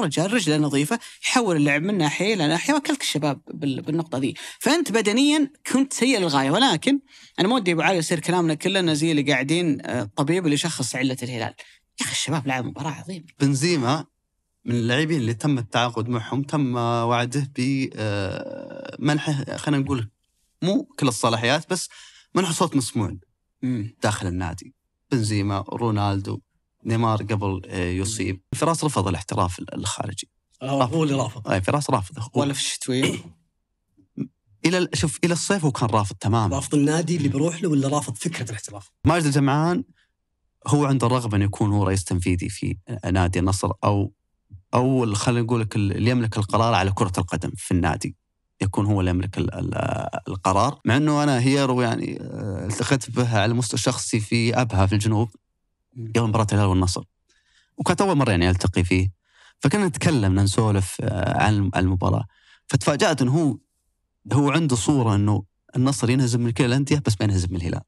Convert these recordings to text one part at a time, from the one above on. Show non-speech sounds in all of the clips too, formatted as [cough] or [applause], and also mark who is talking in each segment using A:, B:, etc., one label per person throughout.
A: والرجال رجله نظيفه يحول اللعب من ناحيه الى ناحيه وكلك الشباب بالنقطه ذي فانت بدنيا كنت سيء للغايه ولكن انا ما ودي ابو علي يصير كلامنا كلنا زي اللي قاعدين
B: آه، طبيب اللي يشخص عله الهلال يا اخي الشباب لعب مباراه عظيمه بنزيما من اللاعبين اللي تم التعاقد معهم تم وعده بمنحه آه، خلينا نقول مو كل الصلاحيات بس منح صوت مسموع داخل النادي بنزيما رونالدو نيمار قبل آه، يصيب فراس رفض الاحتراف الخارجي
C: آه، هو اللي رافض
B: اي فراس رافضه ولا في الشتويه الى شوف الى الصيف هو كان رافض تماما رافض
C: النادي اللي بيروح له ولا رافض فكره الاحتراف؟
B: ماجد الجمعان هو عنده الرغبه انه يكون هو رئيس تنفيذي في آه، نادي النصر او او خلينا نقول لك اللي يملك القرار على كره القدم في النادي يكون هو اللي يملك القرار مع انه انا هيرو يعني التقيت به على المستوى الشخصي في ابها في الجنوب قبل مباراه الهلال والنصر وكانت اول مره يعني التقي فيه فكنا نتكلم نسولف آه، عن المباراه فتفاجات انه هو هو عنده صوره انه النصر ينهزم من كل الانديه بس ما ينهزم من الهلال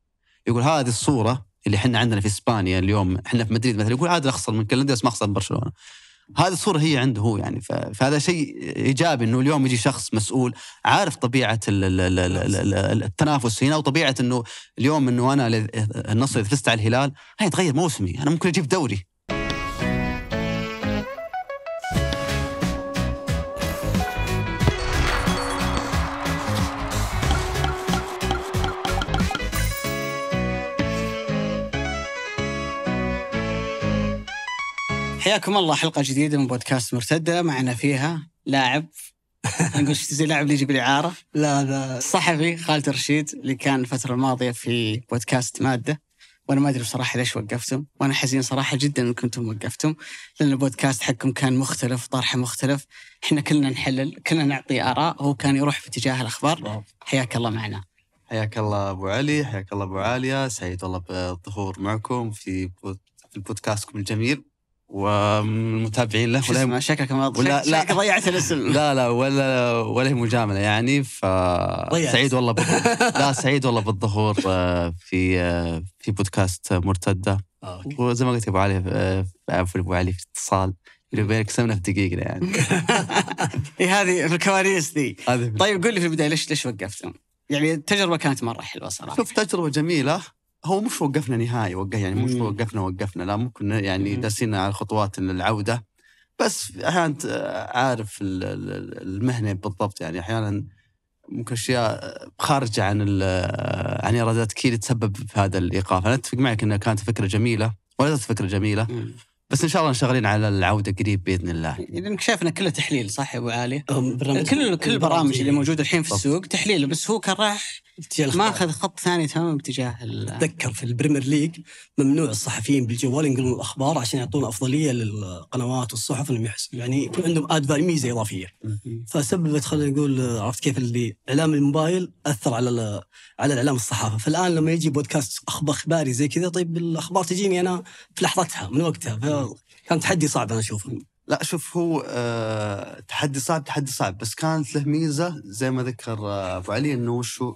B: يقول هذه الصوره اللي احنا عندنا في اسبانيا اليوم احنا في مدريد مثلا يقول عادي اخسر من كل الانديه بس ما اخسر من برشلونه هذه الصوره هي عنده هو يعني فهذا شيء ايجابي انه اليوم يجي شخص مسؤول عارف طبيعه التنافس هنا وطبيعه انه اليوم انه انا النصر اذا فزت على الهلال تغير موسمي انا ممكن اجيب دوري
A: حياكم الله حلقة جديدة من بودكاست مرتدة معنا فيها لاعب [laughs] نقول زي لاعب اللي يجيب الإعارة
C: لا لا
A: الصحفي خالد رشيد اللي كان الفترة الماضية في بودكاست مادة وانا ما ادري بصراحه ليش وقفتم وانا حزين صراحه جدا ان كنتم وقفتم لان البودكاست حقكم كان مختلف طرحه مختلف احنا كلنا نحلل كلنا نعطي اراء هو كان يروح في اتجاه الاخبار
B: حياك الله معنا حياك الله ابو علي حياك الله ابو عاليه سعيد والله بالظهور معكم في في بودكاستكم الجميل والمتابعين له ولا شكلك ما ولا لا ضيعت الاسم [laughs] لا لا ولا ولا هي مجامله يعني ف سعيد والله [laughs] لا سعيد والله بالظهور آه، في آه، في بودكاست مرتده أوكي. وزي ما قلت ابو علي آه، عفوا ابو علي في اتصال اللي بينك سمنا في دقيقه يعني [laughs] إيه، هذه في الكواليس دي طيب قول لي في البدايه ليش ليش
A: وقفتم؟ يعني التجربه كانت مره حلوه صراحه
B: شوف تجربه جميله هو مش وقفنا نهائي وقف يعني مش وقفنا وقفنا لا ممكن يعني داسين على خطوات العوده بس احيانا عارف المهنه بالضبط يعني احيانا ممكن اشياء خارجه عن عن ارادتك هي اللي تسبب في هذا الايقاف، انا اتفق معك انها كانت فكره جميله ولا زالت فكره جميله بس ان شاء الله شغالين على العوده قريب باذن الله.
A: لانك شايف انه كله تحليل صح يا ابو علي؟ كل كل البرامج اللي موجوده الحين في السوق تحليل
C: بس هو كان راح ماخذ خط ثاني تماما باتجاه اتذكر في البريمير ليج ممنوع الصحفيين بالجوال ينقلون الاخبار عشان يعطون افضليه للقنوات والصحف انهم يعني يكون عندهم اد ميزه اضافيه فسببت خلينا نقول عرفت كيف اللي اعلام الموبايل اثر على على الاعلام الصحافه فالان لما يجي بودكاست اخبار اخباري زي كذا طيب الاخبار تجيني انا في لحظتها من وقتها كان تحدي صعب انا اشوفه لا شوف
B: هو آه، تحدي صعب تحدي صعب بس كانت له ميزه زي ما ذكر آه، ابو علي انه شو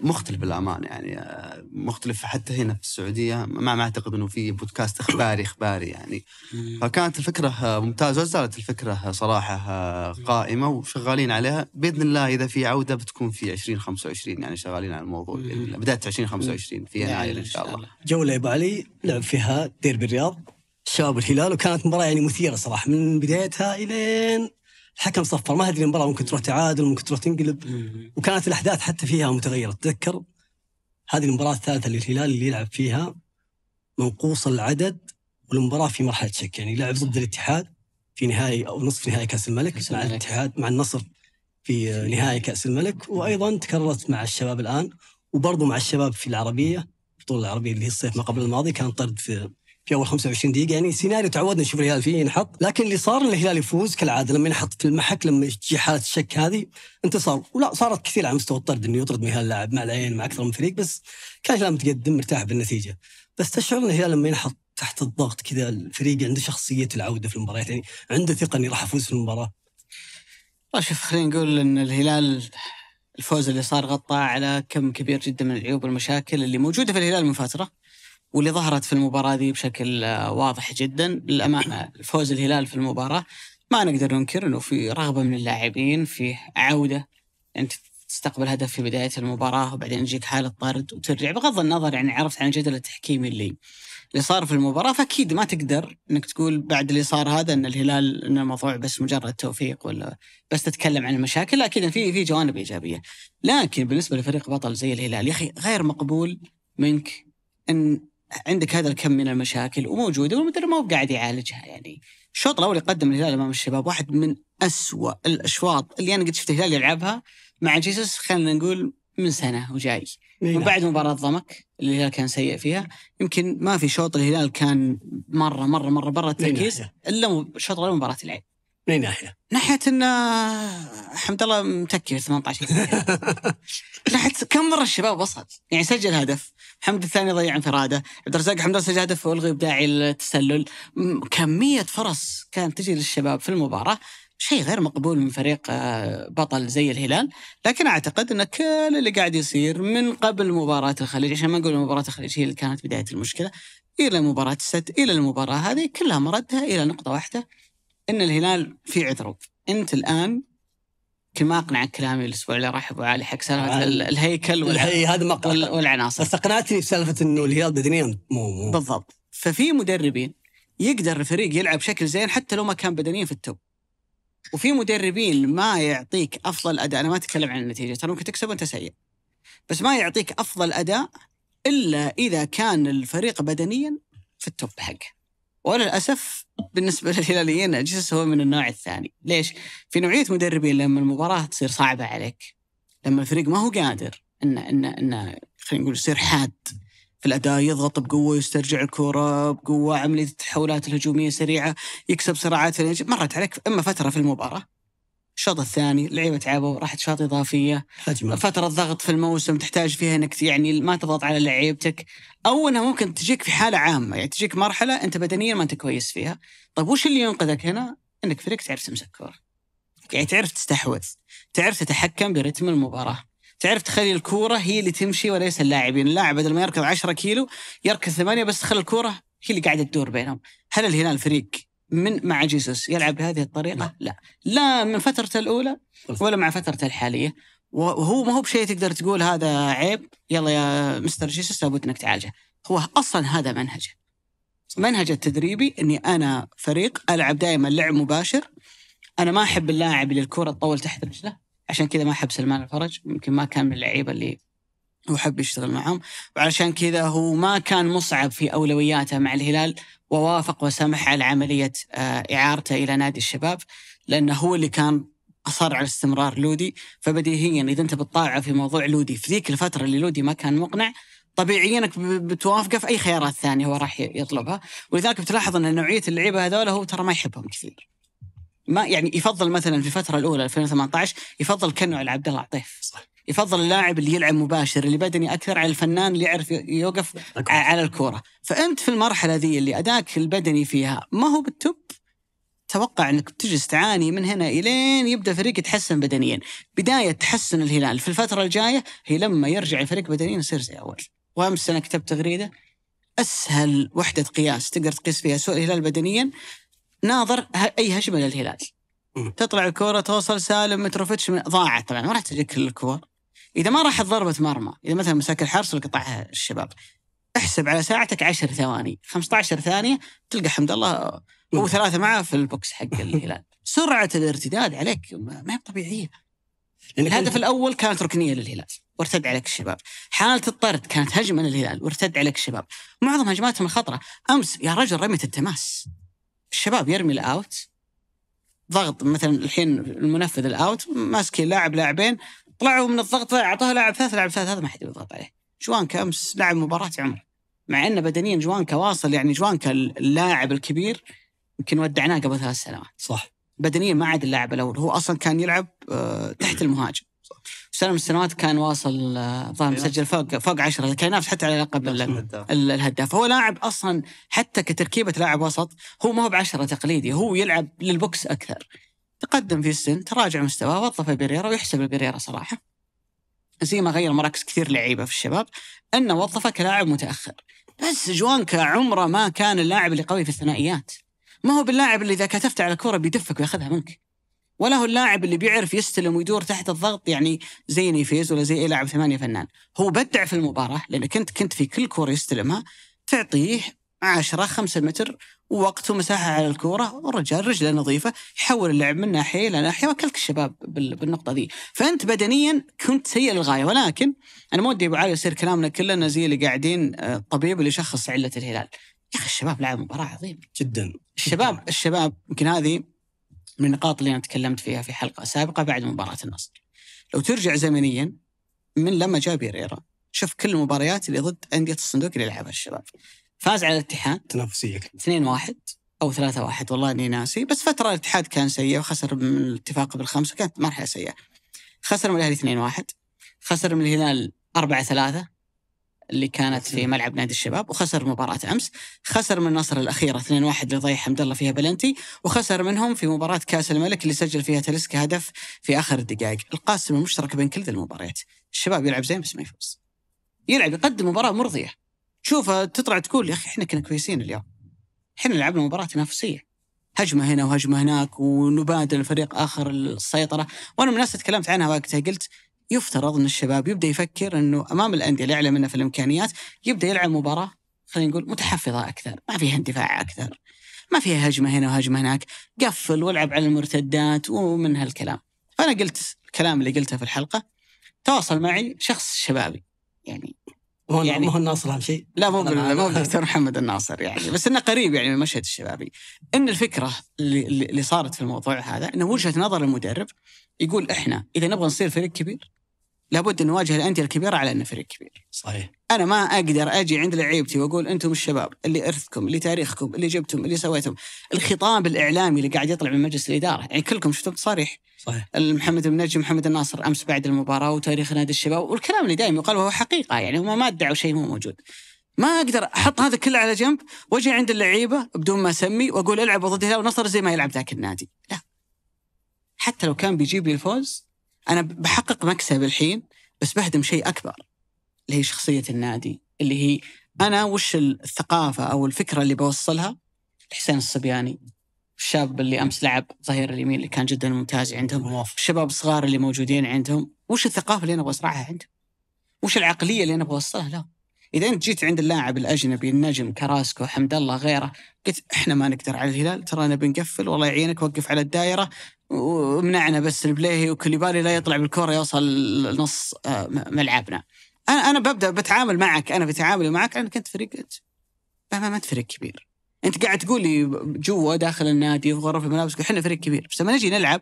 B: مختلف بالامان يعني آه، مختلف حتى هنا في السعوديه ما اعتقد انه في بودكاست اخباري اخباري يعني فكانت الفكره آه، ممتازه وزالت الفكره آه، صراحه قائمه وشغالين عليها باذن الله اذا في عوده بتكون في 2025 يعني شغالين على الموضوع باذن بدايه 2025 في نعم، يناير ان شاء الله
C: جوله يا ابو علي لعب نعم، فيها ديربي الرياض شباب الهلال وكانت مباراه يعني مثيره صراحه من بدايتها الين الحكم صفر ما ادري المباراه ممكن تروح تعادل ممكن تروح تنقلب وكانت الاحداث حتى فيها متغيره تتذكر هذه المباراه الثالثه للهلال اللي يلعب فيها منقوص العدد والمباراه في مرحله شك يعني لعب ضد الاتحاد في نهائي او نصف نهائي كاس الملك مع الاتحاد مع النصر في نهائي كاس الملك وايضا تكررت مع الشباب الان وبرضه مع الشباب في العربيه البطوله العربيه اللي هي الصيف ما قبل الماضي كان طرد في في اول 25 دقيقه يعني سيناريو تعودنا نشوف الهلال فيه ينحط لكن اللي صار ان الهلال يفوز كالعاده لما ينحط في المحك لما تجي حاله الشك هذه انتصار ولا صارت كثير على مستوى الطرد انه يطرد من اللاعب لاعب مع العين مع اكثر من فريق بس كان الهلال متقدم مرتاح بالنتيجه بس تشعر ان الهلال لما ينحط تحت الضغط كذا الفريق عنده شخصيه العوده في المباريات يعني عنده ثقه اني راح افوز في المباراه شوف خلينا نقول ان الهلال الفوز اللي صار
A: غطى على كم كبير جدا من العيوب والمشاكل اللي موجوده في الهلال من فتره واللي ظهرت في المباراه دي بشكل آه، واضح جدا للامانه فوز الهلال في المباراه ما نقدر ننكر انه في رغبه من اللاعبين في عوده انت تستقبل هدف في بدايه المباراه وبعدين يجيك حاله طرد وترجع بغض النظر يعني عرفت عن الجدل التحكيمي اللي اللي صار في المباراه فاكيد ما تقدر انك تقول بعد اللي صار هذا ان الهلال ان الموضوع بس مجرد توفيق ولا بس تتكلم عن المشاكل لكن في في جوانب ايجابيه لكن بالنسبه لفريق بطل زي الهلال يا اخي غير مقبول منك ان عندك هذا الكم من المشاكل وموجوده والمدرب ما هو قاعد يعالجها يعني الشوط الاول اللي قدم الهلال امام الشباب واحد من أسوأ الاشواط اللي انا قد شفت الهلال يلعبها مع جيسوس خلينا نقول من سنه وجاي من نعم. بعد مباراه ضمك اللي الهلال كان سيء فيها يمكن ما في شوط الهلال كان مره مره مره برا نعم. التركيز الا شوط الاول مباراه العين من اي ناحيه؟ ناحيه ان حمد الله متكي في 18 ناحيه كم مره الشباب وصل؟ يعني سجل هدف حمد الثاني ضيع انفراده، عبد الرزاق حمد الله سجل هدف والغي ابداعي التسلل، كميه فرص كانت تجي للشباب في المباراه شيء غير مقبول من فريق آه، بطل زي الهلال لكن اعتقد ان كل اللي قاعد يصير من قبل مباراه الخليج عشان ما نقول مباراه الخليج هي اللي كانت بدايه المشكله الى مباراه السد الى المباراه هذه كلها مردها الى نقطه واحده ان الهلال في عذره انت الان يمكن ما اقنعك كلامي الاسبوع اللي راح ابو علي حق سالفه آه. الهيكل هذا ما والعناصر
C: بس اقنعتني بسالفه انه الهلال بدنيا مو مو
A: بالضبط ففي مدربين يقدر الفريق يلعب بشكل زين حتى لو ما كان بدنيا في التوب وفي مدربين ما يعطيك افضل اداء انا ما اتكلم عن النتيجه ترى ممكن تكسب وانت سيء بس ما يعطيك افضل اداء الا اذا كان الفريق بدنيا في التوب حقه وللاسف بالنسبه [laughs] للهلاليين جيسوس هو من النوع الثاني، ليش؟ في نوعيه مدربين لما المباراه تصير صعبه عليك لما الفريق ما هو قادر انه انه انه خلينا نقول يصير حاد في الاداء يضغط بقوه يسترجع الكره بقوه عمليه التحولات الهجوميه سريعه يكسب صراعات مرت عليك اما فتره في المباراه الشوط الثاني لعيبة تعبوا راحت شوط اضافيه هجمة. فتره ضغط في الموسم تحتاج فيها انك يعني ما تضغط على لعيبتك او انها ممكن تجيك في حاله عامه يعني تجيك مرحله انت بدنيا ما انت كويس فيها طيب وش اللي ينقذك هنا انك فريق تعرف تمسك كوره يعني تعرف تستحوذ تعرف تتحكم برتم المباراه تعرف تخلي الكورة هي اللي تمشي وليس اللاعبين اللاعب بدل ما يركض 10 كيلو يركض ثمانية بس تخلي الكورة هي اللي قاعدة تدور بينهم هل الهلال فريق من مع جيسوس يلعب بهذه الطريقه نعم. لا لا من فترته الاولى ولا مع فترته الحاليه وهو ما هو بشيء تقدر تقول هذا عيب يلا يا مستر جيسوس لابد انك تعالجه هو اصلا هذا منهجه منهجه التدريبي اني انا فريق العب دائما لعب مباشر انا ما احب اللاعب اللي الكره تطول تحت رجله عشان كذا ما احب سلمان الفرج يمكن ما كان من اللعيبه اللي وحب يشتغل معهم وعلشان كذا هو ما كان مصعب في أولوياته مع الهلال ووافق وسمح على عملية آه، إعارته إلى نادي الشباب لأنه هو اللي كان أصر على استمرار لودي فبديهيا إذا أنت بتطالع في موضوع لودي في ذيك الفترة اللي لودي ما كان مقنع طبيعيا انك بتوافقه في اي خيارات ثانيه هو راح يطلبها ولذلك بتلاحظ ان نوعيه اللعيبه هذول هو ترى ما يحبهم كثير ما يعني يفضل مثلا في الفتره الاولى 2018 يفضل كنو على عبد الله عطيف صح يفضل اللاعب اللي يلعب مباشر اللي بدني اكثر على الفنان اللي يعرف يوقف على الكوره فانت في المرحله ذي اللي اداك البدني فيها ما هو بالتوب توقع انك بتجلس تعاني من هنا الين يبدا فريق يتحسن بدنيا بدايه تحسن الهلال في الفتره الجايه هي لما يرجع الفريق بدنيا يصير زي اول وامس انا كتبت تغريده اسهل وحده قياس تقدر تقيس فيها سوء الهلال بدنيا ناظر اي هجمه للهلال تطلع الكره توصل سالم متروفيتش ضاعت طبعا ما راح تجيك الكور اذا ما راحت ضربه مرمى اذا مثلا مساك الحرس اللي قطعها الشباب احسب على ساعتك 10 ثواني 15 ثانيه تلقى حمد الله هو ثلاثه معه في البوكس حق الهلال [laughs] سرعه الارتداد عليك ما هي طبيعيه يعني الهدف الاول كانت ركنيه للهلال وارتد عليك الشباب حاله الطرد كانت هجمه للهلال وارتد عليك الشباب معظم هجماتهم الخطره امس يا رجل رميه التماس الشباب يرمي الاوت ضغط مثلا الحين المنفذ الاوت ماسكين لاعب لاعبين طلعوا من الضغط اعطاه لاعب ثالث لاعب ثالث هذا ما حد يضغط عليه جوانكا امس لعب مباراه عمر مع انه بدنيا جوانكا واصل يعني جوانكا اللاعب الكبير يمكن ودعناه قبل ثلاث سنوات صح بدنيا ما عاد اللاعب الاول هو اصلا كان يلعب آه، تحت المهاجم صح سنه من السنوات كان واصل آه، الظاهر يعني مسجل فوق فوق 10 كان ينافس حتى على لقب الهداف هو لاعب اصلا حتى كتركيبه لاعب وسط هو ما هو ب 10 تقليدي هو يلعب للبوكس اكثر تقدم في السن تراجع مستواه وظف بيريرا ويحسب لبيريرا صراحه زي ما غير مراكز كثير لعيبه في الشباب انه وظفه كلاعب متاخر بس جوانكا عمره ما كان اللاعب اللي قوي في الثنائيات ما هو باللاعب اللي اذا كتفت على الكوره بيدفك وياخذها منك ولا هو اللاعب اللي بيعرف يستلم ويدور تحت الضغط يعني زي نيفيز ولا زي اي لاعب ثمانيه فنان هو بدع في المباراه لانك كنت كنت في كل كوره يستلمها تعطيه 10 5 متر وقت ومساحه على الكوره والرجال رجله نظيفه يحول اللعب من ناحيه الى ناحيه وكلك الشباب بالنقطه ذي فانت بدنيا كنت سيء للغايه ولكن انا ما ودي ابو علي يصير كلامنا كلنا زي اللي قاعدين الطبيب آه، اللي يشخص عله الهلال يا اخي الشباب لعب مباراه عظيمه جدا الشباب الشباب يمكن هذه من النقاط اللي انا تكلمت فيها في حلقه سابقه بعد مباراه النصر لو ترجع زمنيا من لما جاب بيريرا شوف كل المباريات اللي ضد انديه الصندوق اللي لعبها الشباب فاز على الاتحاد تنافسيه 2 1 او 3 1 والله اني ناسي بس فتره الاتحاد كان سيء وخسر من الاتفاق بالخمسه كانت مرحله سيئه خسر من الاهلي 2 1 خسر من الهلال 4 3 اللي كانت في ملعب نادي الشباب وخسر مباراة أمس خسر من النصر الأخيرة 2-1 اللي ضيع حمد الله فيها بلنتي وخسر منهم في مباراة كأس الملك اللي سجل فيها تلسكا هدف في آخر الدقائق القاسم المشترك بين كل المباريات الشباب يلعب زين بس ما يفوز يلعب يقدم مباراة مرضية تشوفها تطلع تقول يا اخي احنا كنا كويسين اليوم احنا لعبنا مباراه تنافسيه هجمه هنا وهجمه هناك ونبادل الفريق اخر السيطره وانا من الناس تكلمت عنها وقتها قلت يفترض ان الشباب يبدا يفكر انه امام الانديه اللي اعلى منه في الامكانيات يبدا يلعب مباراه خلينا نقول متحفظه اكثر، ما فيها اندفاع اكثر. ما فيها هجمه هنا وهجمه هناك، قفل والعب على المرتدات ومن هالكلام. فانا قلت الكلام اللي قلته في الحلقه تواصل معي شخص شبابي يعني
C: هو يعني هو الناصر اهم شيء
A: لا مو مو الدكتور محمد الناصر يعني بس انه قريب يعني من المشهد الشبابي ان الفكره اللي, اللي صارت في الموضوع هذا انه وجهه نظر المدرب يقول احنا اذا نبغى نصير فريق كبير لابد ان نواجه الانديه الكبيره على انه فريق كبير. صحيح. انا ما اقدر اجي عند لعيبتي واقول انتم الشباب اللي ارثكم اللي تاريخكم اللي جبتم اللي سويتم الخطاب الاعلامي اللي قاعد يطلع من مجلس الاداره يعني كلكم شفتوا تصاريح. صحيح. محمد النجم محمد الناصر امس بعد المباراه وتاريخ نادي الشباب والكلام اللي دائما يقال وهو حقيقه يعني هم ما ادعوا شيء مو موجود. ما اقدر احط هذا كله على جنب واجي عند اللعيبه بدون ما اسمي واقول العبوا ضد الهلال ونصر زي ما يلعب ذاك النادي. لا. حتى لو كان بيجيب لي الفوز انا بحقق مكسب الحين بس بهدم شيء اكبر اللي هي شخصيه النادي اللي هي انا وش الثقافه او الفكره اللي بوصلها لحسين الصبياني الشاب اللي امس لعب ظهير اليمين اللي كان جدا ممتاز عندهم الشباب الصغار اللي موجودين عندهم وش الثقافه اللي انا ابغى ازرعها عندهم وش العقليه اللي انا ابغى اوصلها لهم اذا انت جيت عند اللاعب الاجنبي النجم كراسكو حمد الله غيره قلت احنا ما نقدر على الهلال ترانا بنقفل والله يعينك وقف على الدائره ومنعنا بس البليهي وكليبالي لا يطلع بالكره يوصل نص آه، ملعبنا انا انا ببدا بتعامل معك انا بتعامل معك لانك انت فريق ما ما انت فريق كبير انت قاعد تقول لي جوا داخل النادي في غرف الملابس احنا فريق كبير بس لما نجي نلعب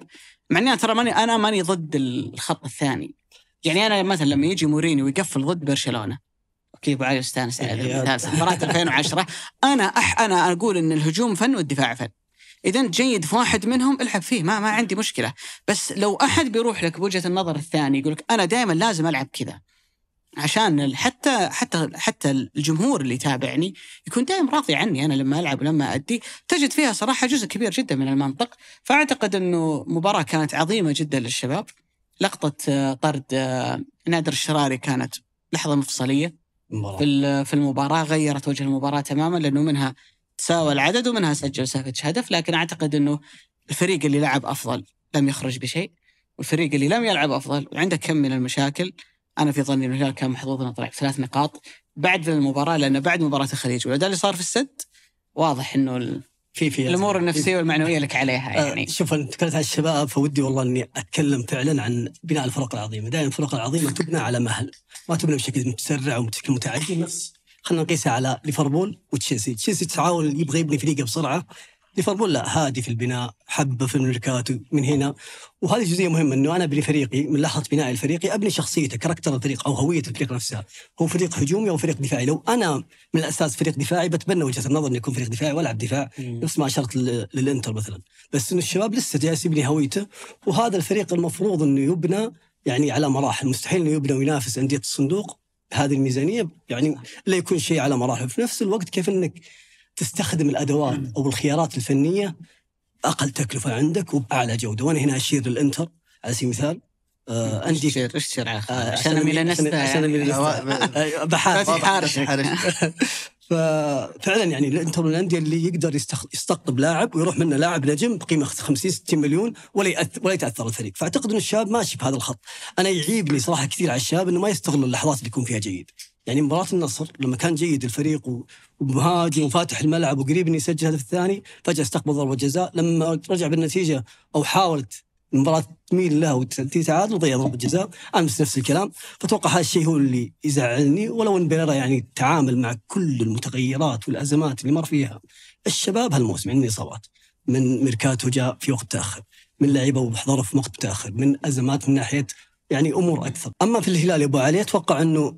A: مع اني ترى ماني انا ماني ضد الخط الثاني يعني انا مثلا لما يجي مورينيو ويقفل ضد برشلونه اوكي ابو علي استانس على مباراه 2010 انا أح انا اقول ان الهجوم فن والدفاع فن اذا جيد في واحد منهم العب فيه ما ما عندي مشكله بس لو احد بيروح لك بوجهه النظر الثاني يقول لك انا دائما لازم العب كذا عشان حتى حتى حتى الجمهور اللي يتابعني يكون دائم راضي عني انا لما العب ولما ادي تجد فيها صراحه جزء كبير جدا من المنطق فاعتقد انه مباراه كانت عظيمه جدا للشباب لقطه آه، طرد آه، نادر الشراري كانت لحظه مفصليه في المباراه غيرت وجه المباراه تماما لانه منها تساوى العدد ومنها سجل سافيتش هدف لكن اعتقد انه الفريق اللي لعب افضل لم يخرج بشيء والفريق اللي لم يلعب افضل وعنده كم من المشاكل انا في ظني الهلال كان محظوظ انه طلع بثلاث نقاط بعد المباراه لانه بعد مباراه الخليج والاداء اللي صار في السد واضح انه
C: في في الامور النفسيه والمعنويه لك عليها آه، يعني شوف انا تكلمت عن الشباب فودي والله اني اتكلم فعلا عن بناء الفرق العظيمه، دائما الفرق العظيمه تبنى على مهل، ما تبنى بشكل متسرع وبشكل متعجل نفس خلينا نقيسها على ليفربول وتشيلسي تشيلسي تحاول يبغى يبني فريقه بسرعه ليفربول لا هادي في البناء حبه في الميركاتو من هنا وهذه جزئيه مهمه انه انا ابني فريقي من لحظه بناء الفريقي ابني شخصيته كاركتر الفريق او هويه الفريق نفسها هو فريق هجومي او فريق دفاعي لو انا من الاساس فريق دفاعي بتبنى وجهه النظر انه يكون فريق دفاعي والعب دفاع نفس ما اشرت للانتر مثلا بس انه الشباب لسه جالس يبني هويته وهذا الفريق المفروض انه يبنى يعني على مراحل مستحيل انه يبنى وينافس انديه الصندوق هذه الميزانيه يعني لا يكون شيء على مراحل في نفس الوقت كيف انك تستخدم الادوات او الخيارات الفنيه اقل تكلفه عندك وباعلى جوده وانا هنا اشير للانتر على سبيل المثال آه اندي اشير ايش تشير آه، عشان اميل عشان اميل يعني. آه، بحارش [laughs] ففعلا يعني الانتر من الانديه اللي يقدر يستقطب لاعب ويروح منه لاعب نجم بقيمه 50 60 مليون ولا يأثر ولا يتاثر الفريق، فاعتقد ان الشاب ماشي بهذا الخط، انا يعيبني صراحه كثير على الشاب انه ما يستغل اللحظات اللي يكون فيها جيد، يعني مباراه النصر لما كان جيد الفريق ومهاجم وفاتح الملعب وقريب انه يسجل الهدف الثاني، فجاه استقبل ضربه جزاء، لما رجع بالنتيجه او حاولت المباراه تميل له وتتعادل وضيع ضربه جزاء امس نفس الكلام فاتوقع هذا الشيء هو اللي يزعلني ولو ان بيريرا يعني تعامل مع كل المتغيرات والازمات اللي مر فيها الشباب هالموسم عندنا اصابات من ميركاتو جاء في وقت تاخر من لعيبه وحضره في وقت متاخر من ازمات من ناحيه يعني امور اكثر اما في الهلال يا ابو علي اتوقع انه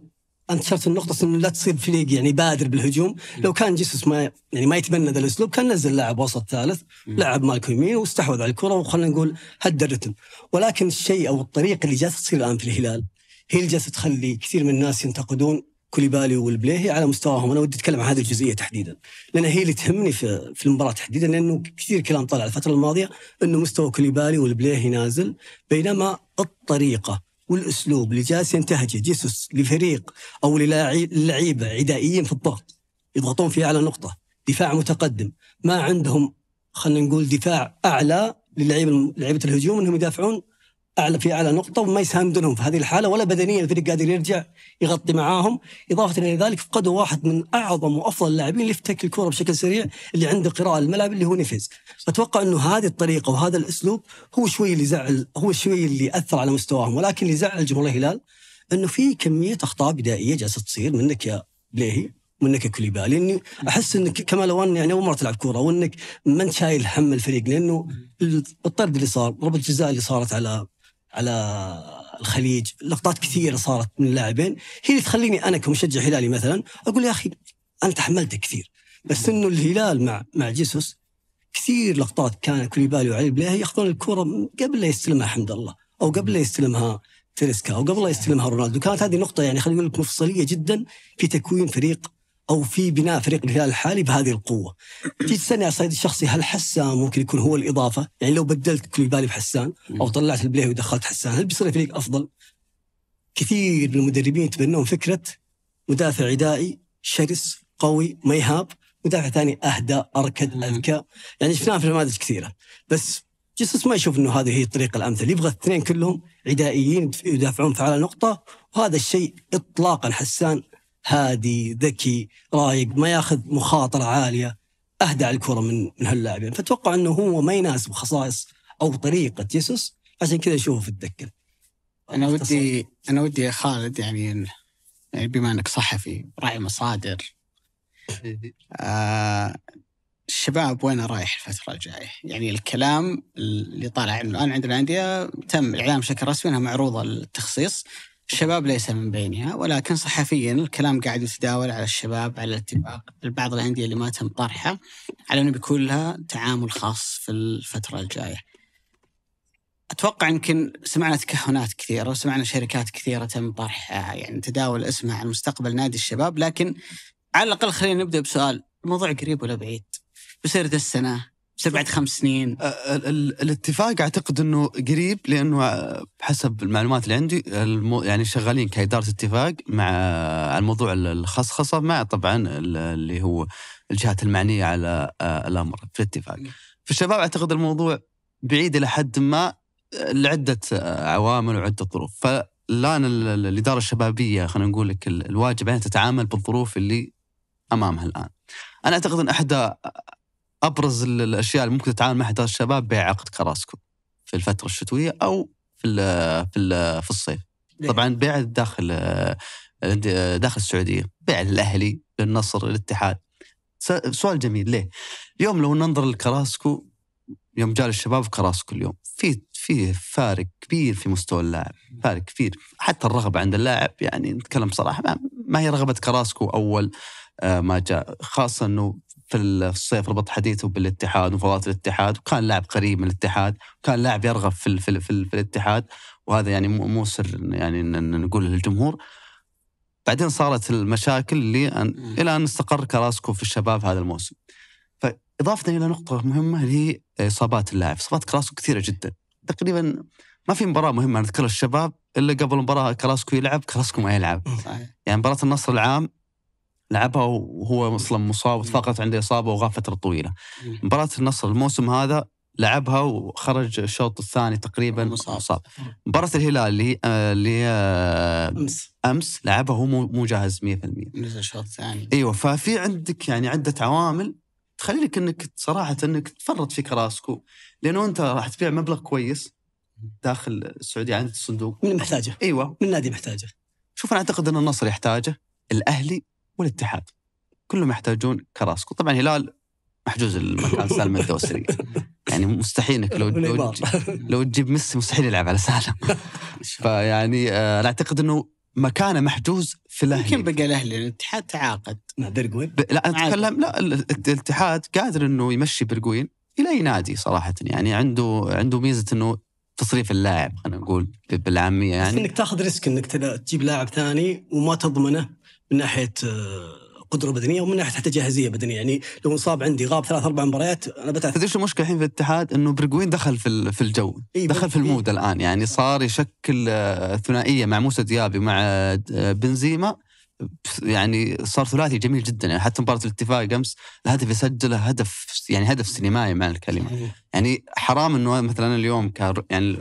C: انت شفت النقطة انه لا تصير فريق يعني بادر بالهجوم، لو كان جيسوس ما يعني ما يتبنى ذا الاسلوب كان نزل لاعب وسط ثالث، لاعب مالكو يمين واستحوذ على الكرة وخلينا نقول هدى الرتم، ولكن الشيء او الطريقة اللي جالسة تصير الان في الهلال هي اللي جالسة تخلي كثير من الناس ينتقدون كوليبالي والبليهي على مستواهم، انا ودي اتكلم عن هذه الجزئية تحديدا، لان هي اللي تهمني في في المباراة تحديدا لانه كثير كلام طلع الفترة الماضية انه مستوى كوليبالي والبليهي نازل بينما الطريقة والاسلوب اللي جالس ينتهجه جيسوس لفريق او للعيبه عدائيين في الضغط يضغطون في اعلى نقطه دفاع متقدم ما عندهم خلينا نقول دفاع اعلى للعيبه لعيبه الهجوم انهم يدافعون اعلى في اعلى نقطه وما يساندونهم في هذه الحاله ولا بدنيا الفريق قادر يرجع يغطي معاهم، اضافه الى ذلك فقدوا واحد من اعظم وافضل اللاعبين اللي يفتك الكوره بشكل سريع اللي عنده قراءه الملعب اللي هو نيفيز، اتوقع انه هذه الطريقه وهذا الاسلوب هو شوي اللي زعل هو شوي اللي اثر على مستواهم ولكن اللي زعل جمهور الهلال انه في كميه اخطاء بدائيه جالسه تصير منك يا بليهي منك يا كوليبالي اني احس انك كما لو ان يعني اول مره تلعب كوره وانك ما انت شايل هم الفريق لانه الطرد اللي صار ضربه الجزاء اللي صارت على على الخليج لقطات كثيره صارت من اللاعبين هي اللي تخليني انا كمشجع هلالي مثلا اقول يا اخي انا تحملت كثير بس انه الهلال مع مع جيسوس كثير لقطات كان كوليبالي وعلي بلاه ياخذون الكره قبل لا يستلمها حمد الله او قبل لا يستلمها تريسكا او قبل لا يستلمها رونالدو كانت هذه نقطه يعني خلينا نقول مفصليه جدا في تكوين فريق او في بناء فريق الهلال الحالي بهذه القوه. تيجي تسالني على الصعيد الشخصي هل حسان ممكن يكون هو الاضافه؟ يعني لو بدلت كوليبالي بحسان او طلعت البليهي ودخلت حسان هل بيصير فريق افضل؟ كثير من المدربين يتبنون فكره مدافع عدائي شرس قوي ما يهاب مدافع ثاني اهدى اركد اذكى يعني شفناها في نماذج كثيره بس جيسوس ما يشوف انه هذه هي الطريقه الامثل يبغى الاثنين كلهم عدائيين يدافعون فعلى نقطه وهذا الشيء اطلاقا حسان هادي ذكي رايق ما ياخذ مخاطره عاليه اهدى على الكره من من هاللاعبين فاتوقع انه هو ما يناسب خصائص او طريقه يسوس عشان كذا اشوفه في الدكه انا أختصر. ودي انا ودي يا خالد يعني
A: يعني بما انك صحفي راعي مصادر آه الشباب وين رايح الفتره الجايه؟ يعني الكلام اللي طالع الان عندنا الانديه تم اعلام بشكل رسمي انها معروضه للتخصيص الشباب ليس من بينها ولكن صحفيا الكلام قاعد يتداول على الشباب على الاتفاق البعض الانديه اللي ما تم طرحها على انه بيكون لها تعامل خاص في الفتره الجايه. اتوقع يمكن سمعنا تكهنات كثيره وسمعنا شركات كثيره تم طرحها يعني تداول اسمها عن مستقبل نادي الشباب لكن على الاقل خلينا نبدا بسؤال الموضوع قريب
B: ولا بعيد؟ بيصير ذا السنه سبعة خمس سنين أه، الاتفاق اعتقد انه قريب لانه حسب المعلومات اللي عندي يعني شغالين كاداره اتفاق مع الموضوع الخصخصه مع طبعا اللي هو الجهات المعنيه على أه، الامر في الاتفاق فالشباب اعتقد الموضوع بعيد الى حد ما لعده عوامل وعده ظروف فالان الاداره الشبابيه خلينا نقول لك الواجب انها تتعامل بالظروف اللي امامها الان. انا اعتقد ان احدى ابرز الاشياء اللي ممكن تتعامل معها اداره الشباب بيع عقد كراسكو في الفتره الشتويه او في الـ في الـ في الصيف إيه. طبعا بيع داخل آه، داخل السعوديه بيع للاهلي للنصر للاتحاد سؤال جميل ليه؟ اليوم لو ننظر لكراسكو يوم جال الشباب كراسكو اليوم في في فارق كبير في مستوى اللاعب فارق كبير حتى الرغبه عند اللاعب يعني نتكلم بصراحه ما هي رغبه كراسكو اول آه، ما جاء خاصه انه في الصيف ربط حديثه بالاتحاد ومفاوضات الاتحاد وكان لاعب قريب من الاتحاد وكان لاعب يرغب في, في, في, في الاتحاد وهذا يعني مو سر يعني نقول للجمهور بعدين صارت المشاكل اللي أن الى ان استقر كراسكو في الشباب هذا الموسم فاضافه الى نقطه مهمه اللي هي اصابات اللاعب اصابات كراسكو كثيره جدا تقريبا ما في مباراه مهمه نذكرها الشباب الا قبل مباراه كراسكو يلعب كراسكو ما يلعب يعني مباراه النصر العام لعبها وهو اصلا مصاب وتفاقمت عنده اصابه وغاب فتره طويله. مباراه النصر الموسم هذا لعبها وخرج الشوط الثاني تقريبا مصاب. مباراه الهلال اللي هي آه، اللي هي آه، امس امس لعبها هو مو جاهز 100%
A: نزل الشوط الثاني
B: ايوه ففي عندك يعني عده عوامل تخليك انك صراحه انك تفرط في كراسكو لانه انت راح تبيع مبلغ كويس داخل السعوديه عند الصندوق من محتاجه ايوه من النادي محتاجه شوف انا اعتقد ان النصر يحتاجه الاهلي والاتحاد كلهم يحتاجون كراسكو طبعا هلال محجوز المكان سالم الدوسري [laughs] يعني مستحيل انك لو لو, لو تجيب ميسي مستحيل يلعب على سالم [laughs] فيعني آه، انا اعتقد انه مكانه محجوز في الاهلي يمكن بقى الاهلي الاتحاد تعاقد مع برقوين لا اتكلم لا الاتحاد قادر انه يمشي برقوين الى اي نادي صراحه يعني عنده عنده ميزه انه تصريف اللاعب خلينا نقول بالعاميه يعني بس انك
C: تاخذ ريسك انك تجيب لاعب ثاني وما تضمنه من ناحيه آه، قدره بدنيه ومن ناحيه حتى جاهزيه بدنيه يعني لو انصاب عندي غاب ثلاث اربع مباريات انا بتعب تدري شو المشكله الحين في الاتحاد انه برجوين دخل
B: في في الجو دخل في المود الان يعني صار يشكل آه، ثنائيه مع موسى ديابي مع آه، بنزيما يعني صار ثلاثي جميل جدا يعني حتى مباراه الاتفاق امس الهدف يسجله هدف يعني هدف سينمائي مع الكلمه يعني حرام انه مثلا اليوم كان يعني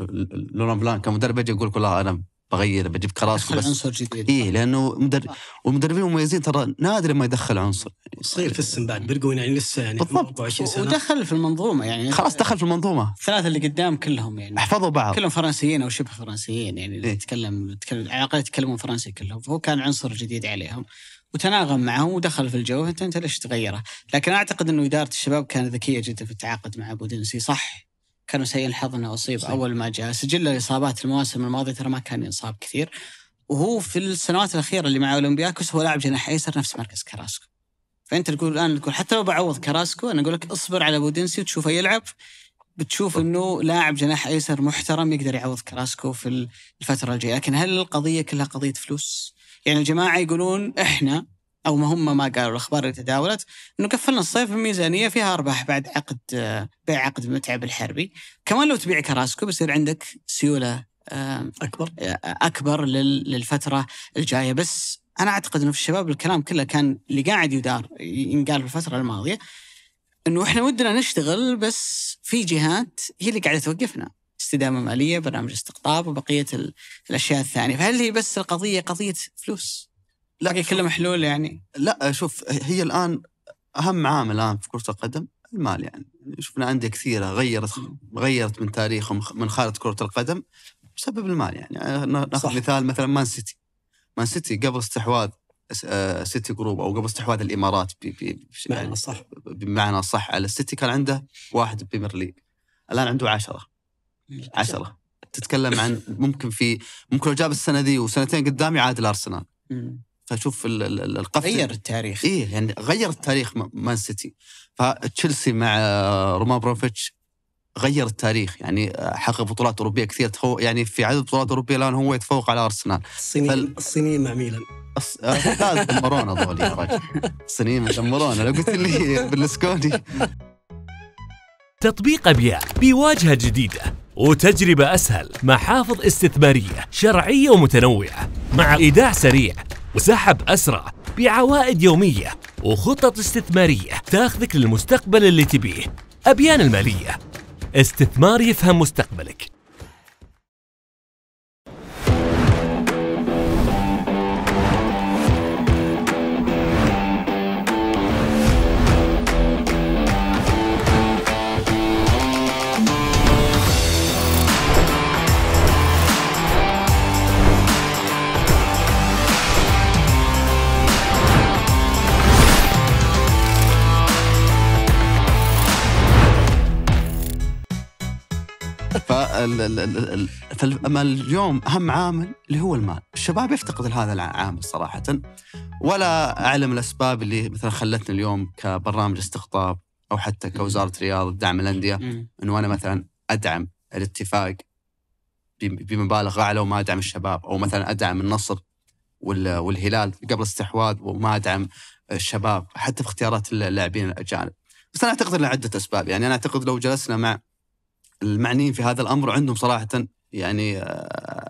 B: لوران بلان كمدرب يجي يقول لك والله انا بغير بجيب كراسكو بس عنصر جديد ايه لانه مدر... والمدربين المميزين ترى نادر ما يدخل عنصر صغير في السن بعد بيرجون يعني لسه يعني
A: بالضبط ودخل في المنظومه يعني خلاص دخل في المنظومه الثلاثه اللي قدام كلهم
B: يعني احفظوا بعض
A: كلهم فرنسيين او شبه فرنسيين يعني اللي إيه؟ تكلم تكلم على الاقل يتكلمون فرنسي كلهم فهو كان عنصر جديد عليهم وتناغم معهم ودخل في الجو انت انت ليش تغيره؟ لكن اعتقد انه اداره الشباب كانت ذكيه جدا في التعاقد مع ابو دنسي صح كانوا سيئين الحظ انه اصيب صحيح. اول ما جاء سجل الاصابات المواسم الماضيه ترى ما كان ينصاب كثير وهو في السنوات الاخيره اللي مع اولمبياكوس هو لاعب جناح ايسر نفس مركز كراسكو فانت تقول الان تقول حتى لو بعوض كراسكو انا اقول لك اصبر على بودنسي وتشوفه يلعب بتشوف انه لاعب جناح ايسر محترم يقدر يعوض كراسكو في الفتره الجايه لكن هل القضيه كلها قضيه فلوس يعني الجماعه يقولون احنا او ما هم ما قالوا الاخبار اللي تداولت انه قفلنا الصيف بميزانيه فيها ارباح بعد عقد بيع عقد متعب الحربي كمان لو تبيع كراسكو بيصير عندك سيوله اكبر آه، اكبر للفتره الجايه بس انا اعتقد انه في الشباب الكلام كله كان اللي قاعد يدار ينقال في الفتره الماضيه انه احنا ودنا نشتغل بس في جهات هي اللي قاعده توقفنا استدامه ماليه برنامج استقطاب وبقيه الاشياء الثانيه فهل هي بس القضيه قضيه
B: فلوس لكن كلها محلول يعني لا شوف هي الان اهم عامل الان في كره القدم المال يعني شفنا انديه كثيره غيرت غيرت من تاريخهم من خارطه كره القدم بسبب المال يعني, ناخذ مثال مثلا مان سيتي مان سيتي قبل استحواذ آه، سيتي جروب او قبل استحواذ الامارات بمعنى يعني صح بمعنى صح على السيتي كان عنده واحد بريمير ليج الان عنده عشرة عشرة تتكلم عن ممكن في ممكن لو جاب السنه دي وسنتين قدام يعادل ارسنال فشوف القفل غير التاريخ ايه يعني غير التاريخ مان سيتي فتشيلسي مع آه، رومان بروفيتش غير التاريخ يعني آه، حقق بطولات اوروبيه كثير تفوق يعني في عدد بطولات اوروبيه الان هو يتفوق على ارسنال
C: الصينيين فال... الصينيين مع ميلان آه، دمرونا هذول يا
B: رجل الصينيين دمرونا لو قلت لي
C: برلسكوني تطبيق ابيع بواجهه جديده وتجربه اسهل محافظ استثماريه شرعيه ومتنوعه مع ايداع سريع وسحب أسرع بعوائد يومية وخطط استثمارية تاخذك للمستقبل اللي تبيه أبيان المالية استثمار يفهم مستقبلك
B: اما اليوم أهم عامل اللي هو المال الشباب يفتقد لهذا العامل صراحة ولا أعلم الأسباب اللي مثلا خلتنا اليوم كبرنامج استقطاب أو حتى كوزارة رياض دعم الأندية أنه أنا مثلا أدعم الاتفاق بمبالغ أعلى وما أدعم الشباب أو مثلا أدعم النصر والهلال قبل استحواذ وما أدعم الشباب حتى في اختيارات اللاعبين الأجانب بس أنا أعتقد لعدة أسباب يعني أنا أعتقد لو جلسنا مع المعنيين في هذا الامر عندهم صراحه يعني آه،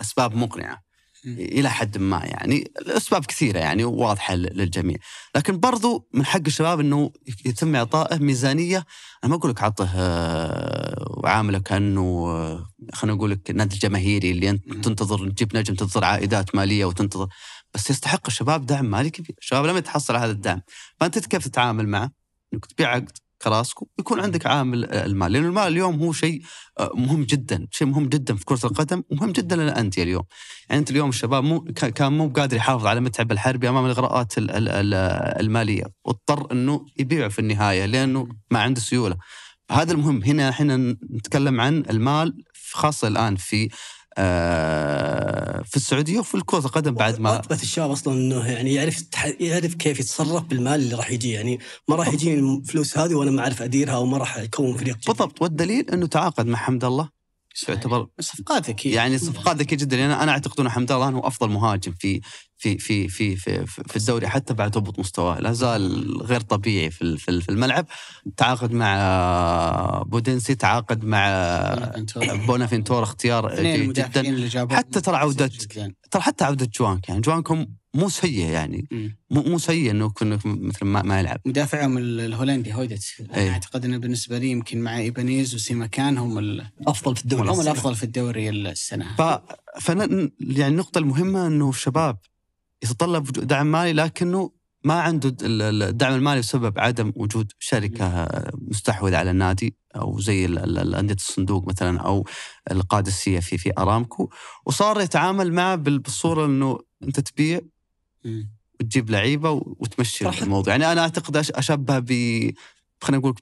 B: اسباب مقنعه الى حد ما يعني الاسباب كثيره يعني واضحه للجميع لكن برضو من حق الشباب انه يتم اعطائه ميزانيه انا ما اقول لك عطه آه، وعامله كانه آه، خلينا نقول لك نادي جماهيري اللي انت تنتظر تجيب نجم تنتظر عائدات ماليه وتنتظر بس يستحق الشباب دعم مالي كبير، الشباب لم يتحصل على هذا الدعم، فانت كيف تتعامل معه؟ انك تبيع عقد راسك ويكون عندك عامل آه، المال لأن المال اليوم هو شيء آه، مهم جدا شيء مهم جدا في كرة القدم ومهم جدا للأندية اليوم يعني أنت اليوم الشباب مو كان مو قادر يحافظ على متعب الحربي أمام الإغراءات المالية واضطر أنه يبيع في النهاية لأنه ما عنده سيولة هذا المهم هنا احنا نتكلم عن المال خاصة
C: الآن في آه، في السعوديه وفي الكره القدم بعد ما اثبت الشاب اصلا انه يعني يعرف يعرف كيف يتصرف بالمال اللي راح يجي يعني ما راح يجيني الفلوس هذه وانا ما اعرف اديرها وما راح اكون فريق جديد. بالضبط والدليل انه تعاقد مع حمد الله
B: يعتبر صفقات ذكيه يعني صفقات ذكيه جدا يعني انا اعتقد ان حمد الله هو افضل مهاجم في في في في في, في الدوري حتى بعد هبوط مستواه لا زال غير طبيعي في في الملعب تعاقد مع بودنسي تعاقد مع بونافنتور اختيار جدا حتى ترى عوده ترى حتى عوده جوانك يعني جوانكم مو سيء يعني مو مو سيء انه مثل ما, ما يلعب
A: مدافعهم الهولندي هويدت ايه؟ اعتقد انه بالنسبه لي يمكن مع ايبانيز وسيماكان هم الافضل في الدوري هم الافضل
B: في الدوري السنه ف... فن... يعني النقطه المهمه انه الشباب يتطلب دعم مالي لكنه ما عنده الدعم المالي بسبب عدم وجود شركه مستحوذه على النادي او زي انديه الصندوق مثلا او القادسيه في في ارامكو وصار يتعامل معه بالصوره انه انت تبيع وتجيب لعيبه وتمشي الموضوع يعني انا اعتقد اشبه خلينا نقول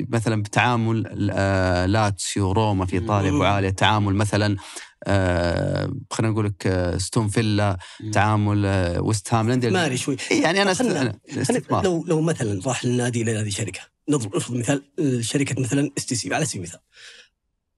B: مثلا بتعامل آه، لاتسيو روما في ايطاليا ابو عاليه تعامل مثلا آه, آه،, آه، إيه، يعني خلينا نقول لك ستون فيلا تعامل ويست هام ماري شوي يعني انا خلنا خلنا لو
C: لو مثلا راح النادي الى هذه شركه نضرب نفرض مثال شركه مثلا اس تي سي على سبيل المثال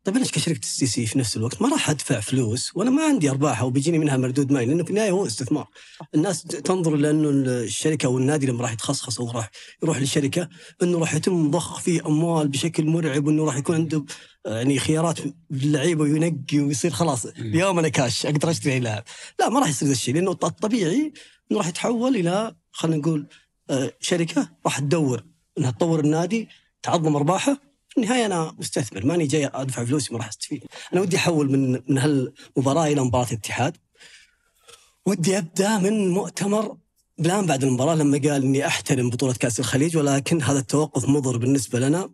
C: طيب انا كشركه السي سي في نفس الوقت ما راح ادفع فلوس وانا ما عندي ارباح وبيجيني منها مردود مالي لانه في النهايه هو استثمار. الناس تنظر لانه الشركه او النادي لما راح يتخصص او راح يروح للشركه انه راح يتم ضخ فيه اموال بشكل مرعب وانه راح يكون عنده يعني خيارات للعيبه وينقي ويصير خلاص اليوم انا كاش اقدر اشتري اي لاعب. لا ما راح يصير ذا الشيء لانه الطبيعي انه راح يتحول الى خلينا نقول آه، شركه راح تدور انها تطور النادي تعظم ارباحه في النهايه انا مستثمر ماني جاي ادفع فلوسي ما راح استفيد انا ودي احول من من هالمباراه الى مباراه الاتحاد ودي ابدا من مؤتمر بلان بعد المباراه لما قال اني احترم بطوله كاس الخليج ولكن هذا التوقف مضر بالنسبه لنا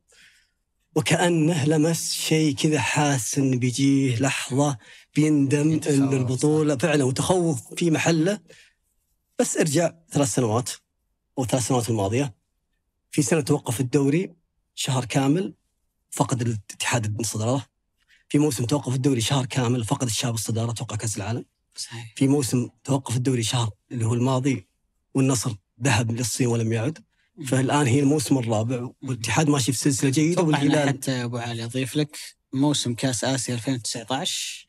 C: وكانه لمس شيء كذا حاسس ان بيجيه لحظه بيندم ان البطوله فعلا وتخوف في محله بس ارجع ثلاث سنوات او ثلاث سنوات الماضيه في سنه توقف الدوري شهر كامل فقد الاتحاد الصداره في موسم توقف الدوري شهر كامل فقد الشباب الصداره توقع كاس العالم صحيح. في موسم توقف الدوري شهر اللي هو الماضي والنصر ذهب للصين ولم يعد فالان هي الموسم الرابع والاتحاد ماشي في سلسله جيده والهلال حتى ابو علي اضيف لك موسم كاس اسيا
A: 2019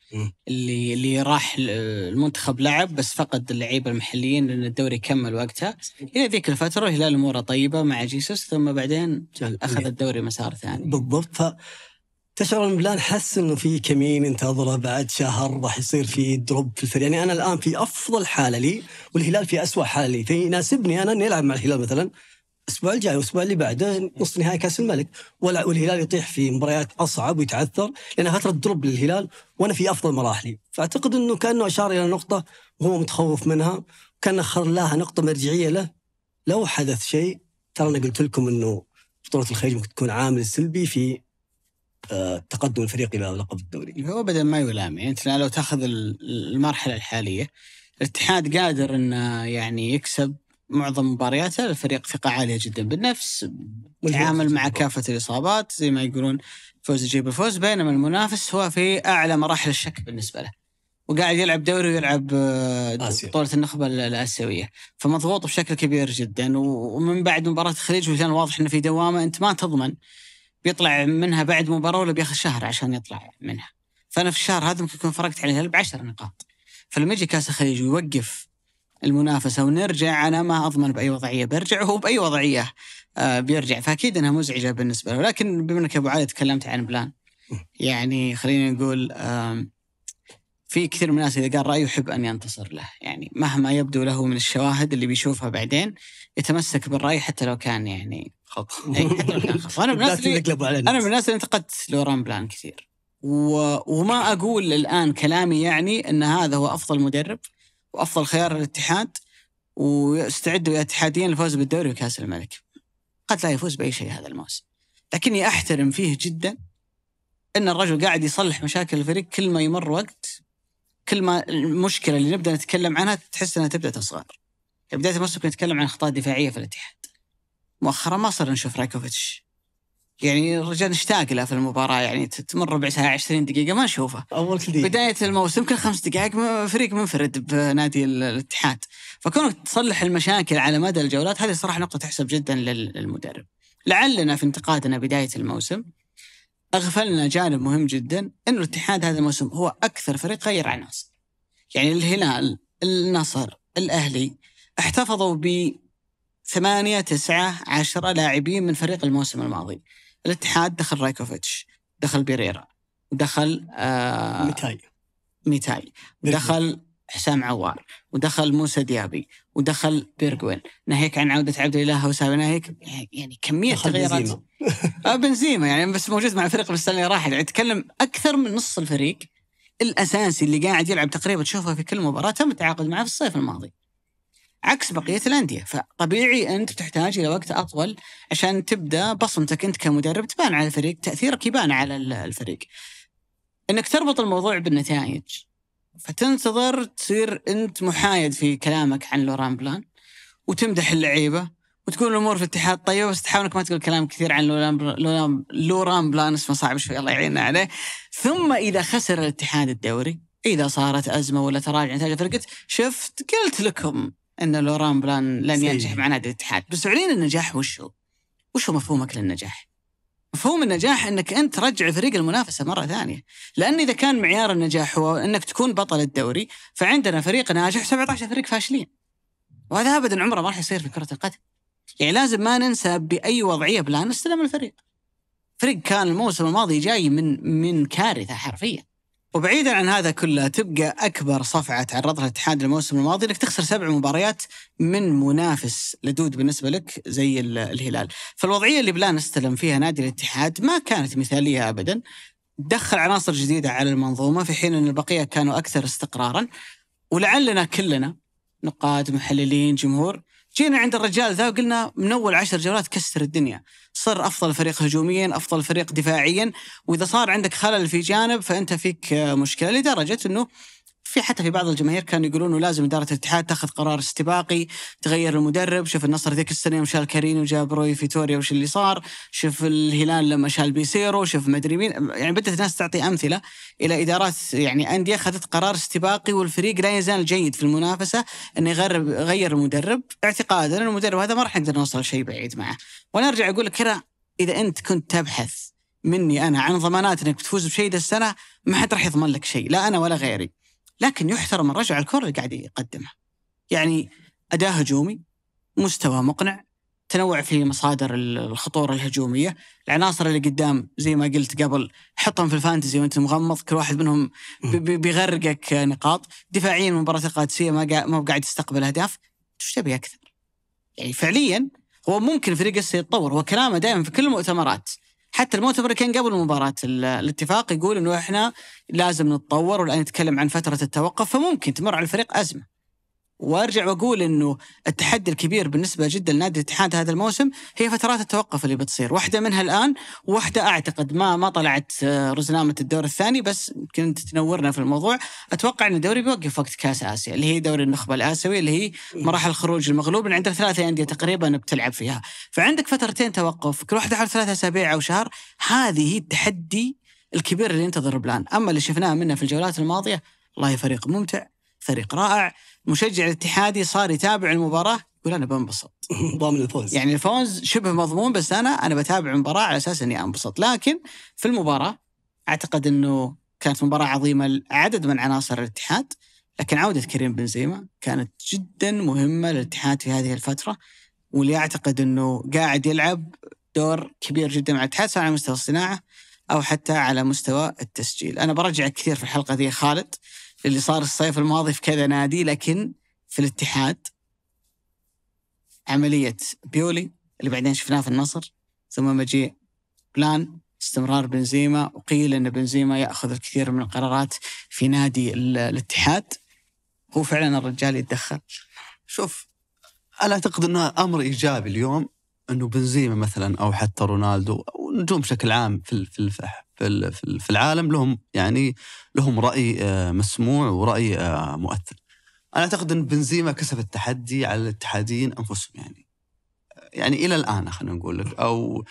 A: اللي اللي راح المنتخب لعب بس فقد اللعيبه المحليين لان الدوري كمل وقتها الى ذيك الفتره الهلال اموره طيبه مع جيسوس ثم بعدين
C: اخذ الدوري مسار ثاني بالضبط ف تشعر ان الان حس انه في كمين انتظره بعد شهر راح يصير في دروب في الفريق، يعني انا الان في افضل حاله لي والهلال في اسوء حاله لي، فيناسبني انا اني العب مع الهلال مثلا الاسبوع الجاي والاسبوع اللي بعده نصف نهائي كاس الملك والهلال يطيح في مباريات اصعب ويتعثر لانها فتره دروب للهلال وانا في افضل مراحلي فاعتقد انه كانه اشار الى نقطه وهو متخوف منها كان خلاها نقطه مرجعيه له لو حدث شيء ترى انا قلت لكم انه بطوله الخليج ممكن تكون عامل سلبي في آه، تقدم الفريق الى لقب الدوري.
A: هو ابدا ما يلام يعني انت لو تاخذ المرحله الحاليه الاتحاد قادر انه يعني يكسب معظم مبارياته الفريق ثقة عالية جدا بالنفس يتعامل مع كافة الإصابات زي ما يقولون فوز يجيب الفوز بينما المنافس هو في أعلى مراحل الشك بالنسبة له وقاعد يلعب دوري ويلعب بطولة آه، النخبة الآسيوية فمضغوط بشكل كبير جدا ومن بعد مباراة الخليج وكان واضح أنه في دوامة أنت ما تضمن بيطلع منها بعد مباراة ولا بياخذ شهر عشان يطلع منها فأنا في الشهر هذا ممكن يكون فرقت عليه ب 10 نقاط فلما يجي كاس الخليج ويوقف المنافسه ونرجع انا ما اضمن باي وضعيه برجع وهو باي وضعيه آه، بيرجع فاكيد انها مزعجه بالنسبه له لكن بما انك ابو علي تكلمت عن بلان يعني خلينا نقول في كثير من الناس اذا قال رايه يحب ان ينتصر له يعني مهما يبدو له من الشواهد اللي بيشوفها بعدين يتمسك بالراي حتى لو كان يعني
B: خط
C: [laughs]
A: انا من الناس اللي انا من الناس اللي انتقدت لوران بلان كثير و... وما اقول الان كلامي يعني ان هذا هو افضل مدرب وافضل خيار للاتحاد ويستعدوا اتحاديا للفوز بالدوري وكاس الملك. قد لا يفوز باي شيء هذا الموسم. لكني احترم فيه جدا ان الرجل قاعد يصلح مشاكل الفريق كل ما يمر وقت كل ما المشكله اللي نبدا نتكلم عنها تحس انها تبدا تصغر. بدايه الموسم كنا نتكلم عن اخطاء دفاعيه في الاتحاد. مؤخرا ما صرنا نشوف رايكوفيتش يعني الرجال نشتاق له في المباراه يعني تمر ربع ساعه 20 دقيقه ما نشوفه اول كذي بدايه الموسم كل خمس دقائق فريق منفرد بنادي الاتحاد فكونك تصلح المشاكل على مدى الجولات هذه صراحه نقطه تحسب جدا للمدرب لعلنا في انتقادنا بدايه الموسم اغفلنا جانب مهم جدا انه الاتحاد هذا الموسم هو اكثر فريق غير عناصر يعني الهلال النصر الاهلي احتفظوا ب ثمانية تسعة عشرة لاعبين من فريق الموسم الماضي الاتحاد دخل رايكوفيتش دخل بيريرا ودخل آه، ميتاي ميتاي ودخل حسام عوار ودخل موسى ديابي ودخل بيرجوين ناهيك عن عودة عبد الإله وسام ناهيك يعني كمية تغييرات آه، بنزيما يعني بس موجود مع الفريق بس اللي راحت يعني تكلم أكثر من نص الفريق الأساسي اللي قاعد يلعب تقريبا تشوفه في كل مباراة تم التعاقد معه في الصيف الماضي عكس بقيه الانديه فطبيعي انت بتحتاج الى وقت اطول عشان تبدا بصمتك انت كمدرب تبان على الفريق تاثيرك يبان على الفريق انك تربط الموضوع بالنتائج فتنتظر تصير انت محايد في كلامك عن لوران بلان وتمدح اللعيبه وتقول الامور في الاتحاد طيبه بس تحاول انك ما تقول كلام كثير عن لوران بلان لوران بلان اسمه صعب شوي الله يعيننا عليه ثم اذا خسر الاتحاد الدوري اذا صارت ازمه ولا تراجع نتائج فرقت شفت قلت لكم ان لوران بلان لن ينجح مع نادي الاتحاد بس فعليا النجاح وش هو؟ وش هو مفهومك للنجاح؟ مفهوم النجاح انك انت ترجع فريق المنافسه مره ثانيه، لان اذا كان معيار النجاح هو انك تكون بطل الدوري فعندنا فريق ناجح 17 فريق فاشلين. وهذا ابدا عمره ما راح يصير في كره القدم. يعني لازم ما ننسى باي وضعيه بلان استلم الفريق. فريق كان الموسم الماضي جاي من من كارثه حرفيا. وبعيدا عن هذا كله تبقى اكبر صفعه تعرض لها الاتحاد الموسم الماضي انك تخسر سبع مباريات من منافس لدود بالنسبه لك زي الهلال، فالوضعيه اللي بلان استلم فيها نادي الاتحاد ما كانت مثاليه ابدا. دخل عناصر جديده على المنظومه في حين ان البقيه كانوا اكثر استقرارا ولعلنا كلنا نقاد محللين جمهور جينا عند الرجال ذا وقلنا من اول عشر جولات كسر الدنيا صر افضل فريق هجوميا افضل فريق دفاعيا واذا صار عندك خلل في جانب فانت فيك مشكله لدرجه انه في حتى في بعض الجماهير كانوا يقولون انه لازم اداره الاتحاد تاخذ قرار استباقي تغير المدرب شوف النصر ذيك السنه يوم شال كارينو وجاب روي فيتوريا وش اللي صار شوف الهلال لما شال بيسيرو شوف ما ادري مين يعني بدات الناس تعطي امثله الى ادارات يعني انديه اخذت قرار استباقي والفريق لا يزال جيد في المنافسه انه يغير غير المدرب اعتقادا ان المدرب هذا ما راح نقدر نوصل شيء بعيد معه وانا ارجع اقول لك هنا اذا انت كنت تبحث مني انا عن ضمانات انك بتفوز بشيء السنه ما حد راح يضمن لك شيء لا انا ولا غيري لكن يحترم الرجل على الكره اللي قاعد يقدمها يعني اداء هجومي مستوى مقنع تنوع في مصادر الخطوره الهجوميه، العناصر اللي قدام زي ما قلت قبل حطهم في الفانتزي وانت مغمض كل واحد منهم بيغرقك نقاط، دفاعيا مباراه القادسيه ما ما قاعد يستقبل اهداف، ايش تبي اكثر؟ يعني فعليا هو ممكن فريق يتطور هو كلامه دائما في كل المؤتمرات حتى المؤتمر كان قبل مباراة الاتفاق يقول انه احنا لازم نتطور والان نتكلم عن فترة التوقف فممكن تمر على الفريق ازمة. وارجع واقول انه التحدي الكبير بالنسبه جدا لنادي الاتحاد هذا الموسم هي فترات التوقف اللي بتصير، واحده منها الان واحده اعتقد ما ما طلعت آه، رزنامه الدور الثاني بس كنت تنورنا في الموضوع، اتوقع ان الدوري بيوقف وقت كاس اسيا اللي هي دوري النخبه الاسيوي اللي هي إيه. مراحل خروج المغلوب اللي عندنا ثلاثه انديه تقريبا بتلعب فيها، فعندك فترتين توقف كل واحده حول ثلاثة اسابيع او شهر، هذه هي التحدي الكبير اللي ينتظر بلان، اما اللي شفناه منه في الجولات الماضيه والله فريق ممتع فريق رائع مشجع الاتحادي صار يتابع المباراه يقول انا بنبسط [laughs] ضامن الفوز يعني الفوز شبه مضمون بس انا انا بتابع المباراه على اساس اني انبسط لكن في المباراه اعتقد انه كانت مباراه عظيمه لعدد من عناصر الاتحاد لكن عوده كريم بنزيما كانت جدا مهمه للاتحاد في هذه الفتره واللي اعتقد انه قاعد يلعب دور كبير جدا مع الاتحاد سواء على مستوى الصناعه او حتى على مستوى التسجيل، انا برجع كثير في الحلقه ذي خالد اللي صار الصيف الماضي في كذا نادي لكن في الاتحاد عملية بيولي اللي بعدين شفناه في النصر ثم مجيء بلان استمرار بنزيما وقيل أن بنزيما يأخذ الكثير من القرارات
B: في نادي الاتحاد هو فعلا الرجال يتدخل شوف ألا أعتقد أنه أمر إيجابي اليوم أنه بنزيما مثلا أو حتى رونالدو أو نجوم بشكل عام في في في العالم لهم يعني لهم راي آه، مسموع وراي آه، مؤثر. انا اعتقد ان بنزيما كسب التحدي على الاتحاديين انفسهم يعني. يعني الى الان خلينا نقول لك او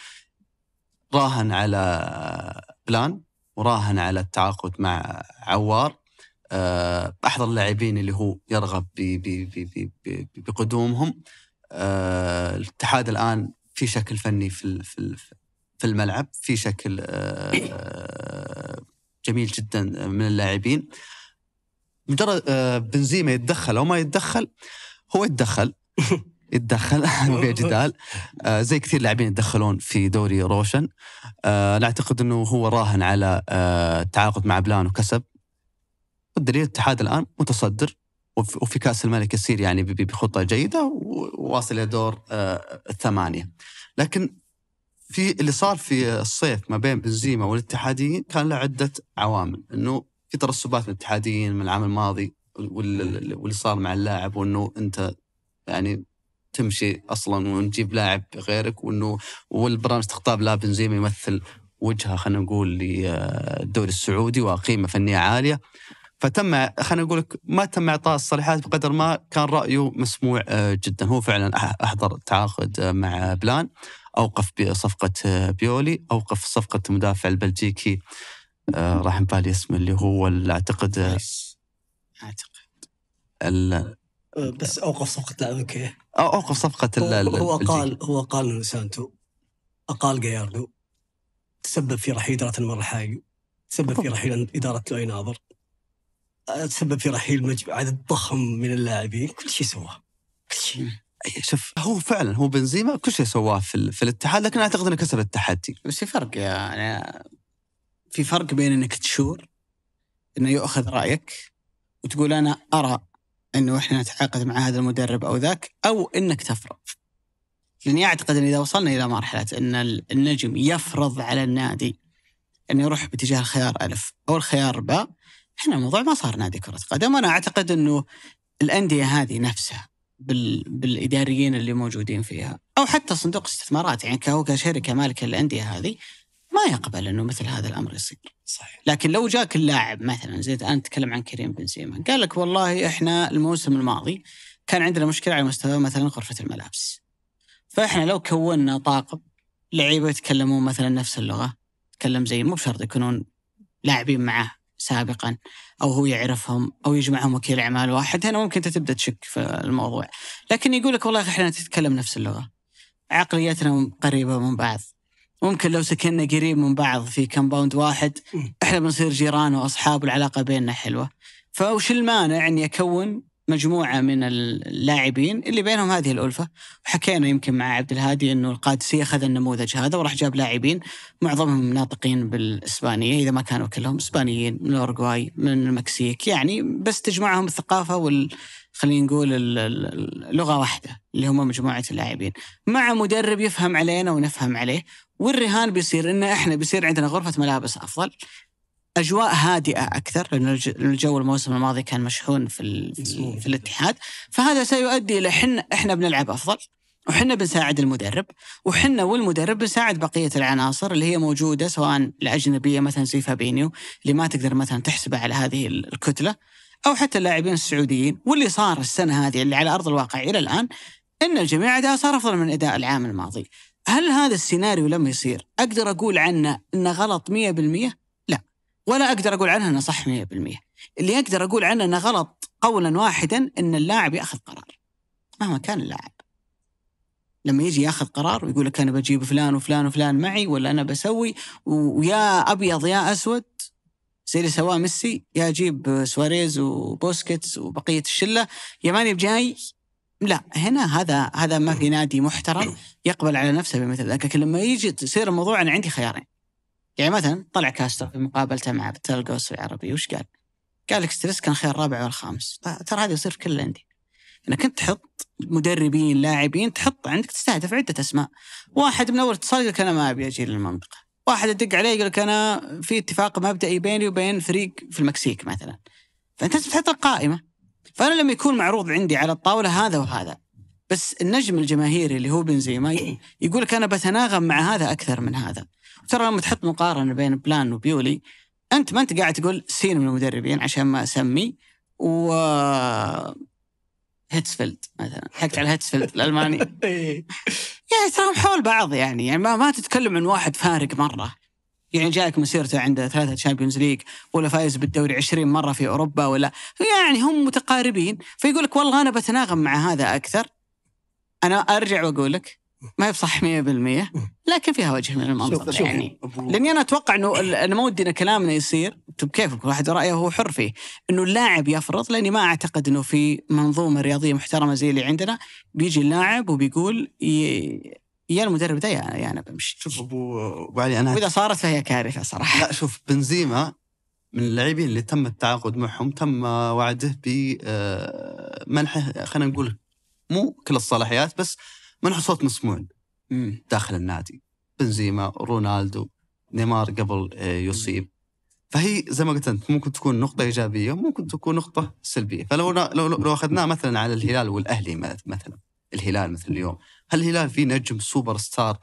B: راهن على بلان وراهن على التعاقد مع عوار آه، احد اللاعبين اللي هو يرغب بي بي بي بي بقدومهم الاتحاد الان في شكل فني في في في الملعب في شكل آه، آه، جميل جدا من اللاعبين مجرد آه، بنزيما يتدخل او ما يتدخل هو يتدخل [laughs] يتدخل [laughs] في جدال زي كثير لاعبين يتدخلون في دوري روشن نعتقد انه هو راهن على التعاقد مع بلان وكسب والدليل الاتحاد الان متصدر وفي كاس الملك يسير يعني بخطه جيده وواصل الى دور الثمانيه لكن في اللي صار في الصيف ما بين بنزيما والاتحاديين كان له عده عوامل انه في ترسبات من الاتحاديين من العام الماضي واللي صار مع اللاعب وانه انت يعني تمشي اصلا ونجيب لاعب غيرك وانه والبرنامج استقطاب لا بنزيما يمثل وجهه خلينا نقول للدوري السعودي وقيمه فنيه عاليه فتم خلينا نقول لك ما تم اعطاء الصالحات بقدر ما كان رايه مسموع آه، جدا هو فعلا احضر تعاقد آه، مع بلان اوقف بصفقه آه، بيولي اوقف صفقه المدافع البلجيكي آه، راح بالي اسمه اللي هو اللي اعتقد آه، اعتقد ال...
C: بس اوقف صفقه لاعب اوكي اوقف صفقه هو اقال هو اقال سانتو اقال جاياردو تسبب في رحيل اداره المرحاي تسبب في رحيل اداره لؤي ناظر تسبب في رحيل عدد ضخم من اللاعبين كل شيء سواه
B: كل شيء شوف هو فعلا هو بنزيما كل شيء سواه في, في الاتحاد
C: لكن اعتقد انه كسب
B: التحدي بس في فرق يعني في فرق بين انك تشور
A: انه يؤخذ رايك وتقول انا ارى انه احنا نتعاقد مع هذا المدرب او ذاك او انك تفرض لاني يعني اعتقد ان اذا وصلنا الى مرحله ان النجم يفرض على النادي انه يروح باتجاه الخيار الف او الخيار باء احنا الموضوع ما صار نادي كره قدم وانا اعتقد انه الانديه هذه نفسها بال... بالاداريين اللي موجودين فيها او حتى صندوق استثمارات يعني كهو كشركه مالكه الانديه هذه ما يقبل انه مثل هذا الامر يصير صحيح لكن لو جاك اللاعب مثلا زي الان نتكلم عن كريم بنزيما قال لك والله احنا الموسم الماضي كان عندنا مشكله على مستوى مثلا غرفه الملابس فاحنا لو كونا طاقم لعيبه يتكلمون مثلا نفس اللغه تكلم زي مو بشرط يكونون لاعبين معاه سابقا او هو يعرفهم او يجمعهم وكيل اعمال واحد هنا ممكن انت تبدا تشك في الموضوع لكن يقول لك والله احنا نتكلم نفس اللغه عقليتنا قريبه من بعض ممكن لو سكننا قريب من بعض في كمباوند واحد احنا بنصير جيران واصحاب والعلاقه بيننا حلوه فوش المانع اني اكون مجموعه من اللاعبين اللي بينهم هذه الالفه وحكينا يمكن مع عبد الهادي انه القادسيه اخذ النموذج هذا وراح جاب لاعبين معظمهم ناطقين بالاسبانيه اذا ما كانوا كلهم اسبانيين من الأورغواي من المكسيك يعني بس تجمعهم الثقافه وال خلينا نقول اللغه واحده اللي هم مجموعه اللاعبين مع مدرب يفهم علينا ونفهم عليه والرهان بيصير ان احنا بيصير عندنا غرفه ملابس افضل اجواء هادئه اكثر لان الجو الموسم الماضي كان مشحون في في الاتحاد فهذا سيؤدي الى احنا احنا بنلعب افضل وحنا بنساعد المدرب وحنا والمدرب بنساعد بقيه العناصر اللي هي موجوده سواء الاجنبيه مثلا زي فابينيو اللي ما تقدر مثلا تحسبه على هذه الكتله او حتى اللاعبين السعوديين واللي صار السنه هذه اللي على ارض الواقع الى الان ان الجميع اداء صار افضل من اداء العام الماضي. هل هذا السيناريو لم يصير اقدر اقول عنه انه غلط 100%؟ ولا اقدر اقول عنها انها صح 100%، اللي اقدر اقول عنه انه غلط قولا واحدا ان اللاعب ياخذ قرار مهما كان اللاعب. لما يجي ياخذ قرار ويقول لك انا بجيب فلان وفلان وفلان معي ولا انا بسوي ويا ابيض يا اسود زي اللي سواه ميسي يا اجيب سواريز وبوسكيتس وبقيه الشله يا ماني بجاي لا هنا هذا هذا ما في نادي محترم يقبل على نفسه بمثل ذلك لكن لما يجي تصير الموضوع انا عندي خيارين يعني مثلا طلع كاستر في مقابلته مع بتال قوس العربي وش قال؟ قال اكستريس كان خيار الرابع والخامس ترى هذا يصير في كل الانديه انك انت تحط مدربين لاعبين تحط عندك تستهدف عده اسماء واحد من اول اتصال يقول انا ما ابي اجي للمنطقه واحد ادق عليه يقول لك انا في اتفاق مبدئي بيني وبين فريق في المكسيك مثلا فانت تحط القائمه فانا لما يكون معروض عندي على الطاوله هذا وهذا بس النجم الجماهيري اللي هو بنزيما [coughs] يقول لك انا بتناغم مع هذا اكثر من هذا ترى لما تحط مقارنه بين بلان وبيولي انت ما انت قاعد تقول سين من المدربين عشان ما اسمي و هيتسفيلد مثلا حكت على هيتسفيلد الالماني [laughs] يعني تراهم حول بعض يعني يعني ما, ما تتكلم عن واحد فارق مره يعني جايك مسيرته عنده ثلاثة تشامبيونز ليج ولا فايز بالدوري 20 مرة في أوروبا ولا يعني هم متقاربين فيقول لك والله أنا بتناغم مع هذا أكثر أنا أرجع وأقول لك ما بصح 100% لكن فيها وجه من المنطق شوف يعني شوف. لاني انا اتوقع انه انا ما ودي ان كلامنا يصير انتم طيب بكيفك كل واحد رايه هو حر فيه انه اللاعب يفرض لاني ما اعتقد انه في منظومه رياضيه محترمه زي اللي عندنا بيجي اللاعب وبيقول ي... يا المدرب ده يا يعني انا بمشي شوف
B: ابو ابو علي انا واذا
A: صارت فهي كارثه صراحه لا
B: شوف بنزيما من اللاعبين اللي تم التعاقد معهم تم وعده بمنحه آه، خلينا نقول مو كل الصلاحيات بس منح صوت مسموع داخل النادي بنزيما رونالدو نيمار قبل آه، يصيب فهي زي ما قلت انت ممكن تكون نقطه ايجابيه وممكن تكون نقطه سلبيه فلو لو لو اخذناه مثلا على الهلال والاهلي مثلا الهلال مثل اليوم هل الهلال في نجم سوبر ستار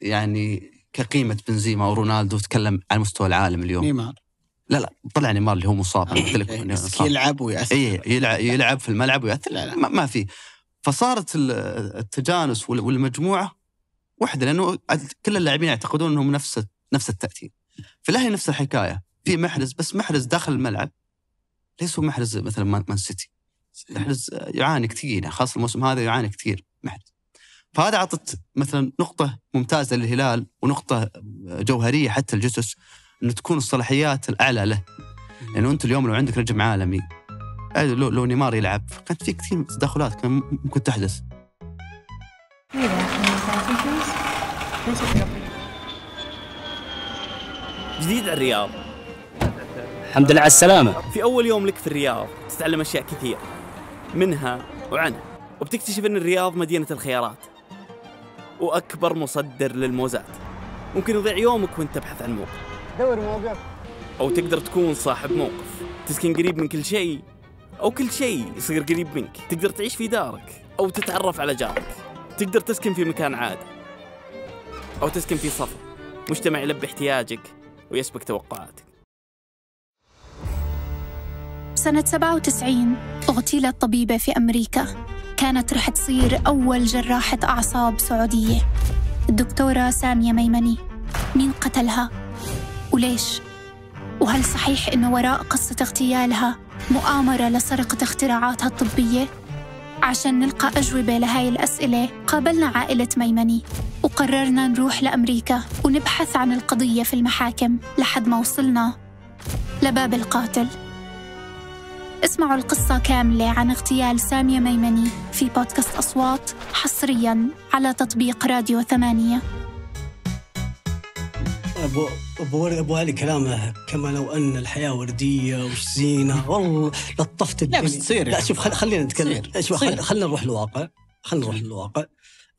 B: يعني كقيمه بنزيما ورونالدو تكلم على مستوى العالم اليوم نيمار لا لا طلع نيمار اللي هو مصاب آه، يلعب ويأثر إيه، يلعب يلعب في الملعب ويأثر لا لا. ما, ما في فصارت التجانس والمجموعه وحده لانه كل اللاعبين يعتقدون انهم نفس نفس التاثير فالاهلي نفس الحكايه في محرز بس محرز داخل الملعب ليس هو محرز مثلا مان سيتي محرز يعاني كثير يعني خاصه الموسم هذا يعاني كثير محرز فهذا اعطت مثلا نقطه ممتازه للهلال ونقطه جوهريه حتى الجسس انه تكون الصلاحيات الاعلى له لانه انت اليوم لو عندك نجم عالمي لو, لو نيمار يلعب كانت في كثير تدخلات كان ممكن تحدث جديد
C: على الرياض الحمد لله على السلامة
A: في أول يوم لك في الرياض تتعلم أشياء كثير منها وعنها وبتكتشف أن الرياض مدينة الخيارات وأكبر مصدر للموزات ممكن يضيع يومك وانت تبحث عن موقف دور موقف أو تقدر تكون صاحب موقف تسكن قريب من كل شيء أو كل شيء يصير قريب منك تقدر تعيش في دارك أو تتعرف على جارك تقدر تسكن في مكان عادي أو تسكن في صفر مجتمع يلبي احتياجك ويسبق توقعاتك
B: سنة 97 اغتيلت طبيبة في أمريكا كانت رح تصير أول جراحة أعصاب سعودية الدكتورة سامية ميمني مين قتلها؟ وليش؟ وهل صحيح إنه وراء قصة اغتيالها مؤامرة لسرقة اختراعاتها الطبية؟ عشان نلقى أجوبة لهاي الأسئلة قابلنا عائلة ميمني وقررنا نروح لأمريكا ونبحث عن القضية في المحاكم لحد ما وصلنا لباب القاتل اسمعوا القصة كاملة عن اغتيال سامية ميمني في بودكاست أصوات حصرياً على تطبيق راديو ثمانية
C: ابو ابو ابو علي كلامه كما لو ان الحياه ورديه وش زينه والله لطفت الدنيا لا بس تصير لا شوف خلينا نتكلم شوف خلينا نروح للواقع خلينا نروح للواقع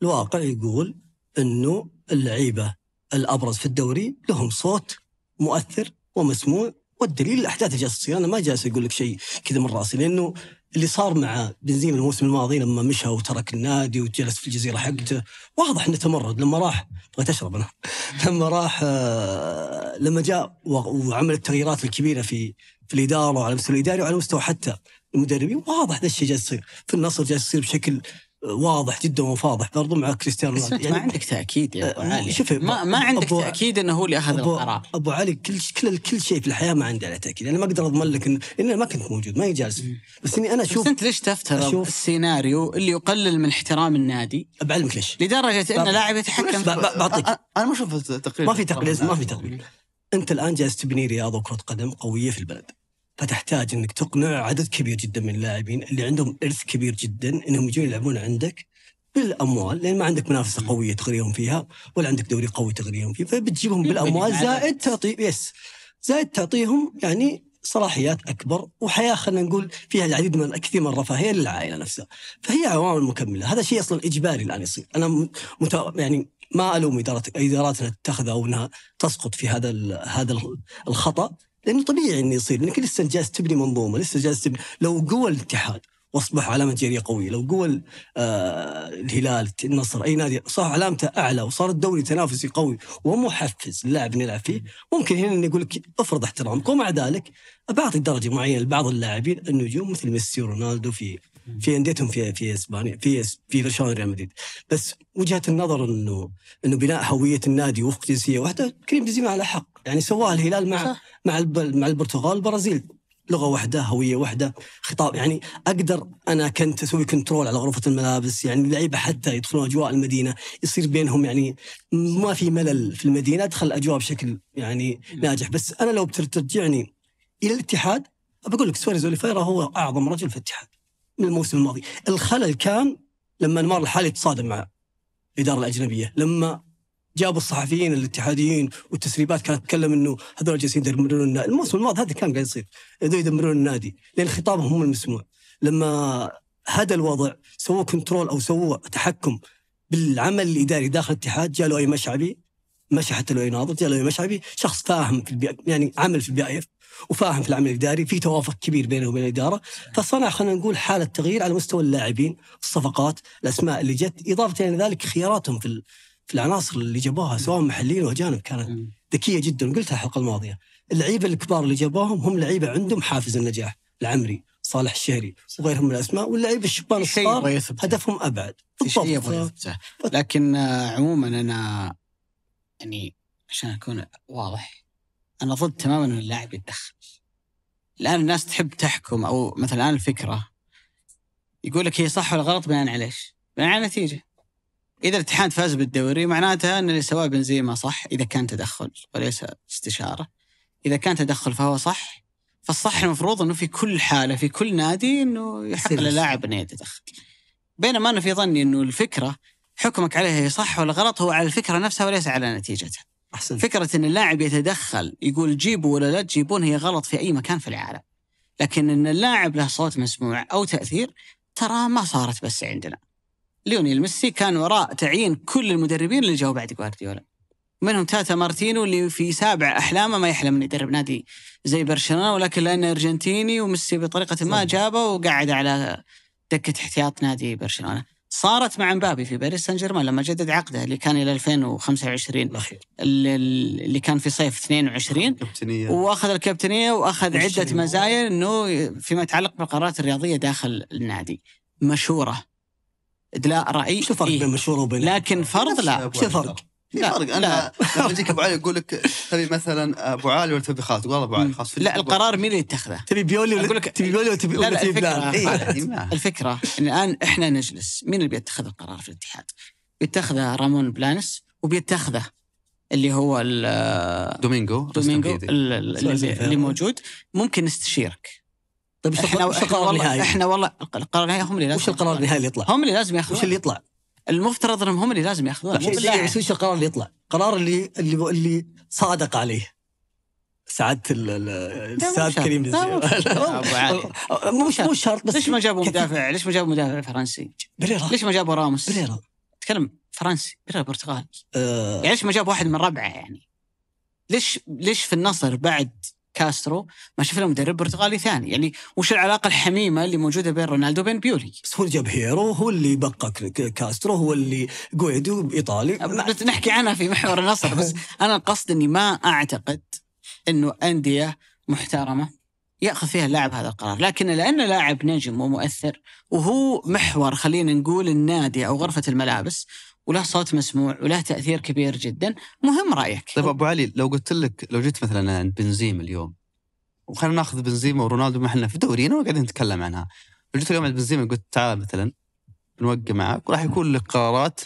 C: الواقع يقول انه اللعيبه الابرز في الدوري لهم صوت مؤثر ومسموع والدليل الاحداث اللي جالسه تصير انا ما جالس اقول لك شيء كذا من راسي لانه اللي صار مع بنزيما الموسم الماضي لما مشى وترك النادي وجلس في الجزيره حقته واضح انه تمرد لما راح بغيت اشرب انا [laughs] لما راح آه، لما جاء وعمل التغييرات الكبيره في في الاداره وعلى مستوى الاداري وعلى مستوى حتى المدربين واضح هذا الشيء جالس يصير في النصر جالس يصير بشكل واضح جدا وفاضح برضو مع كريستيانو رونالدو يعني ما عندك تاكيد يا ابو آه، علي شوف ما, ما عندك أبو تاكيد انه هو اللي اخذ أبو القرار ابو علي كل كل كل شيء في الحياه ما عندي على تاكيد انا ما اقدر اضمن لك إن ما كنت موجود ما جالس بس اني انا اشوف بس انت ليش تفترض السيناريو اللي يقلل من احترام النادي بعلمك ليش لدرجه ان لاعب يتحكم بعطيك
B: انا ما اشوف تقليل ما في تقليل ما في تقليل
C: انت الان جالس تبني رياضه وكره قدم قويه في البلد فتحتاج انك تقنع عدد كبير جدا من اللاعبين اللي عندهم ارث كبير جدا انهم يجون يلعبون عندك بالاموال لان ما عندك منافسه قويه تغريهم فيها ولا عندك دوري قوي تغريهم فيه فبتجيبهم بالاموال زائد تعطي يس زائد تعطيهم يعني صلاحيات اكبر وحياه خلينا نقول فيها العديد من كثير من الرفاهيه للعائله نفسها فهي عوامل مكمله هذا شيء اصلا اجباري الان يصير انا مت... يعني ما الوم ادارات اداراتنا تتخذ او انها تسقط في هذا ال... هذا الخطا لانه طبيعي انه يصير لانك لسه جالس تبني منظومه لسه جالس تبني لو قوى الاتحاد واصبح علامه تجاريه قويه، لو قوى آه، الهلال، النصر، اي نادي صار علامته اعلى وصار الدوري تنافسي قوي ومحفز للاعب نلعب فيه، ممكن هنا يقول لك افرض احترامك ومع ذلك بعطي درجه معينه لبعض اللاعبين النجوم مثل ميسي ورونالدو في في انديتهم في في اسبانيا في في برشلونه ريال مدريد بس وجهه النظر انه انه بناء هويه النادي وفق جنسيه واحده كريم بنزيما على حق يعني سواها الهلال مع مع مع البرتغال والبرازيل لغه واحده هويه واحده خطاب يعني اقدر انا كنت اسوي كنترول على غرفه الملابس يعني اللعيبه حتى يدخلون اجواء المدينه يصير بينهم يعني ما في ملل في المدينه ادخل الاجواء بشكل يعني ناجح بس انا لو بترجعني الى الاتحاد بقول لك سواريز اوليفيرا هو اعظم رجل في الاتحاد من الموسم الماضي الخلل كان لما انمار الحالي تصادم مع الاداره الاجنبيه لما جابوا الصحفيين الاتحاديين والتسريبات كانت تتكلم انه هذول جالسين يدمرون النادي، الموسم الماضي هذا كان قاعد يصير، هذول يدمرون النادي لان خطابهم هم المسموع. لما هذا الوضع سووا كنترول او سووا تحكم بالعمل الاداري داخل الاتحاد جاء اي مشعبي مشى حتى لو اي ناظر جاء اي مشعبي شخص فاهم في البي... يعني عمل في البي اف وفاهم في العمل الاداري في توافق كبير بينه وبين الاداره فصنع خلينا نقول حاله تغيير على مستوى اللاعبين الصفقات الاسماء اللي جت اضافه الى ذلك خياراتهم في في العناصر اللي جابوها سواء محليين او اجانب كانت ذكيه جدا قلتها الحلقه الماضيه اللعيبه الكبار اللي جابوهم هم لعيبه عندهم حافز النجاح العمري صالح الشهري وغيرهم من الاسماء واللعيبه الشبان الصغار هدفهم ابعد بالضبط
A: لكن آه، عموما انا يعني عشان اكون واضح انا ضد تماما ان اللاعب يتدخل الان الناس تحب تحكم او مثلا الان الفكره يقول لك هي صح ولا غلط بناء على ايش؟ بناء على نتيجه اذا الاتحاد فاز بالدوري معناتها ان اللي سواه بنزيما صح اذا كان تدخل وليس استشاره اذا كان تدخل فهو صح فالصح المفروض انه في كل حاله في كل نادي انه يحق للاعب انه يتدخل بينما انا في ظني انه الفكره حكمك عليها هي صح ولا غلط هو على الفكره نفسها وليس على نتيجتها أحسن. فكره ان اللاعب يتدخل يقول جيبوا ولا لا تجيبون هي غلط في اي مكان في العالم لكن ان اللاعب له صوت مسموع او تاثير ترى ما صارت بس عندنا ليونيل ميسي كان وراء تعيين كل المدربين اللي جاوا بعد جوارديولا منهم تاتا مارتينو اللي في سابع احلامه ما يحلم انه يدرب نادي زي برشلونه ولكن لانه ارجنتيني وميسي بطريقه ما جابه وقعد على دكه احتياط نادي برشلونه. صارت مع مبابي في باريس سان جيرمان لما جدد عقده اللي كان الى 2025 الاخير اللي كان في صيف 22 واخذ الكابتنيه واخذ عده مزايا انه فيما يتعلق بالقرارات الرياضيه داخل النادي مشوره ادلاء راي شو الفرق إيه؟ بين مشهور وبين لكن فرض لا شو الفرق؟
B: في فرق انا لما يجيك ابو علي يقول لك تبي مثلا ابو علي ولا تبي خالد؟ والله ابو علي خاص لا القرار مين اللي يتخذه؟
C: تبي بيولي ولا لك تبي بيولي ولا تبي لا لا الفكره, إيه، إيه،
A: الفكرة ان الان احنا نجلس مين اللي بيتخذ القرار في الاتحاد؟ بيتخذه رامون بلانس وبيتخذه اللي هو دومينجو دومينجو اللي, اللي موجود ممكن نستشيرك طيب وش احنا, القرار النهائي؟ احنا والله القرار النهائي هم اللي لازم وش القرار النهائي اللي يطلع؟ هم اللي لازم ياخذون وش اللي يطلع؟ المفترض انهم هم اللي لازم ياخذون وش
C: القرار اللي يطلع؟ قرار اللي اللي اللي صادق عليه سعاده الاستاذ كريم مو مو شرط [laughs] بس أه، ليش ما جابوا مدافع ليش ما جابوا مدافع فرنسي؟ بريرا
A: ليش ما جابوا راموس؟ بريرا تكلم فرنسي بريرا برتغالي أه. يعني ليش ما جابوا واحد من ربعه يعني؟ ليش ليش في النصر بعد كاسترو ما شفنا مدرب برتغالي ثاني يعني وش العلاقه الحميمه اللي موجوده بين رونالدو وبين بيولي بس هو جاب هيرو هو اللي بقى كاسترو هو اللي جويدو ايطالي نحكي عنها في محور النصر بس [laughs] انا القصد اني ما اعتقد انه انديه محترمه ياخذ فيها اللاعب هذا القرار لكن لانه لاعب نجم ومؤثر وهو محور خلينا نقول النادي او غرفه الملابس وله صوت مسموع وله تاثير كبير جدا مهم
B: رايك طيب ابو علي لو قلت لك لو جيت مثلا عند بنزيما اليوم وخلينا ناخذ بنزيما ورونالدو ما احنا في دورينا وقاعدين نتكلم عنها لو جيت اليوم عند بنزيما قلت تعال مثلا بنوقع معك وراح يكون لك قرارات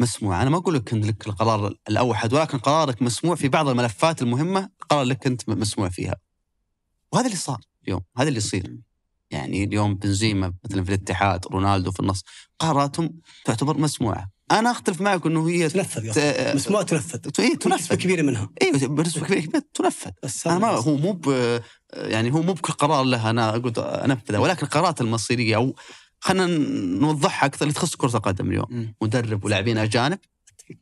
B: مسموعه، انا ما اقول لك ان لك القرار الاوحد ولكن قرارك مسموع في بعض الملفات المهمه قرار لك انت مسموع فيها. وهذا اللي صار اليوم، هذا اللي يصير. يعني اليوم بنزيما مثلا في الاتحاد، رونالدو في النص قراراتهم تعتبر مسموعه. انا اختلف معك انه هي تنفذ بس مسموع تنفذ اي تنفذ كبيره منها اي بنسبه كبيره تنفذ بس انا ما هو مو يعني هو مو بكل قرار له انا اقول انفذه ولكن القرارات المصيريه او خلينا نوضحها اكثر اللي تخص كره القدم اليوم مدرب ولاعبين اجانب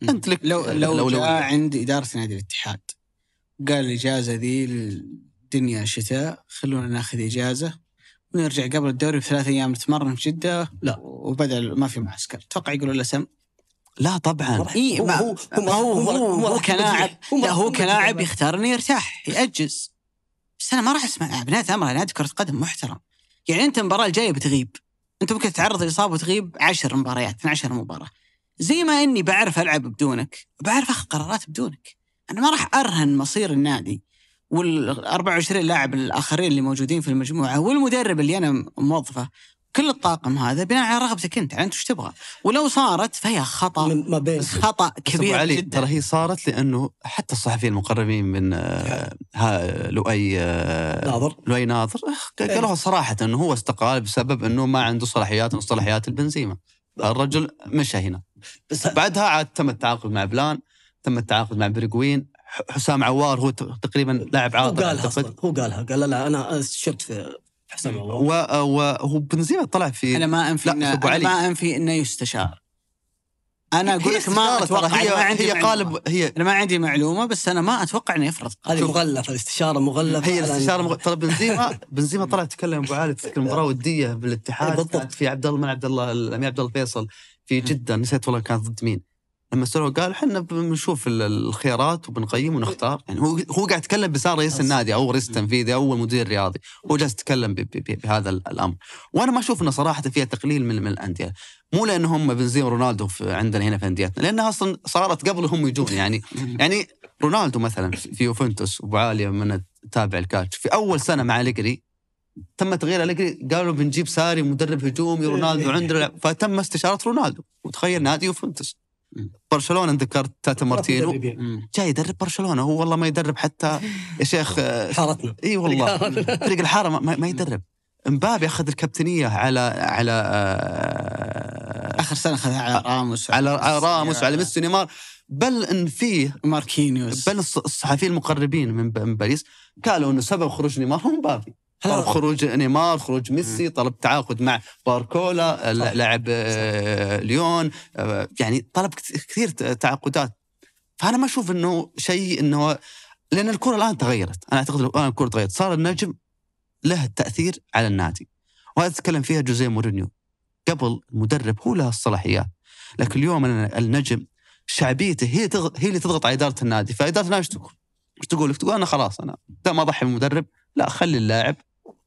B: انت لك لو لو, لو, لو جاء
A: عند اداره نادي الاتحاد قال الاجازه ذي الدنيا شتاء خلونا ناخذ اجازه ونرجع قبل الدوري بثلاث ايام نتمرن في جده لا وبدل ما في معسكر اتوقع يقولوا له سم لا طبعا اي ما هو هو, هو, هو, هو كلاعب هو كلاعب يختار انه يرتاح يأجز بس انا ما راح اسمع بنات امره نادي كره قدم محترم يعني انت المباراه الجايه بتغيب انت ممكن تتعرض لاصابه وتغيب 10 مباريات 12 مباراه زي ما اني بعرف العب بدونك بعرف اخذ قرارات بدونك انا ما راح ارهن مصير النادي وال 24 لاعب الاخرين اللي موجودين في المجموعه والمدرب اللي انا موظفه كل الطاقم هذا بناء على رغبتك انت يعني انت وش تبغى ولو صارت فهي خطا ما بين خطا كبير علي جدا ترى
B: هي صارت لانه حتى الصحفيين المقربين من آه، ها لؤي آه، ناظر لؤي ناظر آه، قالوها إيه. صراحه انه هو استقال بسبب انه ما عنده صلاحيات من صلاحيات البنزيمه الرجل مشى هنا بس بعدها عاد تم التعاقد مع بلان تم التعاقد مع برقوين حسام عوار هو تقريبا لاعب عاطل هو قالها هو قالها قال لا
C: انا استشرت
B: في حسن الله وهو آه، ابن طلع في انا ما انفي إن أنا ما انفي انه يستشار انا
C: اقول لك ما اتوقع هي, ما عندي هي قالب
B: هي انا ما عندي
A: معلومه بس انا ما اتوقع انه يفرض هذه مغلفه الاستشاره مغلفه هي الاستشاره مغلفه ترى بنزيما
B: [laughs] بنزيما طلع تكلم ابو علي تذكر مباراه وديه بالاتحاد بالضبط في عبد الله من عبد الله الامير عبد الله الفيصل في جده نسيت والله كانت ضد مين لما سألوه قال احنا بنشوف الخيارات وبنقيم ونختار يعني هو هو قاعد يتكلم بصار رئيس النادي او رئيس تنفيذي او مدير الرياضي هو جالس يتكلم بهذا الامر وانا ما اشوف انه صراحه فيها تقليل من من الانديه مو لانهم هم بنزيما ورونالدو عندنا هنا في انديتنا لانها اصلا صارت قبل هم يجون يعني [laughs] يعني رونالدو مثلا في يوفنتوس وعاليه عاليه من تابع الكاتش في اول سنه مع الجري تم تغيير الجري قالوا بنجيب ساري مدرب هجومي رونالدو عندنا فتم استشاره رونالدو وتخيل نادي يوفنتوس [laughs] برشلونه ذكرت تاتا مارتينو جاي يدرب برشلونه هو والله ما يدرب حتى يا شيخ آه، حارتنا اي والله [laughs] فريق الحاره ما, ما يدرب مبابي اخذ الكابتنيه على على آه، اخر سنه اخذها على راموس على راموس وعلى ميسي نيمار بل ان فيه ماركينيوس بل الصحفيين المقربين من باريس قالوا انه سبب خروج نيمار هو مبابي طلب خروج نيمار خروج ميسي طلب تعاقد مع باركولا لاعب آه، ليون آه، يعني طلب كثير تعاقدات فانا ما اشوف انه شيء انه لان الكره الان تغيرت انا اعتقد الان الكره تغيرت صار النجم له تاثير على النادي وهذا تكلم فيها جوزيه مورينيو قبل المدرب هو له الصلاحيات لكن اليوم النجم شعبيته هي هي اللي تضغط على اداره النادي فاداره النادي ايش تقول؟ ايش تقول؟ تقول انا خلاص انا ما اضحي بالمدرب لا خلي اللاعب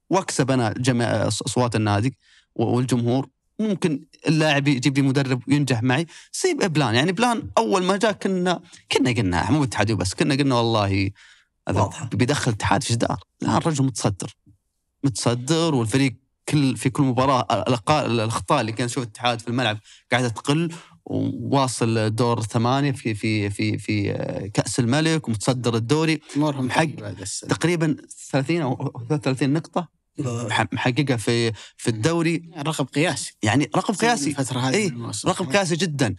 B: واكسب انا جميع اصوات النادي والجمهور ممكن اللاعب يجيب لي مدرب ينجح معي سيب بلان يعني بلان اول ما جاء كنا كنا قلنا مو اتحاد بس كنا قلنا والله واضحه بيدخل الاتحاد في جدار الان الرجل متصدر متصدر والفريق كل في كل مباراه الاخطاء اللي كان شوف الاتحاد في الملعب قاعده تقل وواصل دور ثمانيه في في في في آه، كاس الملك ومتصدر الدوري حق تقريبا 30 او 33 نقطه محققه في في الدوري رقم قياسي يعني رقم قياسي الفتره هذه إيه؟ رقم قياسي جدا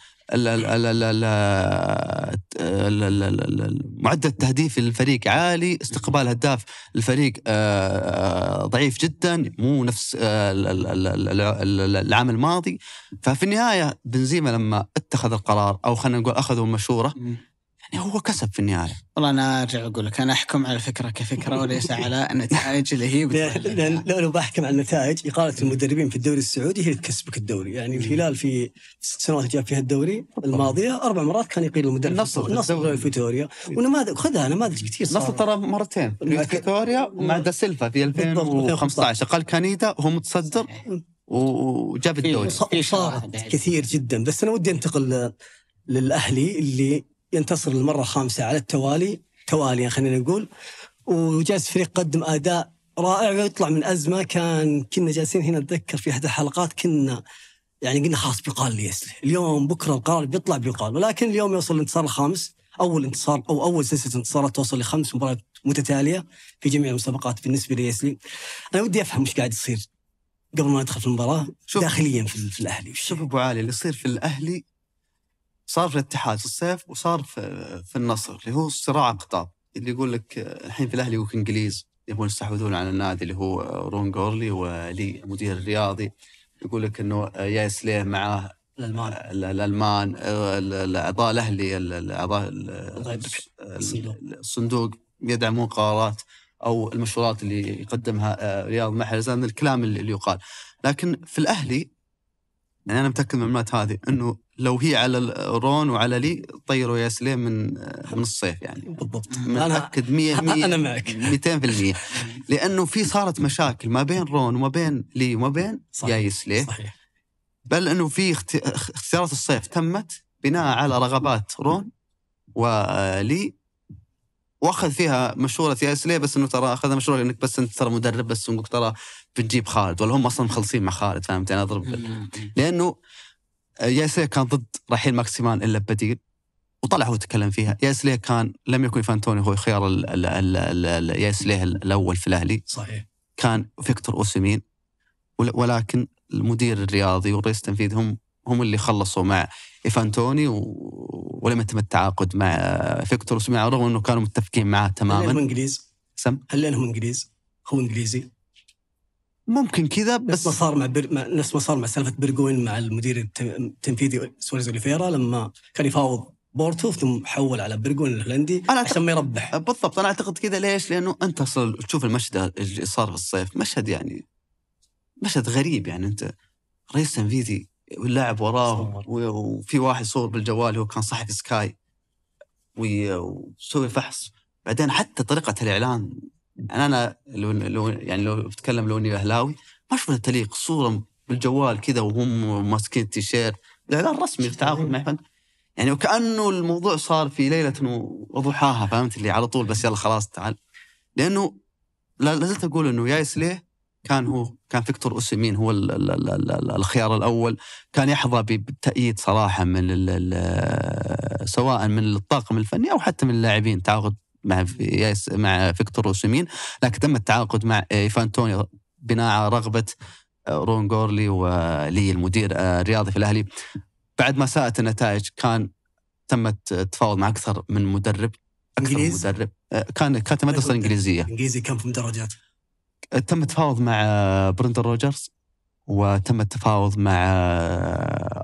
B: معدل التهديف للفريق عالي استقبال هداف الفريق ضعيف جدا مو نفس العام الماضي ففي النهايه بنزيما لما اتخذ القرار او خلينا نقول اخذوا المشوره يعني هو كسب في النهايه
A: والله انا ارجع اقول لك انا احكم على الفكره كفكره وليس على [laughs] النتائج اللي هي
C: لان لو لو بحكم على النتائج اقاله المدربين في الدوري السعودي هي اللي تكسبك الدوري يعني الهلال في ست سنوات جاب فيها الدوري الماضيه اربع مرات كان يقيل المدرب النصر في فيتوريا ونماذج خذها نماذج كثير النصر ترى مرتين
B: فيتوريا مع دا سيلفا في 2015
C: اقل كانيدا وهو متصدر وجاب الدوري صارت كثير جدا بس انا ودي انتقل للاهلي اللي ينتصر للمره الخامسه على التوالي تواليا يعني خلينا نقول وجالس الفريق قدم اداء رائع ويطلع من ازمه كان كنا جالسين هنا اتذكر في احد الحلقات كنا يعني قلنا خلاص بيقال ليسلي اليوم بكره القرار بيطلع بيقال ولكن اليوم يوصل الانتصار الخامس اول انتصار او اول سلسله انتصارات توصل لخمس مباريات متتاليه في جميع المسابقات بالنسبه ليسلي انا ودي افهم وش قاعد يصير قبل ما ندخل في المباراه داخليا في, في الاهلي شوف ابو علي اللي يصير في الاهلي صار في الاتحاد في الصيف وصار في, في النصر اللي هو
B: صراع اقطاب اللي يقول لك الحين في الاهلي انجليز يبغون يستحوذون على النادي اللي هو رون جورلي ولي المدير الرياضي يقول لك انه ياس ليه معاه الالمان الالمان الاعضاء الاهلي الاعضاء الصندوق يدعمون قرارات او المشورات اللي يقدمها آه، رياض محرز الكلام اللي يقال لكن في الاهلي يعني انا متاكد من المعلومات هذه انه لو هي على رون وعلى لي طيروا يا سليم من من الصيف
C: يعني بالضبط متاكد 100 100 انا [laughs] معك
B: 200% لانه في صارت مشاكل ما بين رون وما بين لي وما بين يا يسلي صحيح بل انه في اختيارات الصيف تمت بناء على رغبات رون ولي واخذ فيها مشوره ياس ليه بس انه ترى اخذ مشوره انك بس انت ترى مدرب بس انك ترى بتجيب خالد ولا هم اصلا مخلصين مع خالد فهمت انا اضرب لانه ياسر كان ضد رحيل ماكسيمان الا ببديل وطلع هو تكلم فيها ياسليه كان لم يكن فانتوني هو خيار ليه الاول في الاهلي صحيح كان فيكتور اوسيمين ولكن المدير الرياضي والرئيس التنفيذي هم هم اللي خلصوا مع ايفانتوني و... ولم يتم التعاقد مع فيكتور اوسيمين على الرغم انه كانوا متفقين معه تماما هل
C: انجليز سم هل لانهم انجليز؟ هو انجليزي ممكن كذا بس نفس ما صار مع بر... نفس ما صار مع سالفه بيرجوين مع المدير التنفيذي سواريز اوليفيرا لما كان يفاوض بورتو ثم حول على برجوين الهولندي أنا عشان ما يربح
B: بالضبط انا اعتقد كذا ليش؟ لانه انت اصلا تشوف المشهد اللي صار في الصيف مشهد يعني مشهد غريب يعني انت رئيس تنفيذي واللاعب وراه وفي واحد صور بالجوال هو كان صحفي سكاي ويسوي فحص بعدين حتى طريقه الاعلان يعني انا لو لو يعني لو بتكلم لو اني اهلاوي ما اشوف تليق صوره بالجوال كذا وهم ماسكين التيشيرت الاعلان رسمي التعاقد مع يعني وكانه الموضوع صار في ليله وضحاها فهمت اللي على طول بس يلا خلاص تعال لانه لازلت اقول انه يايس ليه كان هو كان فيكتور اوسيمين هو الـ الـ الـ الـ الـ الخيار الاول كان يحظى بالتأييد صراحه من الـ الـ سواء من الطاقم الفني او حتى من اللاعبين تعاقد مع مع فيكتور وسمين لكن تم التعاقد مع ايفان توني بناء على رغبه آه، رون جورلي ولي المدير آه، الرياضي في الاهلي بعد ما ساءت النتائج كان تمت التفاوض مع اكثر من مدرب اكثر من مدرب آه، كان كانت المدرسه الانجليزيه انجليزي كم في مدرجات تم التفاوض مع برندر روجرز وتم التفاوض مع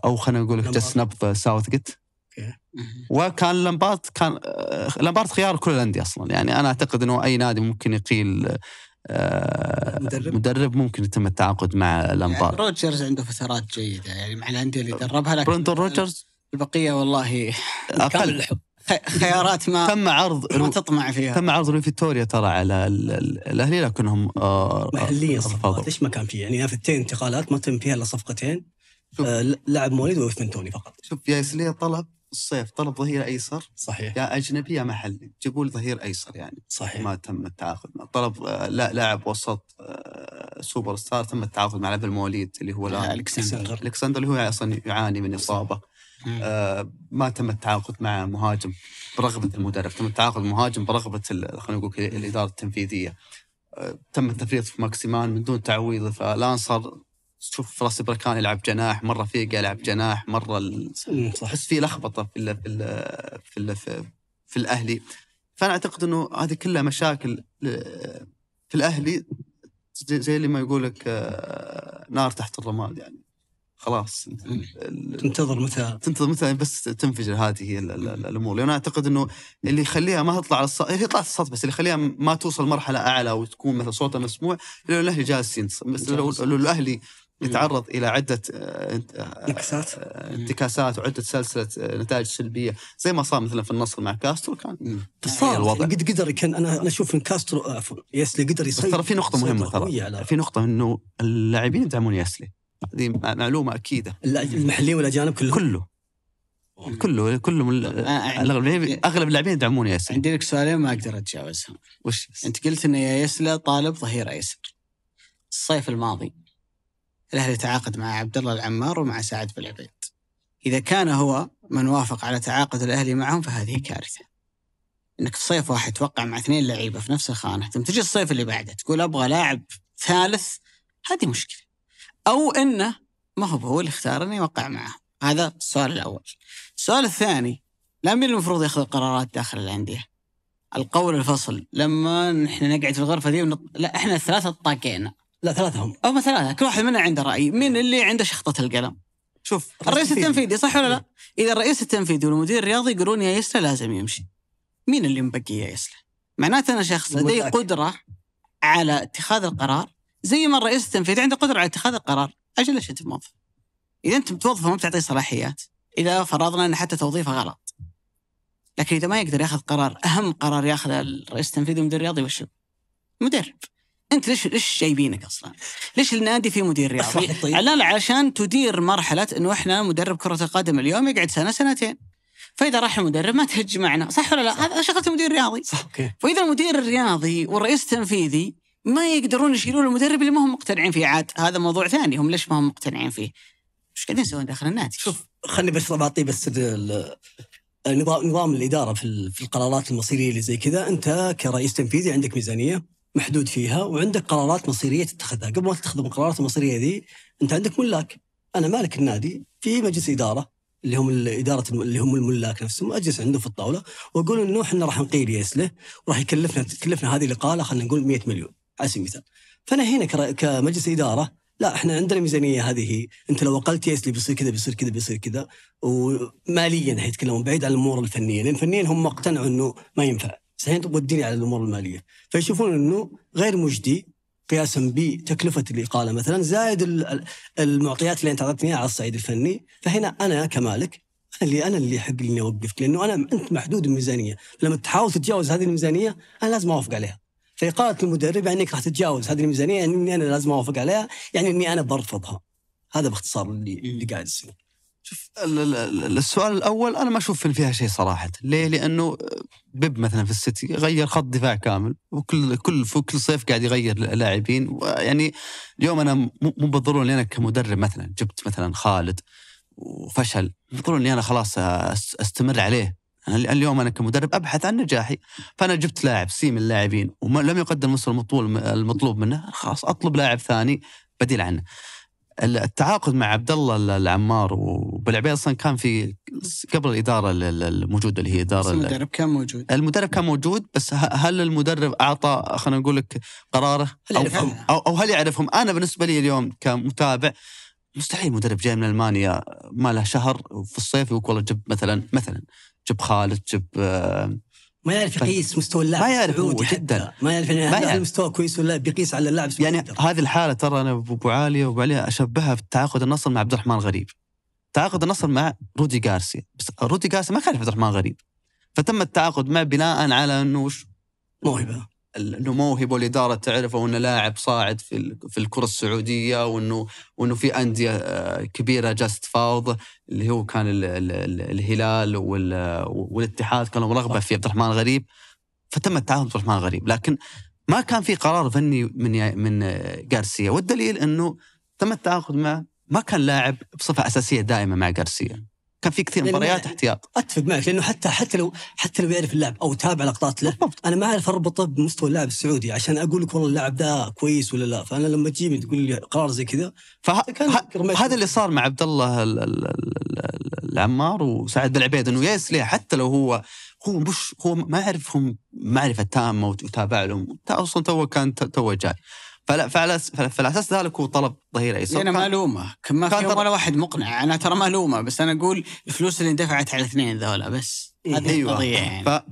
B: او خلينا نقول جس نبض ساوث جيت وكان لامبارد كان آه، لامبارد خيار كل الانديه اصلا يعني انا اعتقد انه اي نادي ممكن يقيل آه، مدرب مدرب ممكن يتم التعاقد مع لامبارد
A: يعني روجرز عنده فترات جيده يعني مع الانديه اللي دربها لكن برندون روجرز البقيه والله اقل الحب خيارات ما تم
C: عرض ما تطمع فيها تم
B: عرض فيتوريا ترى على الاهلي لكنهم آه،
C: محليا صفقات ليش ما كان يعني في يعني نافتين انتقالات ما تم فيها الا صفقتين لاعب مواليد وثمن توني فقط شوف يا سليه طلب الصيف طلب ظهير ايسر صحيح يا اجنبي يا محلي
B: جيبوا لي ظهير ايسر يعني صحيح ما تم التعاقد معه طلب آه، لا لاعب وسط آه، سوبر ستار تم التعاقد مع لاعب المواليد اللي هو آه، الان الكسندر الكسندر اللي هو اصلا يعاني من اصابه آه ما تم التعاقد مع مهاجم برغبه المدرب تم التعاقد مع مهاجم برغبه خلينا نقول الاداره التنفيذيه تم التفريط في ماكسيمان من دون تعويض فالان صار تشوف فراس بركان يلعب جناح مره فيقا يلعب جناح مره احس في لخبطه في الـ في الـ في, الـ في, في الاهلي فانا اعتقد انه هذه كلها مشاكل آه، في الاهلي زي اللي ما يقول لك آه، نار تحت الرماد يعني خلاص تنتظر متى تنتظر متى بس تنفجر هذه الامور لان يعني اعتقد انه اللي يخليها ما تطلع على الصوت هي طلعت الصوت بس اللي يخليها ما توصل مرحله اعلى وتكون مثلا صوتها مسموع لو الاهلي جالسين بس لو الاهلي يتعرض الى عده آه، آه، انتكاسات آه، انتكاسات وعده سلسله نتائج سلبيه زي ما صار مثلا في النصر مع كاسترو كان
C: يعني صار الوضع قد قدر كان انا اشوف ان كاسترو عفوا يسلي قدر يسيطر ترى في نقطه مهمه ترى
B: في نقطه انه اللاعبين يدعمون يسلي هذه معلومه اكيده المحليين والاجانب كلهم كله كله كله اغلب اغلب اللاعبين يدعمون ياسر
A: عندي لك سؤالين ما اقدر اتجاوزهم وش انت قلت ان ياسلا طالب ظهير ايسر الصيف الماضي الاهلي تعاقد مع عبد الله العمار ومع سعد بن عبيد. اذا كان هو من وافق على تعاقد الاهلي معهم فهذه كارثه. انك في صيف واحد توقع مع اثنين لعيبه في نفس الخانه، ثم تجي الصيف اللي بعده تقول ابغى لاعب ثالث هذه مشكله. او انه ما هو هو اللي اختار انه يوقع معه، هذا السؤال الاول. السؤال الثاني لا مين المفروض ياخذ القرارات داخل الانديه؟ القول الفصل لما نحن نقعد في الغرفه دي ونط... لا احنا الثلاثه طاقينا لا ثلاثة هم هم ثلاثة كل واحد منا عنده رأي مين اللي عنده شخطة القلم شوف الرئيس التنفيذي صح ولا لا إذا الرئيس التنفيذي والمدير الرياضي يقولون يا يسلا لازم يمشي مين اللي مبقي يا يسلا معناته أنا شخص لدي قدرة على اتخاذ القرار زي ما الرئيس التنفيذي عنده قدرة على اتخاذ القرار أجل أنت موظف إذا أنت بتوظفه ما بتعطيه صلاحيات إذا فرضنا أن حتى توظيفه غلط لكن إذا ما يقدر ياخذ قرار أهم قرار ياخذه الرئيس التنفيذي والمدير الرياضي وشو؟ مدرب انت ليش ليش جايبينك اصلا؟ ليش النادي في مدير رياضي؟ طيب. لا لا عشان تدير مرحله انه احنا مدرب كره القدم اليوم يقعد سنه سنتين فاذا راح المدرب ما تهج معنا صح ولا لا؟ هذا شغله المدير الرياضي صح اوكي فاذا المدير الرياضي والرئيس التنفيذي ما يقدرون يشيلون المدرب اللي ما هم مقتنعين فيه عاد هذا موضوع ثاني هم ليش ما هم مقتنعين فيه؟ ايش قاعدين
C: يسوون داخل النادي؟ شوف خلني بس بعطيه بس نظام نظام الاداره في القرارات المصيريه اللي زي كذا انت كرئيس تنفيذي عندك ميزانيه محدود فيها وعندك قرارات مصيريه تتخذها، قبل ما تتخذ القرارات المصيريه ذي انت عندك ملاك، انا مالك النادي في مجلس اداره اللي هم الإدارة اللي هم الملاك نفسهم اجلس عندهم في الطاوله واقول انه احنا راح نقيل يسله وراح يكلفنا تكلفنا هذه الاقاله خلينا نقول 100 مليون على سبيل المثال. فانا هنا كمجلس اداره لا احنا عندنا ميزانيه هذه انت لو اقلت يسلي بيصير كذا بيصير كذا بيصير كذا وماليا حيتكلمون بعيد عن الامور الفنيه لان فنيا هم اقتنعوا انه ما ينفع الحين توديني على الامور الماليه فيشوفون انه غير مجدي قياسا بتكلفه الاقاله مثلا زائد المعطيات اللي انت اعطيتني على الصعيد الفني فهنا انا كمالك انا اللي انا اللي يحق لي اني اوقفك لانه انا انت محدود الميزانيه لما تحاول تتجاوز هذه الميزانيه انا لازم اوافق عليها فإقالة المدرب يعني انك راح تتجاوز هذه الميزانيه يعني اني انا لازم اوافق عليها يعني اني انا برفضها هذا باختصار اللي اللي قاعد يصير
B: شوف السؤال الاول انا ما اشوف فيها شيء صراحه،
C: ليه؟ لانه آه، بيب مثلا
B: في السيتي غير خط دفاع كامل وكل كل كل صيف قاعد يغير لاعبين يعني اليوم انا مو بالضروره انا كمدرب مثلا جبت مثلا خالد وفشل، مو بالضروره اني انا خلاص استمر عليه انا اليوم انا كمدرب ابحث عن نجاحي فانا جبت لاعب سي من اللاعبين ولم يقدم المستوى المطلوب منه خلاص اطلب لاعب ثاني بديل عنه التعاقد مع عبد الله العمار وبالعبيد اصلا كان في قبل الاداره الموجوده اللي هي اداره المدرب كان موجود المدرب كان موجود بس هل المدرب اعطى خلينا نقول لك قراره هل أو, أو, أو, او هل يعرفهم؟ انا بالنسبه لي اليوم كمتابع مستحيل مدرب جاي من المانيا ما له شهر في الصيف يقول والله جب مثلا مثلا جب خالد جب آه،
C: ما يعرف يقيس طيب. مستوى اللاعب ما يعرف هو جدا ما يعرف يعني ما يعرف مستوى كويس ولا بيقيس على اللاعب يعني هذه
B: الحاله ترى انا ابو علي وابو علي اشبهها في تعاقد النصر مع عبد الرحمن غريب تعاقد النصر مع رودي جارسيا بس رودي جارسيا ما كان عبد الرحمن غريب فتم التعاقد معه بناء على انه موهبه انه موهبه الاداره تعرفه وانه لاعب صاعد في في الكره السعوديه وانه وانه في انديه آه، كبيره جالسه تفاوض اللي هو كان الـ الـ الـ الهلال والاتحاد كانوا رغبه في عبد الرحمن غريب فتم التعاقد عبد الرحمن غريب لكن ما كان في قرار فني من من غارسيا والدليل انه تم التعاقد مع ما كان لاعب بصفه اساسيه دائمه مع غارسيا
C: كان في كثير مباريات احتياط اتفق معك لانه حتى حتى لو حتى لو يعرف اللاعب او تابع لقطات له بالضبط. انا ما اعرف اربطه بمستوى اللاعب السعودي عشان اقول لك والله اللاعب ده كويس ولا لا فانا لما تجيني تقول لي قرار زي كذا فهذا اللي صار مع عبد الله
B: العمار وسعد العبيد انه يس ليه حتى لو هو هو مش هو ما يعرفهم معرفه تامه وتابع لهم اصلا تو كان تو جاي فلا فعلى فعلى اساس ذلك هو طلب ظهير ايسر انا ما الومه ما في ولا واحد مقنع انا ترى ما الومه بس انا اقول الفلوس اللي اندفعت على الاثنين ذولا بس إيه، هذه أيوة. القضيه يعني فهذا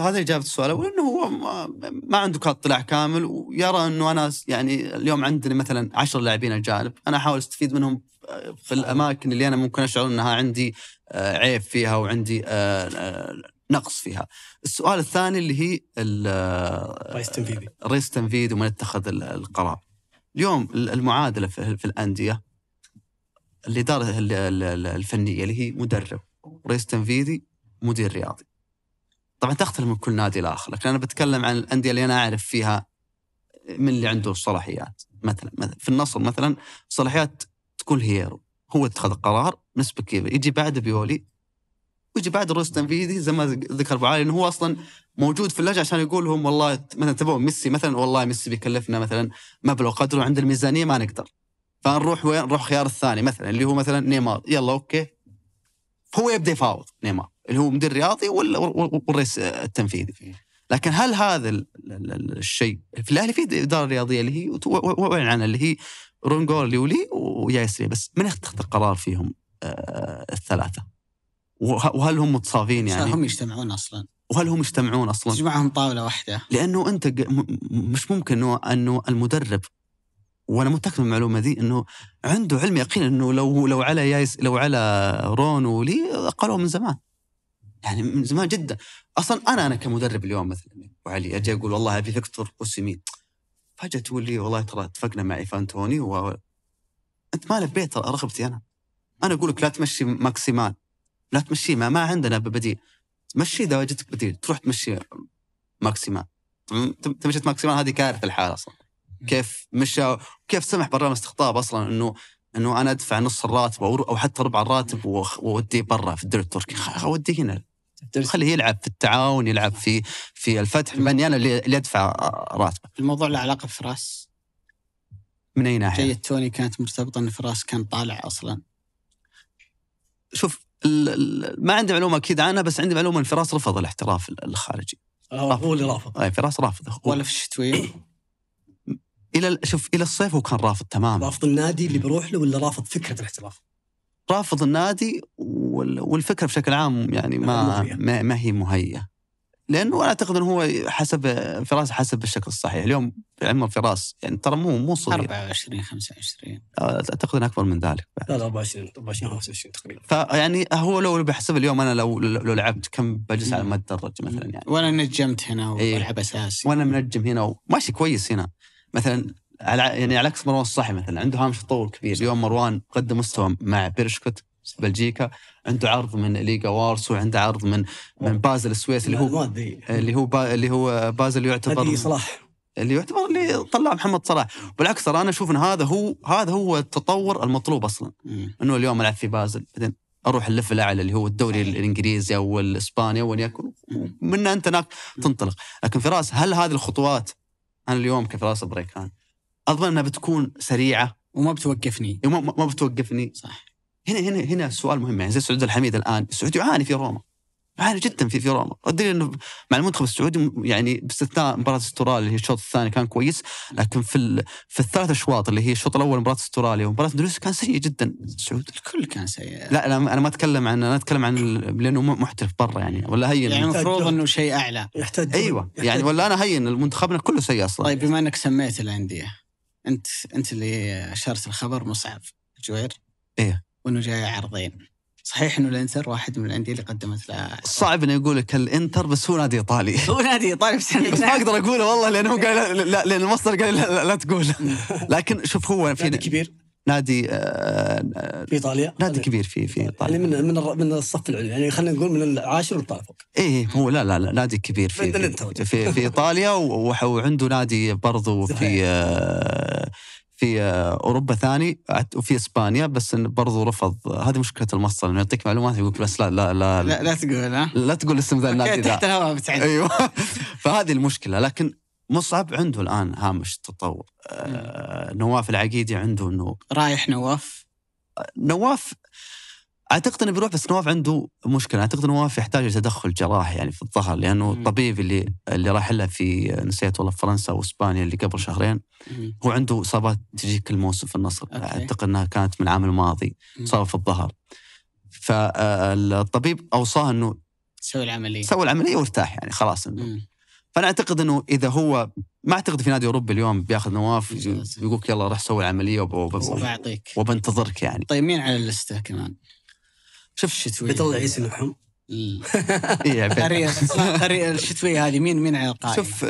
B: هذا اجابه السؤال الاول انه هو ما, ما عنده اطلاع كامل ويرى انه انا يعني اليوم عندنا مثلا 10 لاعبين اجانب انا احاول استفيد منهم آه، في الاماكن اللي انا ممكن اشعر انها عندي آه، عيب فيها وعندي آه، نقص فيها السؤال الثاني اللي هي الرئيس التنفيذي الرئيس التنفيذي ومن اتخذ القرار اليوم المعادله في الانديه الاداره الفنيه اللي هي مدرب رئيس تنفيذي مدير رياضي طبعا تختلف من كل نادي لاخر لكن انا بتكلم عن الانديه اللي انا اعرف فيها من اللي عنده الصلاحيات مثلا في النصر مثلا صلاحيات تكون هيرو هو اتخذ قرار نسبة كبيرة يجي بعده بيولي ويجي بعد الرئيس التنفيذي زي ما ذكر ابو علي انه هو اصلا موجود في اللجنه عشان يقول لهم والله مثلا تبون ميسي مثلا والله ميسي بيكلفنا مثلا مبلغ قدره عند الميزانيه ما نقدر فنروح وين نروح خيار الثاني مثلا اللي هو مثلا نيمار يلا اوكي هو يبدا يفاوض نيمار اللي هو مدير رياضي والرئيس التنفيذي لكن هل هذا الشيء في الاهلي في اداره رياضيه اللي هي وين عنها اللي هي رونجور ولي وياسري بس من اخذ القرار فيهم آه، الثلاثه؟ وهل هم متصافين يعني؟ هم
A: يجتمعون اصلا
B: وهل هم يجتمعون اصلا؟ تجمعهم طاوله واحده لانه انت مش ممكن انه انه المدرب وانا متاكد من المعلومه ذي انه عنده علم يقين انه لو لو على يايس لو على رون ولي قالوا من زمان يعني من زمان جدا اصلا انا انا كمدرب اليوم مثلا وعلي اجي اقول والله ابي فيكتور اوسيمين فجاه تقول لي والله ترى اتفقنا مع ايفان توني و... انت ما بيت رغبتي انا انا اقول لك لا تمشي ماكسيمان لا تمشيه ما, ما عندنا بديل مشي اذا وجدتك بديل تروح تمشي ماكسيمان تمشيت ماكسيما هذه كارثه الحاله اصلا كيف مشى كيف سمح برنامج استقطاب اصلا انه انه انا ادفع نص الراتب او حتى ربع الراتب واوديه برا في الدوري التركي اوديه هنا خليه يلعب في التعاون يلعب في في الفتح بما انا اللي ادفع راتبه. الموضوع له علاقه بفراس؟ من اي ناحيه؟
A: جاية توني كانت مرتبطه ان فراس كان
B: طالع اصلا. شوف ما عندي معلومه اكيد عنها بس عندي معلومه ان فراس رفض الاحتراف الخارجي
C: آه، هو اللي رافض
B: اي فراس رافض ولا في الشتويه الى شوف الى الصيف هو كان رافض تماما
C: رافض النادي اللي بيروح له ولا رافض فكره الاحتراف؟ رافض النادي
B: والفكره بشكل عام يعني ما ما, ما هي مهيئه لانه انا اعتقد انه هو حسب فراس حسب الشكل الصحيح اليوم عمر فراس يعني ترى مو مو صغير
C: 24 25
B: آه، اعتقد انه اكبر من ذلك
C: بعد. لا لا 24 24 25 تقريبا
B: فيعني هو لو بحسب اليوم انا لو لو لعبت كم بجلس على المدرج الدرج مثلا يعني وانا نجمت هنا إيه. والعب اساسي وانا منجم هنا وماشي كويس هنا مثلا على يعني على عكس مروان الصاحي مثلا عنده هامش تطور كبير اليوم مروان قدم مستوى مع بيرشكوت بلجيكا عنده عرض من ليغا وارس وعنده عرض من من بازل السويس اللي هو اللي هو با اللي هو بازل يعتبر صلاح اللي يعتبر اللي طلع محمد صلاح بالعكس ترى انا اشوف ان هذا هو هذا هو التطور المطلوب اصلا انه اليوم العب في بازل بعدين اروح اللف الاعلى اللي هو الدوري إيه. الانجليزي او الاسباني او يكون من انت هناك تنطلق لكن فراس هل هذه الخطوات انا اليوم كفراس بريكان اضمن انها بتكون سريعه وما بتوقفني وما إيه، ما بتوقفني صح هنا هنا هنا سؤال مهم يعني زي سعود الحميد الان السعودي يعاني في روما يعاني جدا في في روما الدليل انه مع المنتخب السعودي يعني باستثناء مباراه استراليا اللي هي الشوط الثاني كان كويس لكن في في الثلاث اشواط اللي هي الشوط الاول مباراه استراليا ومباراه اندونيسيا كان سيء جدا السعود الكل كان سيء لا انا انا ما اتكلم عن انا اتكلم عن لانه محترف برا يعني ولا هين يعني المفروض
A: انه شيء اعلى يحتاج ايوه يحتاج يعني
B: ولا انا هين المنتخبنا كله سيء اصلا
A: طيب بما انك سميت الانديه انت انت اللي اشرت الخبر مصعب جوير ايه وانه جاي عرضين صحيح انه الانتر
B: واحد من الانديه اللي قدمت له صعب انه يقول لك الانتر بس هو نادي ايطالي هو نادي
A: ايطالي بس, يعني [laughs] بس ما اقدر اقوله والله لانه قال [laughs] لا لان المصدر قال لا,
B: لا تقول لكن شوف هو في نادي كبير نادي آه في ايطاليا آه، نادي كبير في في ايطاليا يعني من
C: من من الصف العلوي يعني خلينا نقول من العاشر والطالع فوق
B: اي إيه، هو لا لا, لا نادي كبير في في, في, في ايطاليا وعنده نادي برضو في آه في اوروبا ثاني وفي اسبانيا بس برضو رفض هذه مشكله المصدر انه يعطيك معلومات يقول بس لا لا لا لا, لا تقول ها لا تقول اسم ذا النادي تحت الهواء بتعرف ايوه [laughs] فهذه المشكله لكن مصعب عنده الان هامش التطور آه، نواف العقيدي عنده انه رايح نواف نواف اعتقد انه بيروح بس نواف عنده مشكله اعتقد نواف يحتاج لتدخل جراحي يعني في الظهر لانه الطبيب اللي اللي راح له في نسيت والله فرنسا واسبانيا اللي قبل شهرين هو عنده اصابات تجي كل موسم في النصر أوكي. اعتقد انها كانت من العام الماضي اصابه في الظهر فالطبيب آه، اوصاه انه سوي العمليه سوي العمليه وارتاح يعني خلاص انه مم. فانا اعتقد انه اذا هو ما اعتقد في نادي اوروبي اليوم بياخذ نواف بيقولك يلا روح سوي العمليه وبعطيك وبنتظرك يعني
A: طيب مين على اللسته كمان؟ شوف
C: الشتويه بيطلع عيسى لحوم
B: الطريقه الشتويه هذه مين مين على القائمه؟ شوف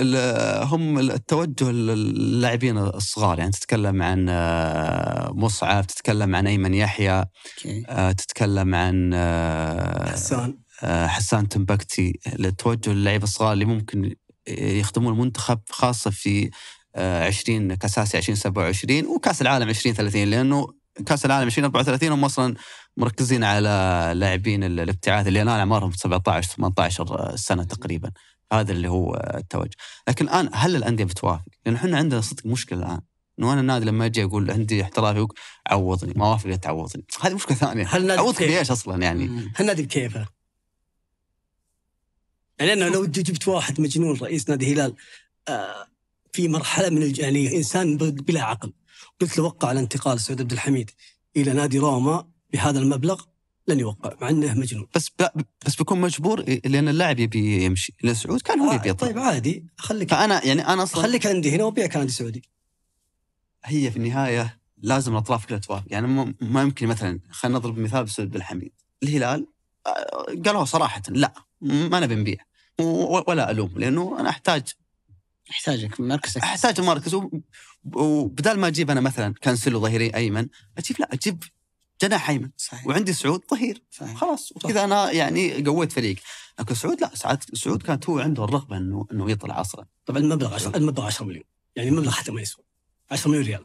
B: هم التوجه اللاعبين الصغار يعني تتكلم عن آه، مصعب تتكلم عن ايمن يحيى آه، تتكلم عن آه، حسان حسان تنبكتي التوجه للعيبة الصغار اللي ممكن يخدمون المنتخب خاصه في 20 كاس اسيا 2027 وكاس العالم 2030 لانه كاس العالم 2034 هم اصلا مركزين على لاعبين الابتعاث اللي الان اعمارهم 17 18 سنه تقريبا هذا اللي هو التوجه لكن الان هل الانديه بتوافق؟ لان احنا عندنا صدق مشكله الان انه انا النادي لما اجي اقول عندي احترافي عوضني ما وافق تعوضني هذه مشكله ثانيه هل عوضك ليش اصلا
C: يعني؟ هل نادي بكيفه؟ يعني انا لو جبت واحد مجنون رئيس نادي هلال آه، في مرحله من الج... يعني انسان بلا عقل قلت له وقع على انتقال سعود عبد الحميد الى نادي روما بهذا المبلغ لن يوقع مع انه مجنون
B: بس بس بكون مجبور لان اللاعب يبي يمشي لسعود كان هو آه يبي يطلع طيب عادي
C: خليك فانا يعني انا اصلا خليك عندي هنا وبيعك نادي سعودي
B: هي في النهايه لازم الاطراف كلها توافق يعني ما يمكن مثلا خلينا نضرب مثال بسعود عبد الحميد الهلال آه، قالوا صراحه لا ما نبي نبيع ولا الوم لانه انا احتاج احتاجك مركزك احتاج مركز وبدال ما اجيب انا مثلا كانسلو ظهيري ايمن اجيب لا اجيب جناح ايمن صحيح. وعندي سعود ظهير خلاص وكذا انا يعني قويت فريق لكن سعود لا سعود سعود كانت هو عنده الرغبه انه انه يطلع اصلا
C: طبعا المبلغ المبلغ 10 مليون يعني المبلغ حتى ما يسوى 10 مليون ريال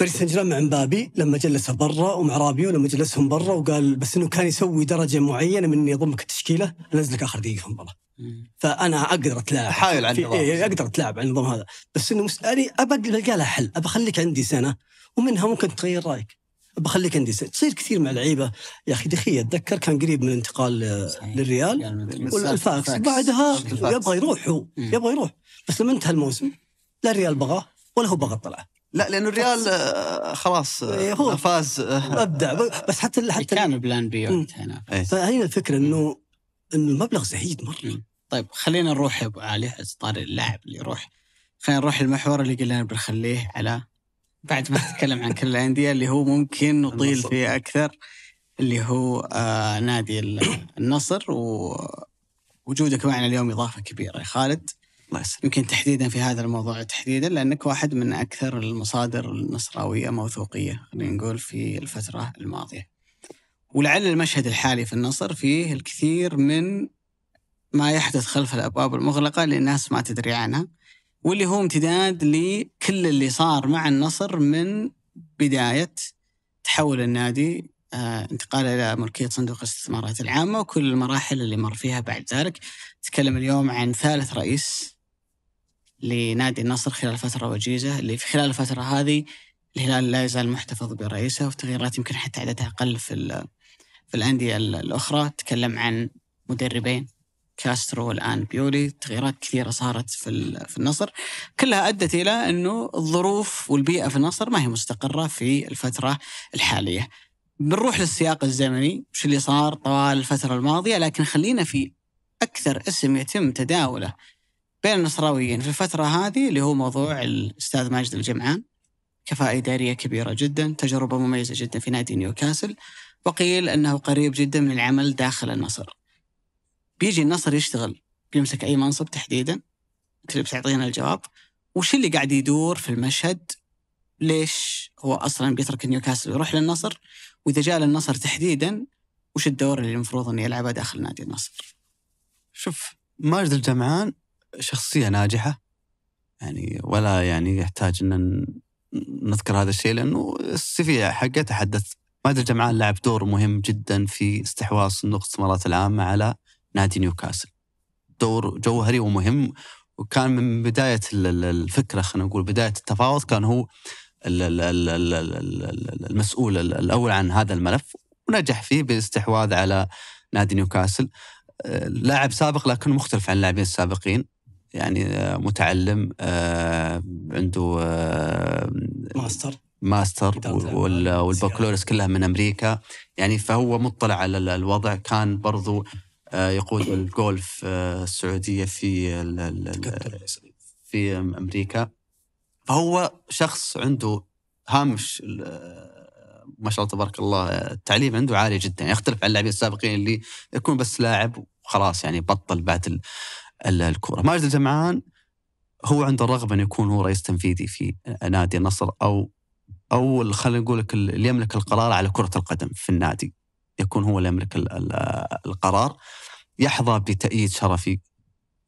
C: باريس سان جيرمان مع مبابي لما جلسه برا ومع رابيو لما جلسهم برا وقال بس انه كان يسوي درجه معينه من اني اضمك التشكيله انزلك اخر دقيقه في المباراه فانا اقدر اتلاعب حايل عن النظام إيه اقدر اتلاعب عن النظام هذا بس انه مسألي ابى القى لها حل ابى اخليك عندي سنه ومنها ممكن تغير رايك ابى اخليك عندي سنة. تصير كثير مع لعيبه يا اخي دخية اتذكر كان قريب من الانتقال للريال والفاكس بعدها يبغى يروح هو يبغى يروح بس لما انتهى الموسم لا الريال بغاه ولا هو بغى طلعه لا لانه الريال آه، خلاص آه، إيه، هو فاز ابدع آه، بس حتى حتى كان بلان بي وقتها إيه. فهي الفكره انه انه المبلغ زهيد مره
A: طيب خلينا نروح يا ابو علي طار اللاعب اللي يروح خلينا نروح المحور اللي قلنا بنخليه على بعد ما نتكلم عن كل الانديه اللي هو ممكن نطيل فيه اكثر اللي هو آه نادي النصر ووجودك معنا اليوم اضافه كبيره يا خالد الله يمكن تحديدا في هذا الموضوع تحديدا لانك واحد من اكثر المصادر النصراويه موثوقيه خلينا نقول في الفتره الماضيه. ولعل المشهد الحالي في النصر فيه الكثير من ما يحدث خلف الابواب المغلقه اللي الناس ما تدري عنها واللي هو امتداد لكل اللي صار مع النصر من بدايه تحول النادي آه، انتقال الى ملكيه صندوق الاستثمارات العامه وكل المراحل اللي مر فيها بعد ذلك. نتكلم اليوم عن ثالث رئيس لنادي النصر خلال فترة وجيزة اللي في خلال الفترة هذه الهلال لا يزال محتفظ برئيسه وتغييرات يمكن حتى عددها أقل في في الأندية الأخرى تكلم عن مدربين كاسترو والآن بيولي تغييرات كثيرة صارت في في النصر كلها أدت إلى أنه الظروف والبيئة في النصر ما هي مستقرة في الفترة الحالية بنروح للسياق الزمني وش اللي صار طوال الفترة الماضية لكن خلينا في أكثر اسم يتم تداوله بين النصراويين في الفترة هذه اللي هو موضوع الأستاذ ماجد الجمعان كفاءة إدارية كبيرة جدا تجربة مميزة جدا في نادي نيوكاسل وقيل أنه قريب جدا من العمل داخل النصر بيجي النصر يشتغل بيمسك أي منصب تحديدا أنت اللي بتعطينا الجواب وش اللي قاعد يدور في المشهد ليش هو أصلا بيترك نيوكاسل ويروح للنصر وإذا جاء للنصر تحديدا وش الدور اللي المفروض أن يلعبه داخل نادي النصر
B: شوف ماجد الجمعان شخصيه ناجحه يعني ولا يعني يحتاج ان نذكر هذا الشيء لانه السي في حقه تحدث مادر جمعان لعب دور مهم جدا في استحواذ صندوق الاستثمارات العامه على نادي نيوكاسل. دور جوهري ومهم وكان من بدايه الفكره خلينا نقول بدايه التفاوض كان هو المسؤول الاول عن هذا الملف ونجح فيه بالاستحواذ على نادي نيوكاسل آه، لاعب سابق لكنه مختلف عن اللاعبين السابقين يعني آه، متعلم آه، عنده آه، ماستر ماستر والبكالوريوس كلها من امريكا يعني فهو مطلع على الوضع كان برضو يقود الجولف السعوديه في في امريكا فهو شخص عنده هامش ما شاء الله تبارك الله التعليم عنده عالي جدا يختلف عن اللاعبين السابقين اللي يكون بس لاعب وخلاص يعني بطل بعد الكرة ماجد الجمعان هو عنده الرغبة أن يكون هو رئيس تنفيذي في نادي النصر أو أو خلينا نقول لك اللي يملك القرار على كرة القدم في النادي يكون هو اللي يملك القرار يحظى بتأييد شرفي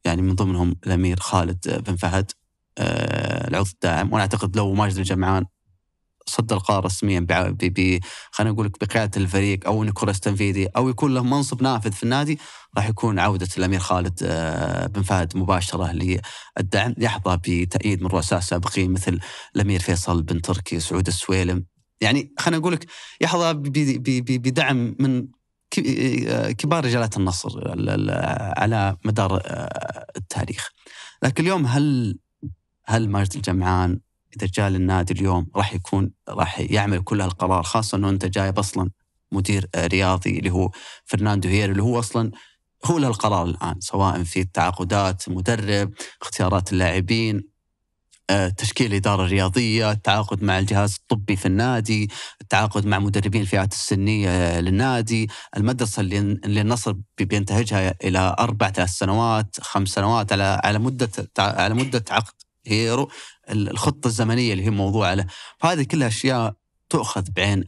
B: يعني من ضمنهم الأمير خالد بن فهد آه، العضو الداعم وأنا أعتقد لو ماجد الجمعان صد القرار رسميا خلينا نقول لك بقياده الفريق او انه كرس تنفيذي او يكون له منصب نافذ في النادي راح يكون عوده الامير خالد آه، بن فهد مباشره للدعم يحظى بتأييد من رؤساء سابقين مثل الامير فيصل بن تركي سعود السويلم يعني خلينا نقول لك يحظى بدعم من آه، كبار رجالات النصر على مدار آه، التاريخ لكن اليوم هل هل ماجد الجمعان اذا جاء للنادي اليوم راح يكون راح يعمل كل هالقرار خاصه انه انت جايب اصلا مدير آه، رياضي اللي هو فرناندو هير اللي هو اصلا هو له القرار الان سواء في التعاقدات مدرب اختيارات اللاعبين آه، تشكيل الإدارة الرياضية التعاقد مع الجهاز الطبي في النادي التعاقد مع مدربين الفئات السنية آه، للنادي المدرسة اللي النصر بينتهجها إلى أربع ثلاث سنوات خمس سنوات على على مدة على مدة عقد هيرو الخطه الزمنيه اللي هي موضوع له فهذه كلها اشياء تؤخذ بعين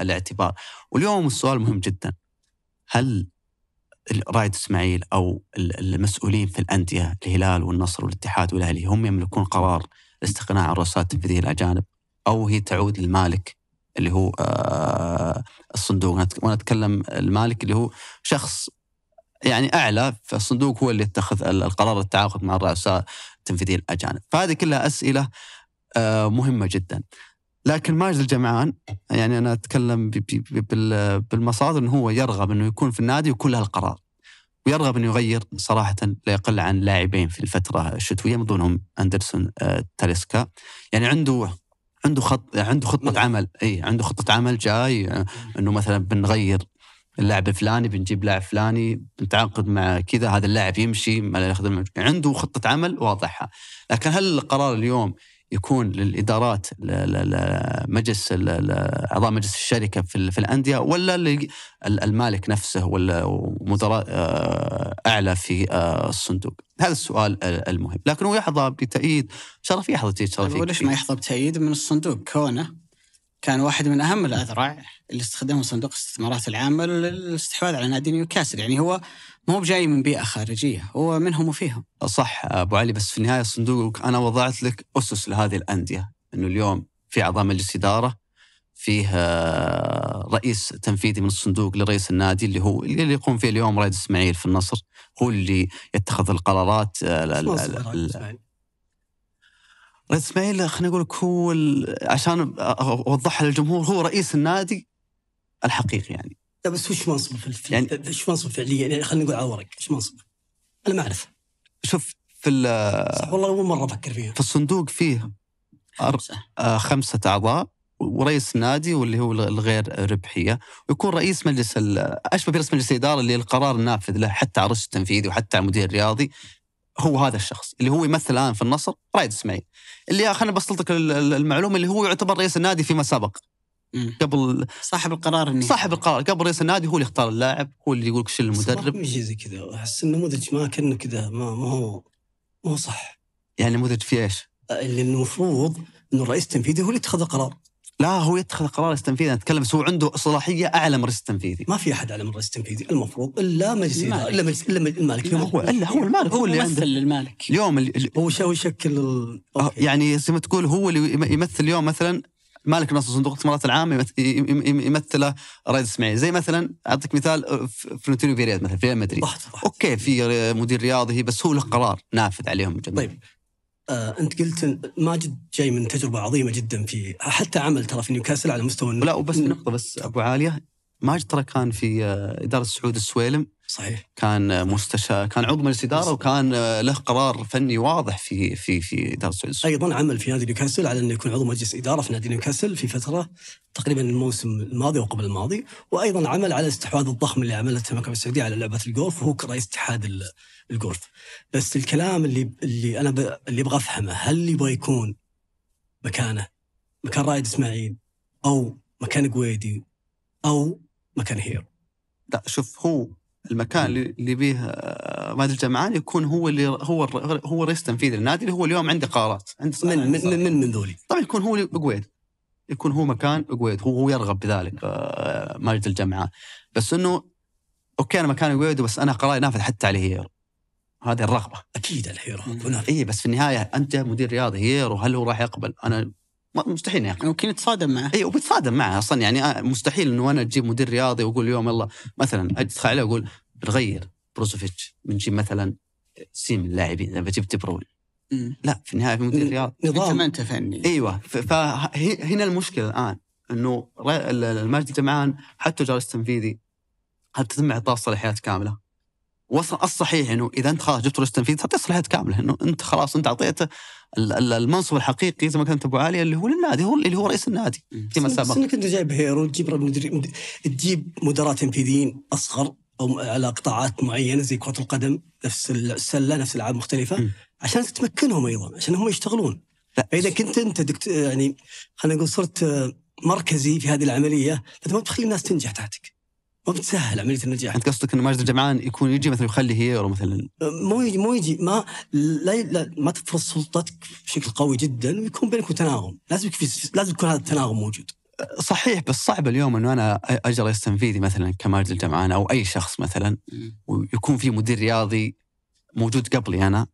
B: الاعتبار واليوم السؤال مهم جدا هل رائد اسماعيل او المسؤولين في الانديه الهلال والنصر والاتحاد والاهلي هم يملكون قرار الاستغناء عن الرؤساء التنفيذيين الاجانب او هي تعود للمالك اللي هو آه، الصندوق وانا اتكلم المالك اللي هو شخص يعني اعلى فالصندوق هو اللي يتخذ القرار التعاقد مع الرؤساء التنفيذيه الاجانب فهذه كلها اسئله آه، مهمه جدا لكن ماجد الجمعان يعني انا اتكلم بالمصادر انه هو يرغب انه يكون في النادي وكل هالقرار ويرغب انه يغير صراحه لا يقل عن لاعبين في الفتره الشتويه من ضمنهم اندرسون آه، تاليسكا يعني عنده عنده خط عنده خطه عمل اي عنده خطه عمل جاي آه، انه مثلا بنغير اللاعب فلاني بنجيب لاعب فلاني بنتعاقد مع كذا هذا اللاعب يمشي ما ياخذ يعني عنده خطه عمل واضحه لكن هل القرار اليوم يكون للادارات مجلس اعضاء مجلس الشركه في الانديه ولا المالك نفسه ولا مدراء آه، اعلى في آه، الصندوق؟ هذا السؤال المهم، لكن هو يحظى بتأييد شرفي يحظى بتأييد شرفي وليش ما يحظى بتأييد من الصندوق كونه كان واحد من اهم الاذرع اللي استخدمه صندوق
A: الاستثمارات العامه للاستحواذ على نادي نيوكاسل، يعني هو ما هو بجاي من بيئه خارجيه، هو
B: منهم وفيهم. صح ابو علي بس في النهايه الصندوق انا وضعت لك اسس لهذه الانديه، انه اليوم في اعضاء مجلس اداره فيه آه، رئيس تنفيذي من الصندوق لرئيس النادي اللي هو اللي يقوم فيه اليوم رائد اسماعيل في النصر هو اللي يتخذ القرارات آه، اسماعيل خليني اقول لك هو عشان اوضحها للجمهور هو رئيس النادي الحقيقي يعني
C: لا بس وش منصبه في الف... يعني وش منصبه فعليا يعني خلينا نقول على ورق وش منصبه؟ انا ما اعرف
B: شوف في
C: صح والله اول مره افكر فيها في الصندوق فيه خمسه,
B: آه، خمسة اعضاء ورئيس النادي واللي هو الغير ربحيه ويكون رئيس مجلس اشبه برئيس مجلس الاداره اللي القرار النافذ له حتى على الرئيس التنفيذي وحتى على المدير الرياضي هو هذا الشخص اللي هو يمثل الان في النصر رايد اسماعيل اللي آه، خليني بسلطك المعلومه اللي هو يعتبر رئيس النادي فيما سبق مم. قبل صاحب القرار النهائي صاحب القرار قبل رئيس النادي هو اللي يختار اللاعب هو اللي يقول شيل المدرب ما زي
C: كذا احس النموذج ما كانه كذا ما ما هو ما هو صح يعني نموذج في ايش؟ اللي المفروض
B: انه الرئيس التنفيذي هو اللي اتخذ القرار لا هو يتخذ قرار التنفيذي اتكلم بس هو عنده صلاحيه اعلى من الرئيس التنفيذي
C: ما في احد اعلى من الرئيس التنفيذي المفروض الا مجلس الا مجلس الا المالك هو الا هو المالك هو, اللي يمثل المالك
B: اليوم اللي هو شو يشكل ال... آه، يعني زي ما تقول هو اللي يمثل اليوم مثلا مالك نص صندوق الاستثمارات العامه يمثله رائد اسماعيل زي مثلا اعطيك مثال آه، فلورنتينو فيريز مثلا في ريال مدريد اوكي في مدير رياضي بس هو له قرار نافذ عليهم جدا طيب
C: آه، انت قلت ماجد جاي من تجربه عظيمه جدا في حتى عمل ترى في نيوكاسل على مستوى لا وبس نقطه بس ابو عاليه ماجد
B: ترى كان في آه، اداره سعود السويلم صحيح كان مستشار كان عضو مجلس اداره وكان له قرار فني واضح في في في اداره السعوديه
C: ايضا عمل في نادي نيوكاسل على انه يكون عضو مجلس اداره في نادي نيوكاسل في فتره تقريبا الموسم الماضي وقبل الماضي وايضا عمل على الاستحواذ الضخم اللي عملته المملكه السعوديه على لعبه الجولف وهو رئيس اتحاد الجولف بس الكلام اللي اللي انا ب... اللي ابغى افهمه هل يبغى يكون مكانه مكان رائد اسماعيل او مكان قويدي او
B: مكان هيرو لا شوف هو المكان اللي, اللي فيه آه، ماد الجمعان يكون هو اللي هو هو الرئيس التنفيذي للنادي اللي هو اليوم عنده قرارات
C: عنده من من, من من من ذولي طبعا
B: يكون هو قويد يكون هو مكان قويد هو, هو يرغب بذلك آه، ماجد الجمعان بس انه اوكي انا مكان قويد بس انا قراري نافذ حتى على هيرو هذه الرغبه
C: اكيد الحيرة
B: اي بس في النهايه انت مدير رياضي هيرو هل هو راح يقبل انا مستحيل يا اخي يعني. ممكن يتصادم معه اي وبتصادم معه اصلا يعني آه، مستحيل انه انا اجيب مدير رياضي واقول يوم يلا مثلا ادخل عليه واقول بنغير بروزوفيتش بنجيب مثلا سيم اللاعبين اذا بجيب بروين لا في النهايه في مدير رياضي نظام ما انت فني ايوه فهنا المشكله الان انه المجد الجمعان حتى جالس التنفيذي هل تتم اعطاء صلاحيات كامله؟ وصل الصحيح انه اذا انت خلاص جبت رئيس تنفيذي تعطيه صلاحيات كامله انه انت خلاص انت اعطيته المنصب الحقيقي زي ما كانت ابو علي
C: اللي هو للنادي هو اللي هو رئيس النادي فيما ما سبق انك انت جايب هيرو تجيب تجيب مدراء تنفيذيين اصغر او على قطاعات معينه زي كره القدم نفس السله نفس الالعاب مختلفه م. عشان تمكنهم ايضا عشان هم يشتغلون فاذا كنت انت دكت يعني خلينا نقول صرت مركزي في هذه العمليه فانت ما بتخلي الناس تنجح تحتك وبتسهل عمليه النجاح انت قصدك
B: ان ماجد الجمعان يكون يجي مثلا يخلي هي ولا مثلا
C: أه، مو يجي مو يجي ما لا, لا ما تفرض سلطتك بشكل قوي جدا ويكون بينك تناغم لازم لازم يكون هذا التناغم موجود
B: أه، صحيح بس صعب اليوم انه انا اجي رئيس تنفيذي مثلا كماجد الجمعان او اي شخص مثلا ويكون في مدير رياضي موجود قبلي انا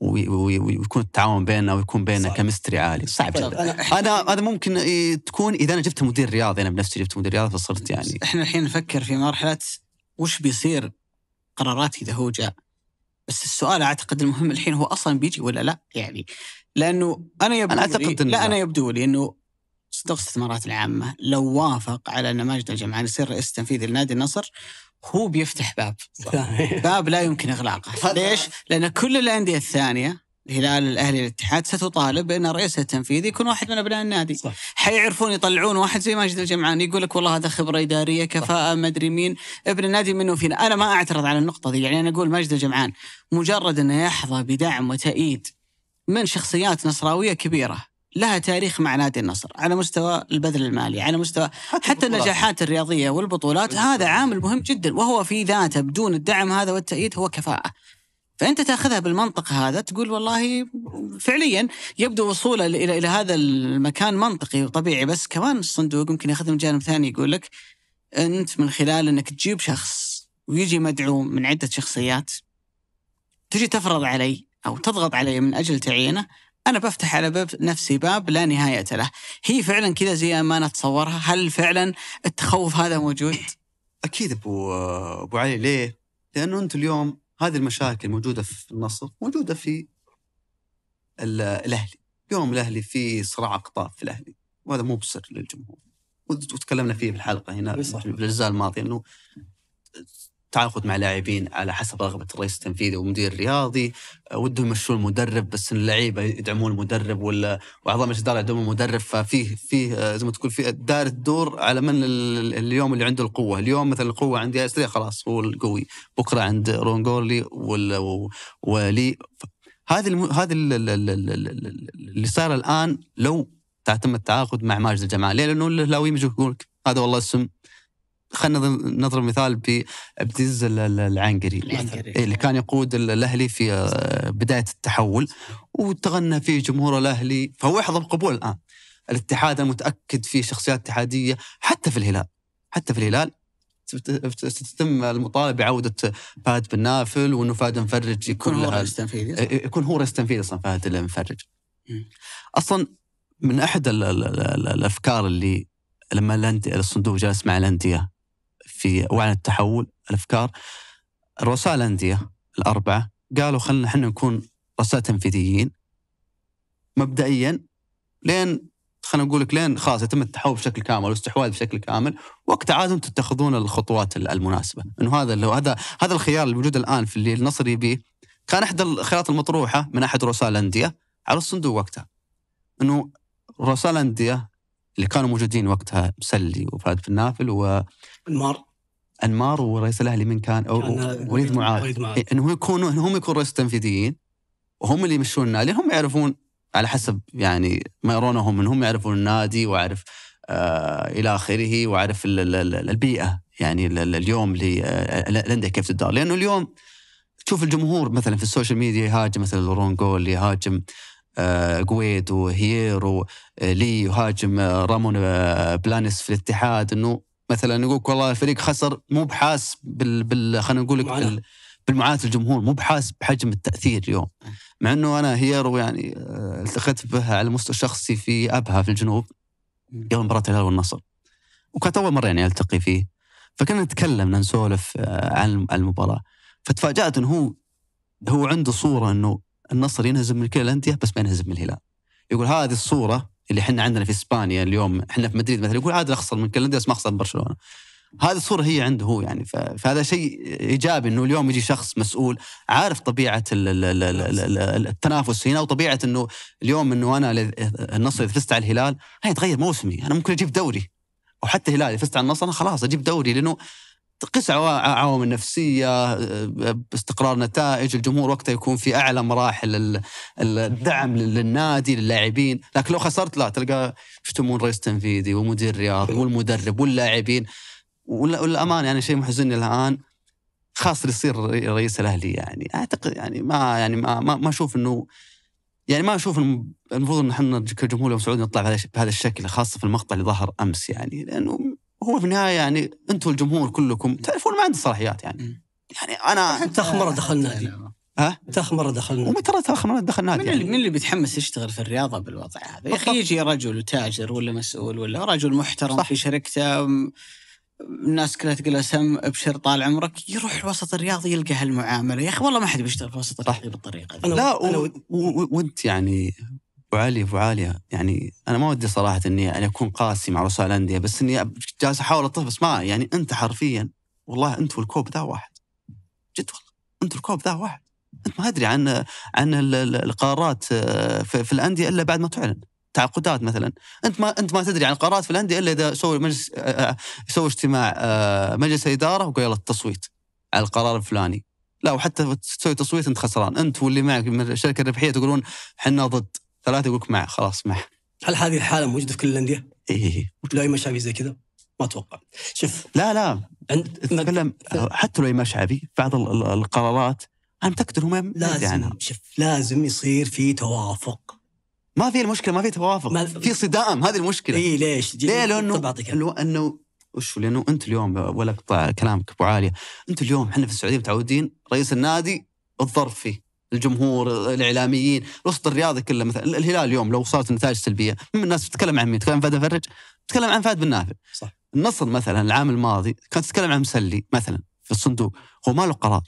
B: ويكون التعاون بيننا ويكون بيننا كمستري عالي صعب طيب، جدا انا انا هذا ممكن تكون اذا انا جبت مدير رياضي انا بنفسي جبت مدير رياضي فصرت يعني احنا الحين
A: نفكر في مرحله وش بيصير قرارات اذا هو جاء بس السؤال اعتقد المهم الحين هو اصلا بيجي ولا لا يعني لانه انا يبدو أنا أعتقد لي لا انا يبدو لي انه صندوق الاستثمارات العامه لو وافق على ان ماجد الجمعان يصير رئيس تنفيذي لنادي النصر هو بيفتح باب باب لا يمكن اغلاقه ليش؟ لان كل الانديه الثانيه الهلال الاهلي الاتحاد ستطالب بان الرئيس التنفيذي يكون واحد من ابناء النادي صح. حيعرفون يطلعون واحد زي ماجد الجمعان يقول لك والله هذا خبره اداريه كفاءه ما ادري مين ابن النادي منه فينا انا ما اعترض على النقطه دي يعني انا اقول ماجد الجمعان مجرد انه يحظى بدعم وتأييد من شخصيات نصراويه كبيره لها تاريخ مع نادي النصر على مستوى البذل المالي على مستوى حتى, حتى النجاحات الرياضية والبطولات أيوة. هذا عامل مهم جدا وهو في ذاته بدون الدعم هذا والتأييد هو كفاءة فانت تاخذها بالمنطق هذا تقول والله فعليا يبدو وصوله الى الى هذا المكان منطقي وطبيعي بس كمان الصندوق ممكن ياخذ من جانب ثاني يقول لك انت من خلال انك تجيب شخص ويجي مدعوم من عده شخصيات تجي تفرض علي او تضغط علي من اجل تعيينه انا بفتح على باب نفسي باب لا نهايه له هي فعلا كذا زي ما نتصورها هل فعلا التخوف هذا موجود [laughs]
B: اكيد ابو ابو علي ليه لانه انت اليوم هذه المشاكل موجوده في النصر موجوده في الاهلي اليوم الاهلي في صراع اقطاب في الاهلي وهذا مو بسر للجمهور وتكلمنا فيه في الحلقه هنا في الاجزاء الماضيه انه تعاقد مع لاعبين على حسب رغبه الرئيس التنفيذي والمدير الرياضي آه، ودهم يمشون المدرب بس اللعيبه يدعمون المدرب ولا واعضاء مجلس الاداره يدعمون المدرب ففيه فيه آه، زي ما تقول في دار الدور على من اليوم اللي عنده القوه، اليوم مثلا القوه عند ياسري خلاص هو القوي، بكره عند رونجولي ولي هذه الم... هذه اللي صار الان لو تم التعاقد مع ماجد الجماعه، ليه؟ لانه الهلاوي يجي يقول هذا والله اسم خلينا نضرب مثال بابتز العنقري إيه، اللي كان يقود الاهلي في آه، بدايه التحول وتغنى فيه جمهور الاهلي فهو يحظى بقبول الان الاتحاد انا متاكد فيه شخصيات اتحاديه حتى في الهلال حتى في الهلال ستتم المطالبه بعوده فهد بن نافل وانه فهد المفرج يكون هو رئيس تنفيذي يكون هو رئيس تنفيذي اصلا فهد المفرج اصلا من احد الافكار اللي لما الصندوق جلس مع الانديه في وعن التحول الافكار رؤساء الانديه الاربعه قالوا خلينا احنا نكون رؤساء تنفيذيين مبدئيا لين خلينا نقول لك لين خلاص يتم التحول بشكل كامل والاستحواذ بشكل كامل وقت عاد تتخذون الخطوات المناسبه انه هذا اللي هذا هذا الخيار الموجود الان في اللي النصر يبيه كان احدى الخيارات المطروحه من احد رؤساء الانديه على الصندوق وقتها انه رؤساء الانديه اللي كانوا موجودين وقتها مسلي وفهد في النافل و انمار انمار ورئيس الاهلي من كان, أو كان وليد معاذ إيه، انه يكونوا هم يكونوا رئيس تنفيذيين وهم اللي يمشون النادي هم يعرفون على حسب يعني ما يرونه انهم يعرفون النادي واعرف آه الى اخره واعرف البيئه يعني اليوم الانديه آه، كيف تدار لانه اليوم تشوف الجمهور مثلا في السوشيال ميديا يهاجم مثلا جول يهاجم قويد آه، وهيرو ولي آه، يهاجم رامون بلانس في الاتحاد انه مثلا يقول والله الفريق خسر مو بحاس بال, بال... خلينا نقول لك بالمعاناه الجمهور مو بحاس بحجم التاثير اليوم مع انه انا هيرو يعني آه، التقيت به على المستوى الشخصي في ابها في الجنوب قبل مباراه الهلال والنصر وكانت اول مره يعني التقي فيه فكنا نتكلم نسولف آه، عن المباراه فتفاجات انه هو هو عنده صوره انه النصر ينهزم من كل الانديه بس ما ينهزم من الهلال يقول هذه الصوره اللي احنا عندنا في اسبانيا اليوم احنا في مدريد مثلا يقول عادي اخسر من كلنديا بس ما اخسر برشلونه هذه الصوره هي عنده هو يعني فهذا شيء ايجابي انه اليوم يجي شخص مسؤول عارف طبيعه التنافس هنا وطبيعه انه اليوم انه انا النصر اذا فزت على الهلال هيتغير موسمي انا ممكن اجيب دوري او حتى الهلال اذا فزت على النصر انا خلاص اجيب دوري لانه قس عوامل نفسيه استقرار نتائج الجمهور وقتها يكون في اعلى مراحل الدعم للنادي للاعبين لكن لو خسرت لا تلقى يشتمون رئيس تنفيذي ومدير رياضي والمدرب واللاعبين والأمان يعني شيء محزنني الان خاص يصير رئيس الاهلي يعني اعتقد يعني ما يعني ما ما اشوف انه يعني ما اشوف المفروض ان احنا كجمهور سعودي نطلع بهذا الشكل خاصه في المقطع اللي ظهر امس يعني لانه هو في النهايه يعني انتم الجمهور كلكم تعرفون ما عنده صلاحيات يعني يعني انا انت مره دخلنا دي يعني. ها؟ تاخ
A: مره دخلنا ومتى ترى تاخ مره دخلنا من, يعني. من اللي بيتحمس يشتغل في الرياضه بالوضع هذا؟ يا اخي يجي رجل تاجر ولا مسؤول ولا رجل محترم صح. في شركته الناس كلها تقول سم
B: ابشر طال عمرك
A: يروح الوسط الرياضي يلقى هالمعامله يا اخي والله ما حد بيشتغل في الوسط الرياضي
C: بالطريقه
B: دي. لا وانت و... و... يعني وعلي ابو عاليه يعني انا ما ودي صراحه اني أنا يعني اكون قاسي مع رؤساء الانديه بس اني جالس احاول اطف بس ما يعني انت حرفيا والله انت والكوب ذا واحد جد والله انت والكوب ذا واحد انت ما ادري عن عن القرارات آه، في الانديه الا بعد ما تعلن تعاقدات مثلا انت ما انت ما تدري عن القرارات في الانديه الا اذا سووا مجلس آه، آه، سووا اجتماع مجلس اداره وقالوا يلا التصويت على القرار الفلاني لا وحتى تسوي تصويت انت خسران انت واللي معك من الشركه الربحيه تقولون احنا ضد ثلاثه يقول لك مع خلاص مع هل هذه الحاله موجوده في كل الانديه؟ إيه، إيه. اي تلاقي مشاكل زي كذا؟ ما اتوقع شوف لا لا عند تتكلم حتى لو أي شعبي بعض القرارات انا متاكد انهم لازم عنها. شوف لازم
C: يصير في توافق ما في المشكله ما في توافق ما في
B: صدام هذه المشكله اي ليش؟ ليه لانه لأنه انه وش لانه انت اليوم ولا اقطع كلامك ابو عاليه انت اليوم احنا في السعوديه متعودين رئيس النادي الظرف فيه الجمهور الاعلاميين الوسط الرياضي كله مثلا الهلال اليوم لو صارت نتائج سلبيه من الناس تتكلم عن مين تتكلم عن فهد الفرج تتكلم عن فهد بن نافع صح النصر مثلا العام الماضي كانت تتكلم عن مسلي مثلا في الصندوق هو ما له قرار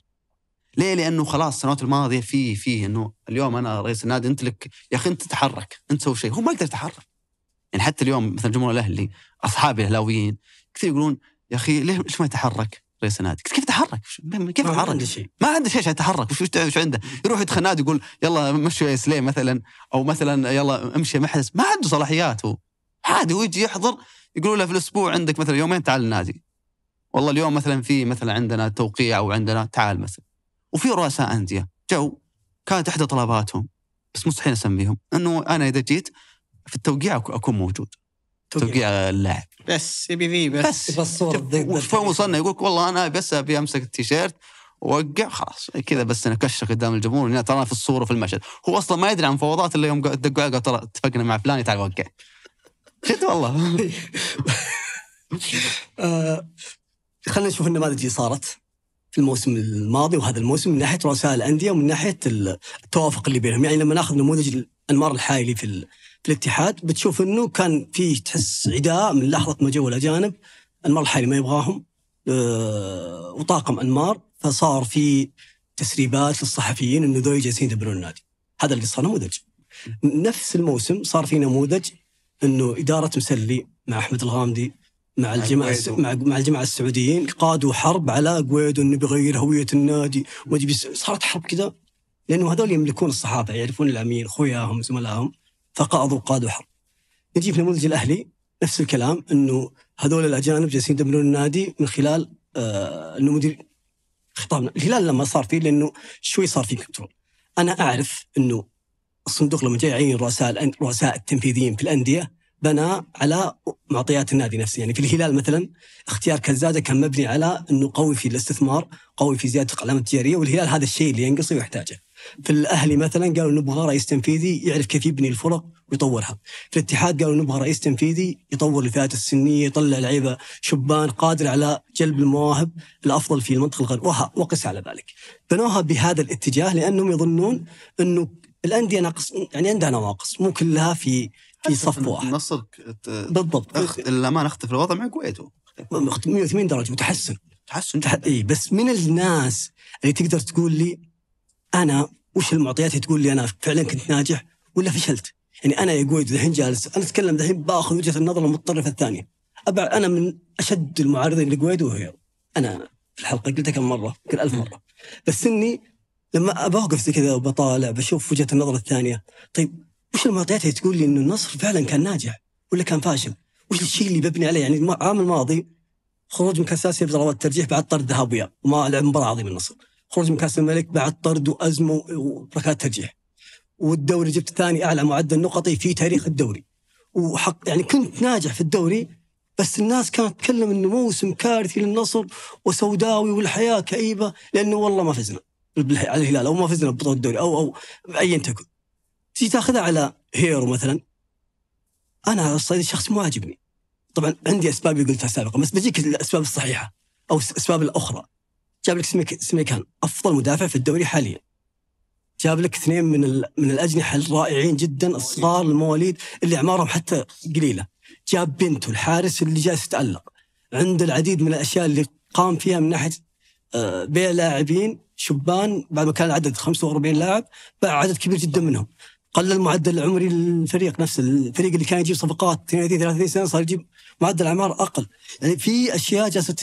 B: ليه؟ لانه خلاص السنوات الماضيه في في انه اليوم انا رئيس النادي انت لك يا اخي انت تتحرك انت تسوي شيء هو ما يقدر يتحرك يعني حتى اليوم مثلا جمهور الاهلي اصحابي الاهلاويين كثير يقولون يا اخي ليش ما يتحرك؟ رئيس النادي كيف تحرك كيف ما عنده شيء ما عنده شيء عشان يتحرك وش وش عنده يروح يدخل نادي يقول يلا مشوا يا سليم مثلا او مثلا يلا امشي محرز ما عنده صلاحيات هو عادي ويجي يحضر يقولوا له في الاسبوع عندك مثلا يومين تعال النادي والله اليوم مثلا في مثلا عندنا توقيع او عندنا تعال مثلا وفي رؤساء انديه جو كانت احدى طلباتهم بس مستحيل اسميهم انه انا اذا جيت في التوقيع اكون موجود توقيع اللاعب بس يبي ذي بس بس الصوره وصلنا يقول والله انا بس ابي امسك التيشيرت وقع خلاص كذا بس انا كشخ قدام الجمهور اني ترى في الصوره في المشهد هو اصلا ما يدري عن مفاوضات الا يوم دقوا قال ترى اتفقنا مع فلان تعال وقع
C: جد والله [laughs] آه، خلينا نشوف النماذج اللي صارت في الموسم الماضي وهذا الموسم من ناحيه رؤساء الانديه ومن ناحيه التوافق اللي بينهم يعني لما ناخذ نموذج الانمار الحايلي في في الاتحاد بتشوف انه كان فيه تحس عداء من لحظه ما جو الاجانب انمار الحالي ما يبغاهم آه، وطاقم انمار فصار في تسريبات للصحفيين انه ذول جالسين يدبرون النادي هذا اللي صار نموذج نفس الموسم صار في نموذج انه اداره مسلي مع احمد الغامدي مع الجماعه مع مع الجماعه السعوديين قادوا حرب على قويدو انه بيغير هويه النادي صارت حرب كذا لانه هذول يملكون الصحافه يعرفون الامين خوياهم زملائهم فقاضوا قادوا حرب نجي في نموذج الاهلي نفس الكلام انه هذول الاجانب جالسين يدمرون النادي من خلال آه انه مدير خطابنا الهلال لما صار فيه لانه شوي صار فيه كنترول انا اعرف انه الصندوق لما جاء يعين رؤساء الرؤساء التنفيذيين في الانديه بنى على معطيات النادي نفسه يعني في الهلال مثلا اختيار كزاده كان مبني على انه قوي في الاستثمار قوي في زياده العلامه التجاريه والهلال هذا الشيء اللي ينقصه ويحتاجه في الاهلي مثلا قالوا نبغى رئيس تنفيذي يعرف كيف يبني الفرق ويطورها. في الاتحاد قالوا نبغى رئيس تنفيذي يطور الفئات السنيه، يطلع لعيبه شبان قادر على جلب المواهب الافضل في المنطقه الغرب وقس على ذلك. بنوها بهذا الاتجاه لانهم يظنون انه الانديه ناقص يعني عندها نواقص مو كلها في في صف واحد. نصر بالضبط أخ... للامانه اختلف الوضع مع كويتو. 180 درجه متحسن. تحسن اي بس من الناس اللي تقدر تقول لي انا وش المعطيات اللي تقول لي انا فعلا كنت ناجح ولا فشلت؟ يعني انا يا قويد الحين جالس انا اتكلم الحين باخذ وجهه النظر المتطرفه الثانيه. أبع انا من اشد المعارضين لقويد وهي انا في الحلقه قلتها كم مره؟ يمكن ألف مره. بس اني لما بوقف زي كذا وبطالع بشوف وجهه النظر الثانيه، طيب وش المعطيات اللي تقول لي انه النصر فعلا كان ناجح ولا كان فاشل؟ وش الشيء اللي ببني عليه؟ يعني العام الماضي خروج من كاساسيا اسيا بضربات ترجيح بعد طرد ذهاب وياه وما لعب مباراه عظيمه النصر. خروج من كاس الملك بعد طرد وازمه وبركات ترجيح والدوري جبت ثاني اعلى معدل نقطي في تاريخ الدوري وحق يعني كنت ناجح في الدوري بس الناس كانت تتكلم انه موسم كارثي للنصر وسوداوي والحياه كئيبه لانه والله ما فزنا على الهلال او ما فزنا ببطوله الدوري او او ايا تكن تجي تاخذها على هيرو مثلا انا على الصعيد الشخصي ما عاجبني طبعا عندي اسبابي قلتها سابقا بس بجيك الاسباب الصحيحه او الاسباب الاخرى جاب لك سميكان افضل مدافع في الدوري حاليا جاب لك اثنين من من الاجنحه الرائعين جدا الصغار المواليد اللي اعمارهم حتى قليله جاب بنته الحارس اللي جالس يتالق عنده العديد من الاشياء اللي قام فيها من ناحيه آه، بيع لاعبين شبان بعد ما كان العدد 45 لاعب باع عدد كبير جدا منهم قلل المعدل العمري للفريق نفسه الفريق اللي كان يجيب صفقات 32 33 سنه صار يجيب معدل اعمار اقل يعني في اشياء جالسه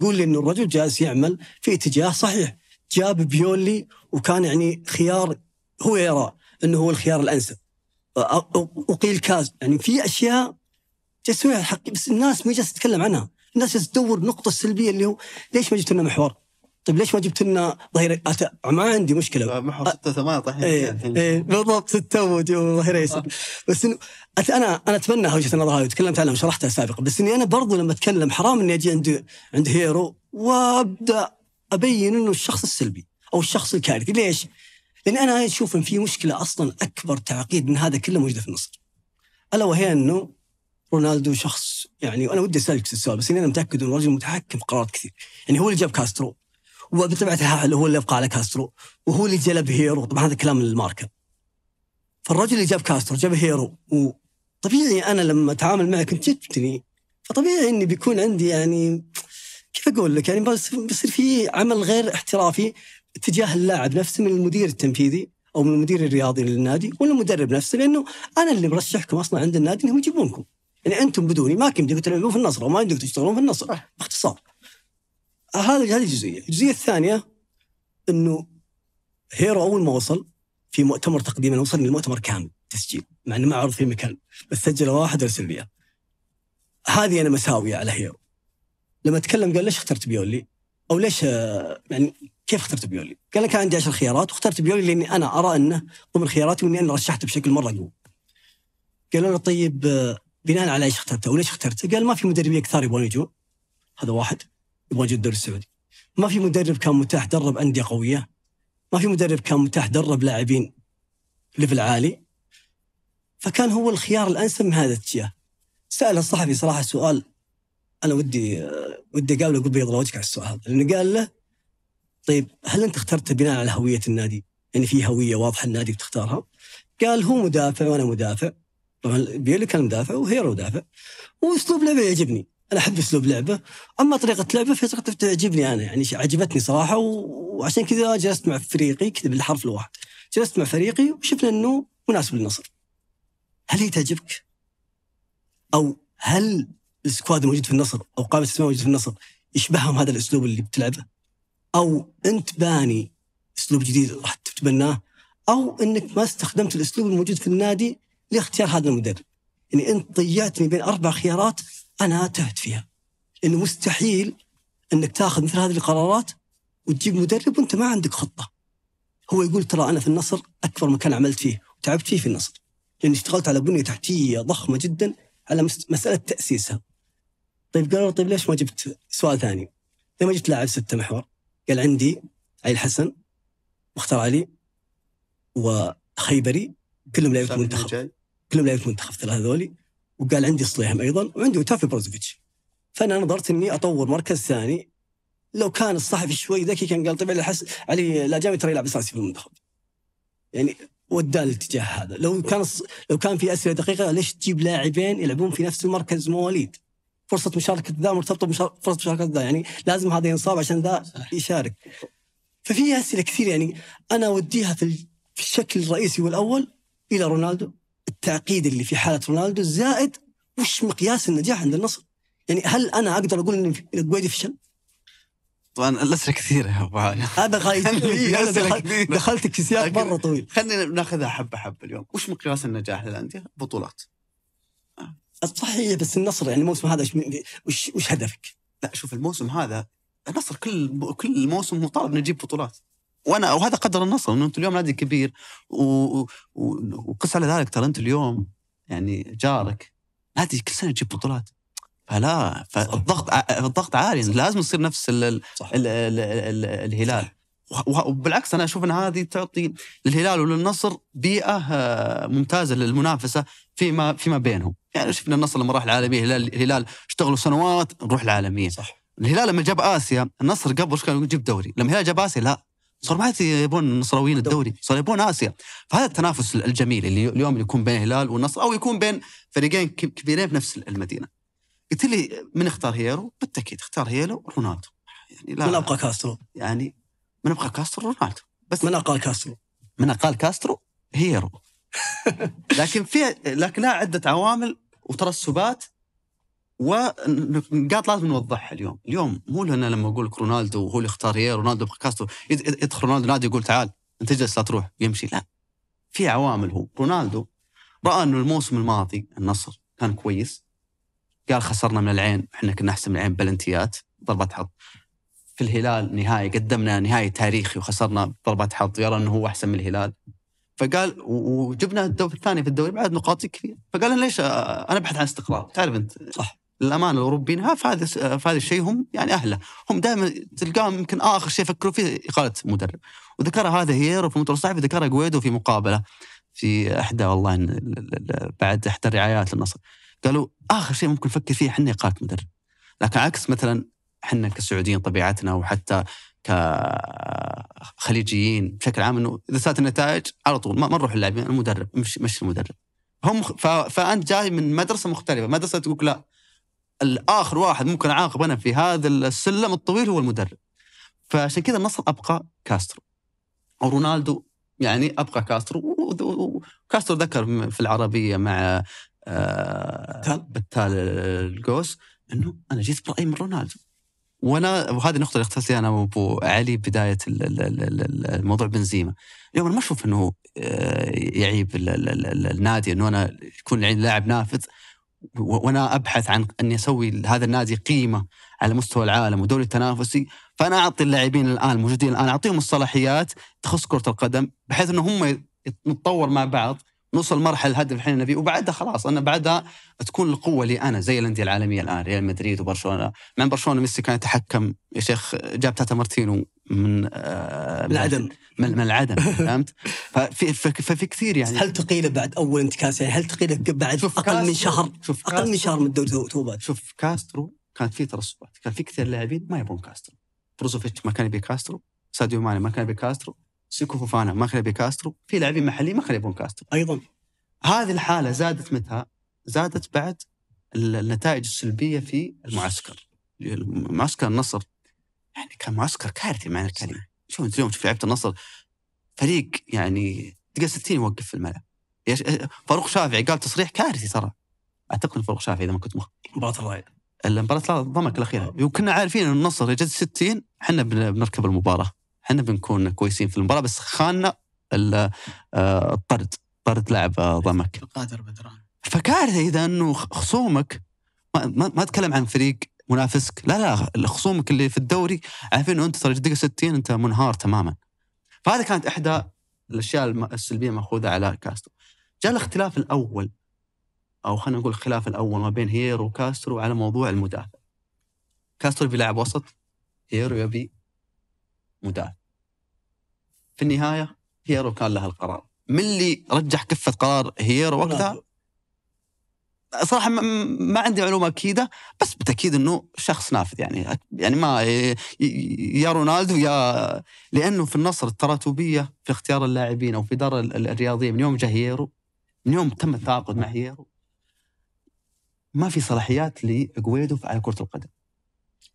C: يقول لي انه الرجل جالس يعمل في اتجاه صحيح جاب بيولي وكان يعني خيار هو يرى انه هو الخيار الانسب وقيل كاز يعني في اشياء تسويها الحق بس الناس ما جالسه تتكلم عنها الناس تدور النقطه السلبيه اللي هو ليش ما جبت لنا محور طيب ليش ما جبت لنا ظهير ما عندي مشكله محور 6 8 طحين بالضبط 6 وظهير ايسر بس إن... انا انا اتمنى وجهه النظر هذه وتكلمت عنها وشرحتها سابقا بس اني انا برضو لما اتكلم حرام اني اجي عند عند هيرو وابدا ابين انه الشخص السلبي او الشخص الكارثي ليش؟ لان انا اشوف ان في مشكله اصلا اكبر تعقيد من هذا كله موجوده في النص الا وهي انه رونالدو شخص يعني انا ودي اسالك السؤال بس اني انا متاكد انه رجل متحكم في قرارات كثير يعني هو اللي جاب كاسترو وبطبيعه الحال هو اللي ابقى على كاسترو وهو اللي جلب هيرو طبعا هذا كلام الماركه فالرجل اللي جاب كاسترو جاب هيرو وطبيعي انا لما اتعامل معك انت جبتني فطبيعي اني بيكون عندي يعني كيف اقول لك يعني بس بيصير في عمل غير احترافي تجاه اللاعب نفسه من المدير التنفيذي او من المدير الرياضي للنادي ولا المدرب نفسه لانه انا اللي مرشحكم اصلا عند النادي انهم يجيبونكم يعني انتم بدوني ما كنتوا تلعبون في النصر وما يمديكم تشتغلون في النصر باختصار هذه هذه الجزئيه، الجزئيه الثانيه انه هيرو اول ما وصل في مؤتمر تقديما وصل للمؤتمر كامل تسجيل مع انه ما عرض في مكان بس سجل واحد ارسل لي هذه انا مساويه على هيرو لما تكلم قال ليش اخترت بيولي؟ او ليش آه، يعني كيف اخترت بيولي؟ قال كان عندي 10 خيارات واخترت بيولي لاني انا ارى انه ضمن خياراتي واني انا رشحته بشكل مره قوي. قالوا له طيب آه، بناء على ايش اخترته وليش اخترته؟ قال ما في مدربين كثار يبغون يجون هذا واحد يبغى يجي الدوري السعودي ما في مدرب كان متاح درب انديه قويه ما في مدرب كان متاح درب لاعبين ليفل عالي فكان هو الخيار الانسب من هذا الاتجاه سال الصحفي صراحه سؤال انا ودي ودي اقابله اقول بيض وجهك على السؤال هذا لانه قال له طيب هل انت اخترت بناء على هويه النادي؟ يعني في هويه واضحه النادي بتختارها؟ قال هو مدافع وانا مدافع طبعا بيلي كان مدافع وهيرو مدافع واسلوب لعبه يعجبني انا احب اسلوب لعبه اما طريقه لعبه فهي طريقه تعجبني انا يعني عجبتني صراحه وعشان كذا جلست مع فريقي كذا بالحرف الواحد جلست مع فريقي وشفنا انه مناسب للنصر هل هي تعجبك؟ او هل السكواد الموجود في النصر او قائمه الاسماء الموجوده في النصر يشبههم هذا الاسلوب اللي بتلعبه؟ او انت باني اسلوب جديد راح تتبناه او انك ما استخدمت الاسلوب الموجود في النادي لاختيار هذا المدرب. يعني انت ضيعتني بين اربع خيارات انا تهت فيها انه مستحيل انك تاخذ مثل هذه القرارات وتجيب مدرب وانت ما عندك خطه هو يقول ترى انا في النصر اكبر مكان عملت فيه وتعبت فيه في النصر لاني اشتغلت على بنيه تحتيه ضخمه جدا على مساله تاسيسها طيب قالوا طيب ليش ما جبت سؤال ثاني؟ ليه ما جبت لاعب ستة محور؟ قال عندي علي الحسن مختار علي وخيبري كلهم لعيبه منتخب كلهم لعيبه منتخب ثلاثه هذولي وقال عندي صليهم ايضا وعندي وتافي بروزفيتش فانا نظرت اني اطور مركز ثاني لو كان الصحفي شوي ذكي كان قال طبعا حس علي الاجامي ترى يلعب اساسي في المنتخب يعني وداه الاتجاه هذا لو كان لو كان في اسئله دقيقه ليش تجيب لاعبين يلعبون في نفس المركز مواليد فرصه مشاركه ذا مرتبطه بمشاركة فرصه مشاركه ذا يعني لازم هذا ينصاب عشان ذا يشارك ففي اسئله كثير يعني انا اوديها في الشكل الرئيسي والاول الى رونالدو التعقيد اللي في حاله رونالدو زائد وش مقياس النجاح عند النصر؟ يعني هل انا اقدر اقول ان القويدي فشل؟
B: طبعا الاسئله كثيره يا ابو علي هذا غايب دخلت, [laughs] سياق مره طويل خلينا ناخذها حبه حبه اليوم وش مقياس النجاح للانديه؟ بطولات آه. صحيح بس النصر يعني الموسم هذا وش وش هدفك؟ لا شوف الموسم هذا النصر كل كل موسم مطالب نجيب بطولات وانا وهذا قدر النصر انه انت اليوم نادي كبير وقس على ذلك ترى انت اليوم يعني جارك نادي كل سنه يجيب بطولات فلا فالضغط الضغط عالي لازم يصير نفس ال ال ال ال ال الهلال وبالعكس انا اشوف ان هذه تعطي للهلال وللنصر بيئه آه، ممتازه للمنافسه فيما فيما بينهم يعني شفنا النصر لما راح العالميه الهلال الهلال اشتغلوا سنوات نروح العالميه صح الهلال لما جاب اسيا النصر قبل كان يجيب دوري لما الهلال جاب اسيا لا صار ما يبون النصراويين الدوري صار يبون اسيا فهذا التنافس الجميل اللي اليوم يكون بين الهلال والنصر او يكون بين فريقين كبيرين بنفس المدينه قلت لي من اختار هيرو بالتاكيد اختار هيرو رونالدو يعني لا من ابقى كاسترو يعني من ابقى كاسترو رونالدو بس من اقال كاسترو من اقال كاسترو هيرو [laughs] لكن في لكن لها عده عوامل وترسبات ونقاط لازم نوضحها اليوم، اليوم مو لان لما اقول لك رونالدو هو اللي اختار يا رونالدو بكاستو يدخل رونالدو نادي يقول تعال انت اجلس لا تروح يمشي لا في عوامل هو رونالدو راى انه الموسم الماضي النصر كان كويس قال خسرنا من العين احنا كنا احسن من العين بلنتيات ضربات حظ في الهلال نهائي قدمنا نهائي تاريخي وخسرنا ضربات حظ يرى انه هو احسن من الهلال فقال وجبنا الدور الثاني في الدوري بعد نقاط كثير فقال انا ليش انا ابحث عن استقرار تعرف انت صح للامانه لو ربيناها فهذا فهذا الشيء هم يعني اهله، هم دائما تلقاهم يمكن اخر شيء يفكروا فيه اقاله مدرب، وذكرها هذا هيرو في المؤتمر الصحفي ذكرها جويدو في مقابله في احدى والله بعد احدى الرعايات للنصر، قالوا اخر شيء ممكن نفكر فيه احنا اقاله مدرب، لكن عكس مثلا احنا كسعوديين طبيعتنا وحتى كخليجيين بشكل عام انه اذا صارت النتائج على طول ما نروح اللاعبين المدرب مش مش المدرب هم فانت جاي من مدرسه مختلفه مدرسه تقول لا الاخر واحد ممكن اعاقب انا في هذا السلم الطويل هو المدرب فعشان كذا النصر ابقى كاسترو ورونالدو يعني ابقى كاسترو وكاسترو ذكر في العربيه مع آه بتال القوس انه انا جيت برايي من رونالدو وانا وهذه النقطه اللي اخترتها انا وابو علي بدايه الموضوع بنزيما اليوم انا ما اشوف انه آه، يعيب النادي انه انا يكون عندي لاعب نافذ وانا ابحث عن اني اسوي لهذا النادي قيمه على مستوى العالم ودوري التنافسي فانا اعطي اللاعبين الان الموجودين الان اعطيهم الصلاحيات تخص كره القدم بحيث انه هم يتطور مع بعض نوصل مرحله الهدف الحين نبي وبعدها خلاص انا بعدها تكون القوه لي انا زي الانديه العالميه الان ريال مدريد وبرشلونه مع برشلونه ميسي كان يتحكم يا شيخ جاب تاتا مارتينو من آه، العدم من, من العدم فهمت؟
C: ففي, ففي كثير يعني هل تقيله بعد اول انتكاسه يعني هل تقيله بعد شوف اقل من شهر شوف اقل من شهر من الدوري توبه شوف كاسترو كانت في ترسبات كان في كثير لاعبين ما يبون كاسترو
B: بروزوفيتش ما كان يبي كاسترو ساديو ماني ما كان يبي كاسترو سيكو فوفانا ما خلى بيكاسترو في لاعبين محليين ما خلى كاسترو ايضا هذه الحاله زادت متى؟ زادت بعد النتائج السلبيه في المعسكر معسكر النصر يعني كان معسكر كارثي معنى الكلمه شوف انت اليوم شوف لعيبه النصر فريق يعني دقيقه 60 يوقف في الملعب فاروق شافعي قال تصريح كارثي ترى اعتقد فاروق شافعي اذا ما كنت مخ مباراه الرائد المباراه ضمك الاخيره آه. وكنا عارفين ان النصر يجد 60 احنا بنركب المباراه احنا بنكون كويسين في المباراه بس خاننا آه، الطرد طرد لاعب آه، ضمك بدران فكارثه اذا انه خصومك ما, ما, ما اتكلم عن فريق منافسك لا لا خصومك اللي في الدوري عارفين انه انت ترى دقيقه 60 انت منهار تماما فهذه كانت احدى الاشياء السلبيه ماخوذه على كاسترو جاء الاختلاف الاول او خلينا نقول الخلاف الاول ما بين هيرو وكاسترو على موضوع المدافع كاسترو بيلعب وسط هيرو يبي مدافع في النهايه هيرو كان لها القرار من اللي رجح كفه قرار هيرو وقتها صراحه ما عندي معلومه اكيده بس بالتاكيد انه شخص نافذ يعني يعني ما يا رونالدو يا لانه في النصر التراتبيه في اختيار اللاعبين او في دار الرياضيه من يوم جه هيرو من يوم تم التعاقد مع هيرو ما في صلاحيات لجويدو على كره القدم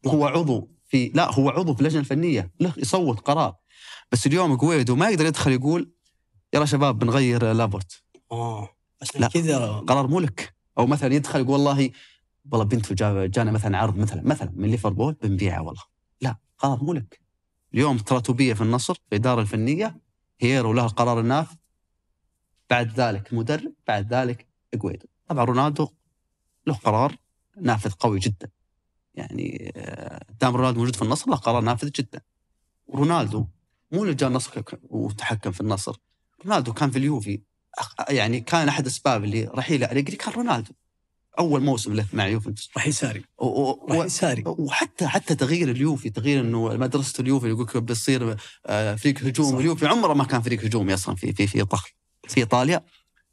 B: هو عضو في لا هو عضو في اللجنه الفنيه له يصوت قرار بس اليوم قويدو ما يقدر يدخل يقول يلا شباب بنغير لابورت
C: اه عشان كذا
B: قرار مو لك او مثلا يدخل يقول والله والله بنت جانا مثلا عرض مثلا مثلا من ليفربول بنبيعها والله لا قرار مو لك اليوم تراتوبيه في النصر في الاداره الفنيه هيرو له القرار النافذ بعد ذلك مدرب بعد ذلك اجويدو طبعا رونالدو له قرار نافذ قوي جدا يعني دام رونالدو موجود في النصر له قرار نافذ جدا رونالدو مو اللي جاء النصر وتحكم في النصر رونالدو كان في اليوفي يعني كان احد اسباب اللي رحيله اليجري كان رونالدو اول موسم له مع يوفنتوس راح يساري راح يساري وحتى حتى تغيير اليوفي تغيير انه مدرسه اليوفي يقول لك بتصير آه، فريق هجوم صح. اليوفي عمره ما كان فريق هجومي اصلا في في في طخ في ايطاليا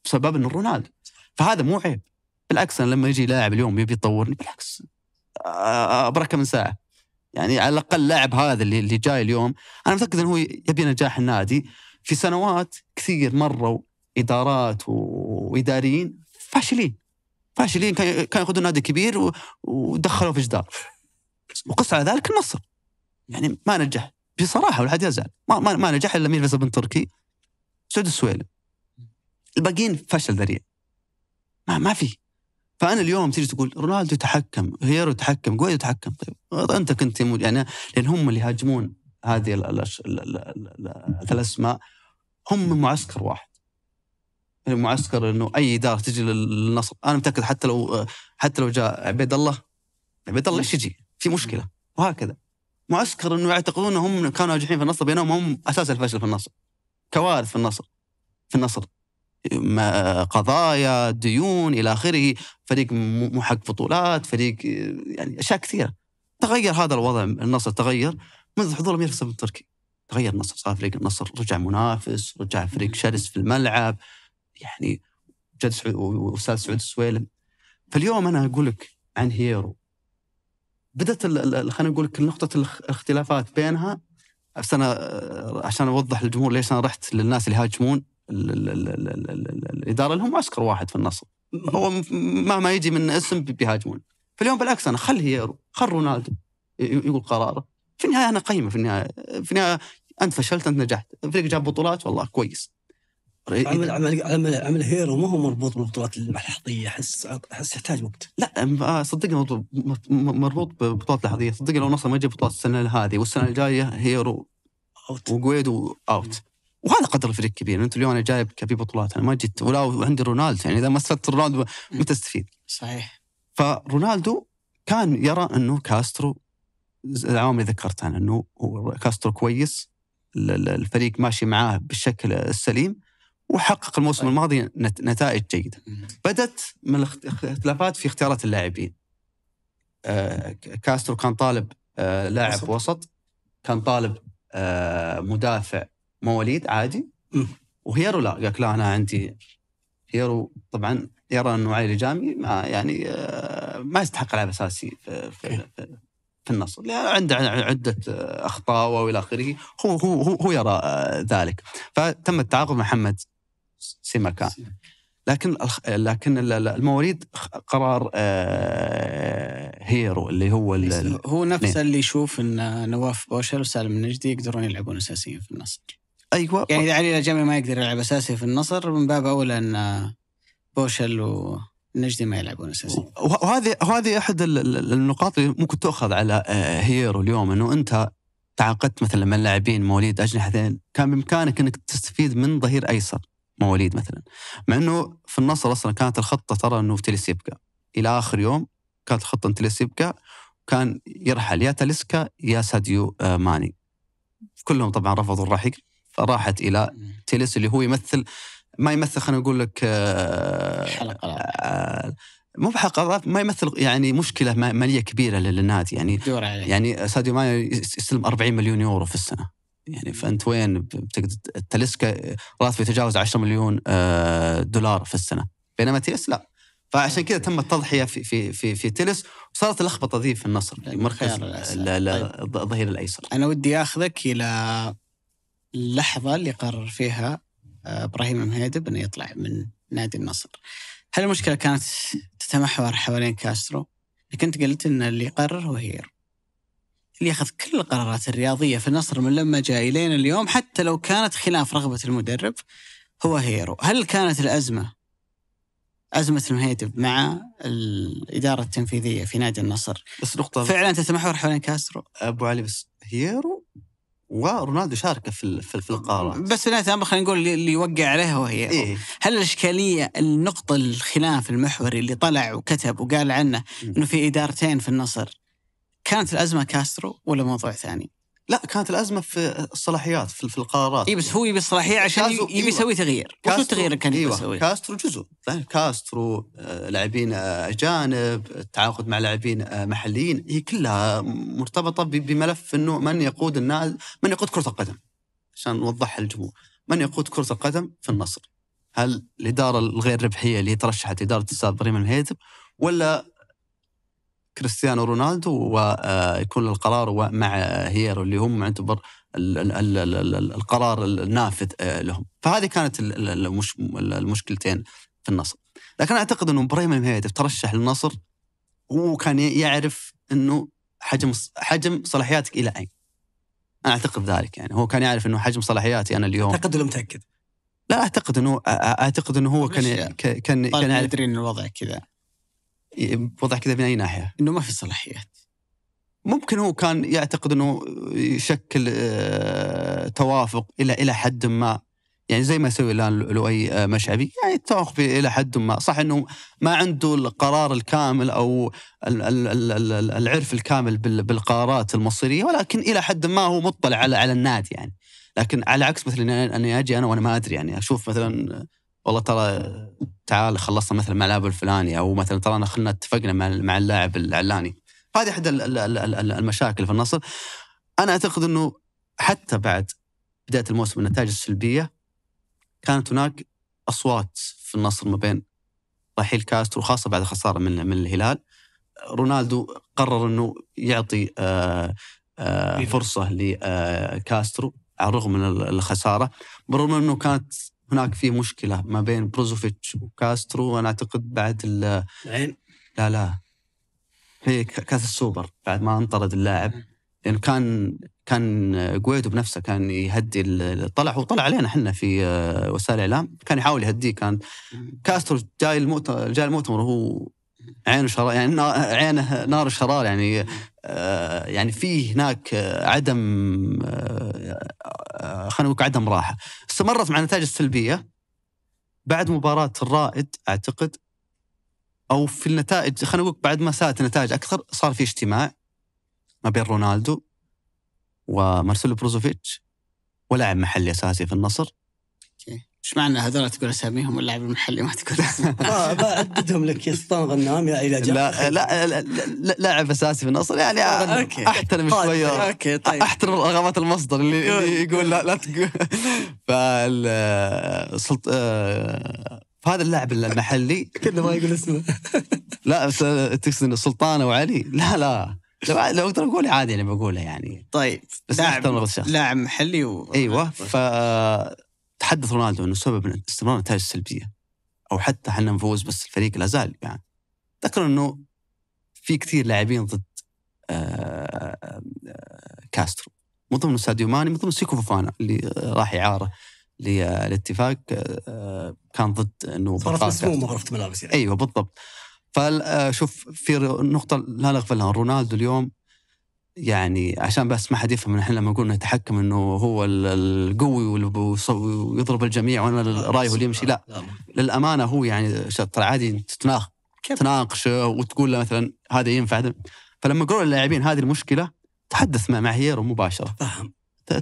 B: بسبب انه رونالدو فهذا مو عيب بالعكس انا لما يجي لاعب اليوم يبي يطورني بالعكس بركه من ساعه يعني على الاقل اللاعب هذا اللي اللي جاي اليوم انا متاكد انه هو يبي نجاح النادي في سنوات كثير مروا ادارات واداريين فاشلين فاشلين كان ياخذون نادي كبير ودخلوا في جدار وقص على ذلك النصر يعني ما نجح بصراحه ولا حد يزعل ما, ما, ما نجح الا ميرفز فيصل بن تركي سعود السويلم الباقيين فشل ذريع ما ما في فانا اليوم تيجي تقول رونالدو يتحكم هيرو يتحكم قوي يتحكم طيب انت كنت يعني لان هم اللي يهاجمون هذه الثلاث اسماء هم معسكر واحد المعسكر يعني معسكر انه اي اداره تجي للنصر انا متاكد حتى لو حتى لو جاء عبيد الله عبيد الله ليش يجي؟ في مشكله وهكذا معسكر انه يعتقدون هم كانوا ناجحين في النصر بينهم هم اساس الفشل في النصر كوارث في النصر في النصر قضايا ديون الى اخره فريق محق بطولات فريق يعني اشياء كثيره تغير هذا الوضع النصر تغير منذ حضور الامير فيصل التركي تغير النصر صار فريق النصر رجع منافس رجع فريق شرس في الملعب يعني جد سعود سعود السويلم فاليوم انا اقول لك عن هيرو بدات خلينا نقول لك نقطه الاختلافات بينها بس انا آه، عشان اوضح للجمهور ليش انا رحت للناس اللي هاجمون الاداره لهم عسكر واحد في النصر هو مهما يجي من اسم بيهاجمون فاليوم بالعكس انا خل هيرو خل رونالدو يقول قراره في النهايه انا قيمه في النهايه في النهايه انت فشلت انت نجحت فريق جاب بطولات والله كويس عمل عمل
C: عمل عمل هيرو ما هو مربوط بالبطولات اللحظيه احس احس يحتاج وقت
B: لا آه، صدقني مربوط ببطولات لحظيه صدقني لو نصر ما جاب بطولات السنه هذه والسنه الجايه هيرو اوت وجويدو اوت وهذا قدر الفريق كبير انت اليوم انا جايب كبي بطولات انا ما جيت ولا عندي رونالدو يعني اذا ما استفدت رونالدو متى استفيد؟ صحيح فرونالدو كان يرى انه كاسترو العوامل اللي ذكرتها انا انه كاسترو كويس الفريق ماشي معاه بالشكل السليم وحقق الموسم الماضي نتائج جيده. بدت من الاختلافات في اختيارات اللاعبين. آه، كاسترو كان طالب آه، لاعب وسط كان طالب آه، مدافع مواليد عادي وهيرو لا قال لا انا عندي هيرو طبعا يرى انه علي الجامي ما يعني آه، ما يستحق لعب اساسي في, في, إيه. في, في النصر عنده عده آه، اخطاء والى اخره هو هو هو, هو يرى آه، ذلك فتم التعاقد مع محمد سيمكان لكن لكن المواليد قرار هيرو اللي هو إيه، هو نفسه
A: اللي يشوف ان نواف بوشر وسالم النجدي يقدرون يلعبون اساسيين في النصر ايوه يعني اذا علي الجمعي ما يقدر يلعب اساسي في النصر من باب اولى ان بوشل و ما يلعبون اساسي
B: وهذه وهذه احد النقاط اللي ممكن تؤخذ على آه، هيرو اليوم انه انت تعاقدت مثلا مع اللاعبين مواليد اجنحتين كان بامكانك انك تستفيد من ظهير ايسر مواليد مثلا مع انه في النصر اصلا كانت الخطه ترى انه في يبقى الى اخر يوم كانت الخطه ان يبقى كان يرحل يا تاليسكا يا ساديو آه، ماني كلهم طبعا رفضوا الرحيل راحت الى تيلس اللي هو يمثل ما يمثل خلينا نقول لك آه، حلقه آه، مو بحلقه ما يمثل يعني مشكله ماليه كبيره للنادي يعني يعني ساديو ماني يستلم 40 مليون يورو في السنه يعني فانت وين بتقدر تلسكا راتبه يتجاوز 10 مليون آه، دولار في السنه بينما تيلس لا فعشان كذا تم التضحيه في في في في تيلس وصارت اللخبطه ذي في النصر مركز طيب. الظهير طيب. الايسر
A: انا ودي اخذك الى اللحظه اللي قرر فيها آه، ابراهيم المهيدب انه يطلع من نادي النصر. هل المشكله كانت تتمحور حوالين كاسترو؟ لكن انت قلت ان اللي قرر هو هيرو. اللي ياخذ كل القرارات الرياضيه في النصر من لما جاء الينا اليوم حتى لو كانت خلاف رغبه المدرب هو هيرو. هل كانت الازمه أزمة المهيدب مع الإدارة
B: التنفيذية في نادي النصر بس نقطة فعلا تتمحور حوالين كاسترو أبو علي بس هيرو ورونالدو شاركه في في القاره بس
A: تمام خلينا نقول اللي يوقع عليها وهي إيه؟ هل الاشكاليه النقطه الخلاف المحوري اللي طلع وكتب وقال عنه انه في ادارتين في النصر كانت الازمه كاسترو ولا موضوع ثاني؟
B: لا كانت الازمه في الصلاحيات في, القرارات اي بس هو يبي الصلاحيه عشان يبي إيوه. يسوي تغيير وشو التغيير اللي كان يبي إيوه. يسويه؟ إيوه. كاسترو جزء كاسترو آه، لاعبين آه، اجانب التعاقد مع لاعبين آه، محليين هي كلها مرتبطه بملف انه من يقود الناس من يقود كره القدم عشان نوضحها للجمهور من يقود كره القدم في النصر؟ هل الاداره الغير ربحيه اللي ترشحت اداره الاستاذ بريم الهيثم ولا كريستيانو رونالدو ويكون آه، القرار مع هيرو اللي هم يعتبر القرار النافذ آه، لهم فهذه كانت المشكلتين في النصر لكن اعتقد انه ابراهيم المهيدي ترشح للنصر وكان يعرف انه حجم حجم صلاحياتك الى اين انا اعتقد ذلك يعني هو كان يعرف انه حجم صلاحياتي انا اليوم اعتقد ولا متاكد؟ لا اعتقد انه اعتقد انه هو كان يعني. كان كان يدري ان الوضع كذا وضع كذا من اي ناحيه؟ انه ما في صلاحيات. ممكن هو كان يعتقد انه يشكل آه، توافق الى الى حد ما يعني زي ما يسوي الان لؤي آه، مشعبي يعني توافق الى حد ما صح انه ما عنده القرار الكامل او العرف الكامل بالقرارات المصيريه ولكن الى حد ما هو مطلع على على النادي يعني لكن على عكس مثلا اني اجي انا وانا ما ادري يعني اشوف مثلا والله ترى تعال خلصنا مثلا مع اللاعب الفلاني او مثلا ترى خلنا اتفقنا مع اللاعب العلاني هذه احد المشاكل في النصر انا اعتقد انه حتى بعد بدايه الموسم النتائج السلبيه كانت هناك اصوات في النصر ما بين رحيل كاسترو خاصه بعد خساره من من الهلال رونالدو قرر انه يعطي آه، آه، إيه. فرصه لكاسترو آه، على الرغم من الخساره بالرغم انه كانت هناك في مشكله ما بين بروزوفيتش وكاسترو وانا اعتقد بعد العين لا لا في كاس السوبر بعد ما انطرد اللاعب لانه يعني كان كان جويدو بنفسه كان يهدي طلع وطلع علينا احنا في آه، وسائل الاعلام كان يحاول يهديه كان كاسترو جاي المؤتمر جاي المؤتمر وهو عين شرار يعني عينه نار شرار يعني آه، يعني في هناك عدم آه، آه، خلينا نقول عدم راحه استمرت مع النتائج السلبيه بعد مباراه الرائد اعتقد او في النتائج خلينا نقول بعد ما سالت النتائج اكثر صار في اجتماع ما بين رونالدو ومارسيلو بروزوفيتش ولاعب محلي اساسي في النصر ايش معنى هذول تقول اساميهم واللاعب المحلي ما تقول [laughs]
C: اعددهم لك يا سلطان غنام يا الى لا لا لاعب اساسي في النصر يعني آه، احترم طيب، شويه اوكي طيب
B: احترم رغبات المصدر اللي, يقول لا لا تقول [laughs] فال آه، سلط... آه، فهذا اللاعب المحلي [laughs] كله ما يقول اسمه لا بس تقصد انه سلطان او علي لا لا لو لو اقدر قولي عادي انا بقولها يعني طيب بس لاعب لاعب محلي و... ايوه ف تحدث رونالدو انه سبب من استمرار النتائج السلبيه او حتى احنا نفوز بس الفريق لا زال يعني ذكر انه في كثير لاعبين ضد آه، آه، كاسترو من ضمن ساديو ماني من ضمن سيكو فوفانا اللي راح اعاره للاتفاق آه، كان ضد انه صارت مسمومه غرفه ملابس يعني ايوه بالضبط فشوف في نقطه لا نغفلها رونالدو اليوم يعني عشان بس ما حد يفهم احنا لما نقول نتحكم انه هو القوي ويضرب الجميع وانا الراي آه، هو اللي يمشي لا آه. للامانه هو يعني ترى عادي تتناقش تناقش وتقول له مثلا هذا ينفع فلما قالوا للاعبين هذه المشكله تحدث مع مع هيرو مباشره تفهم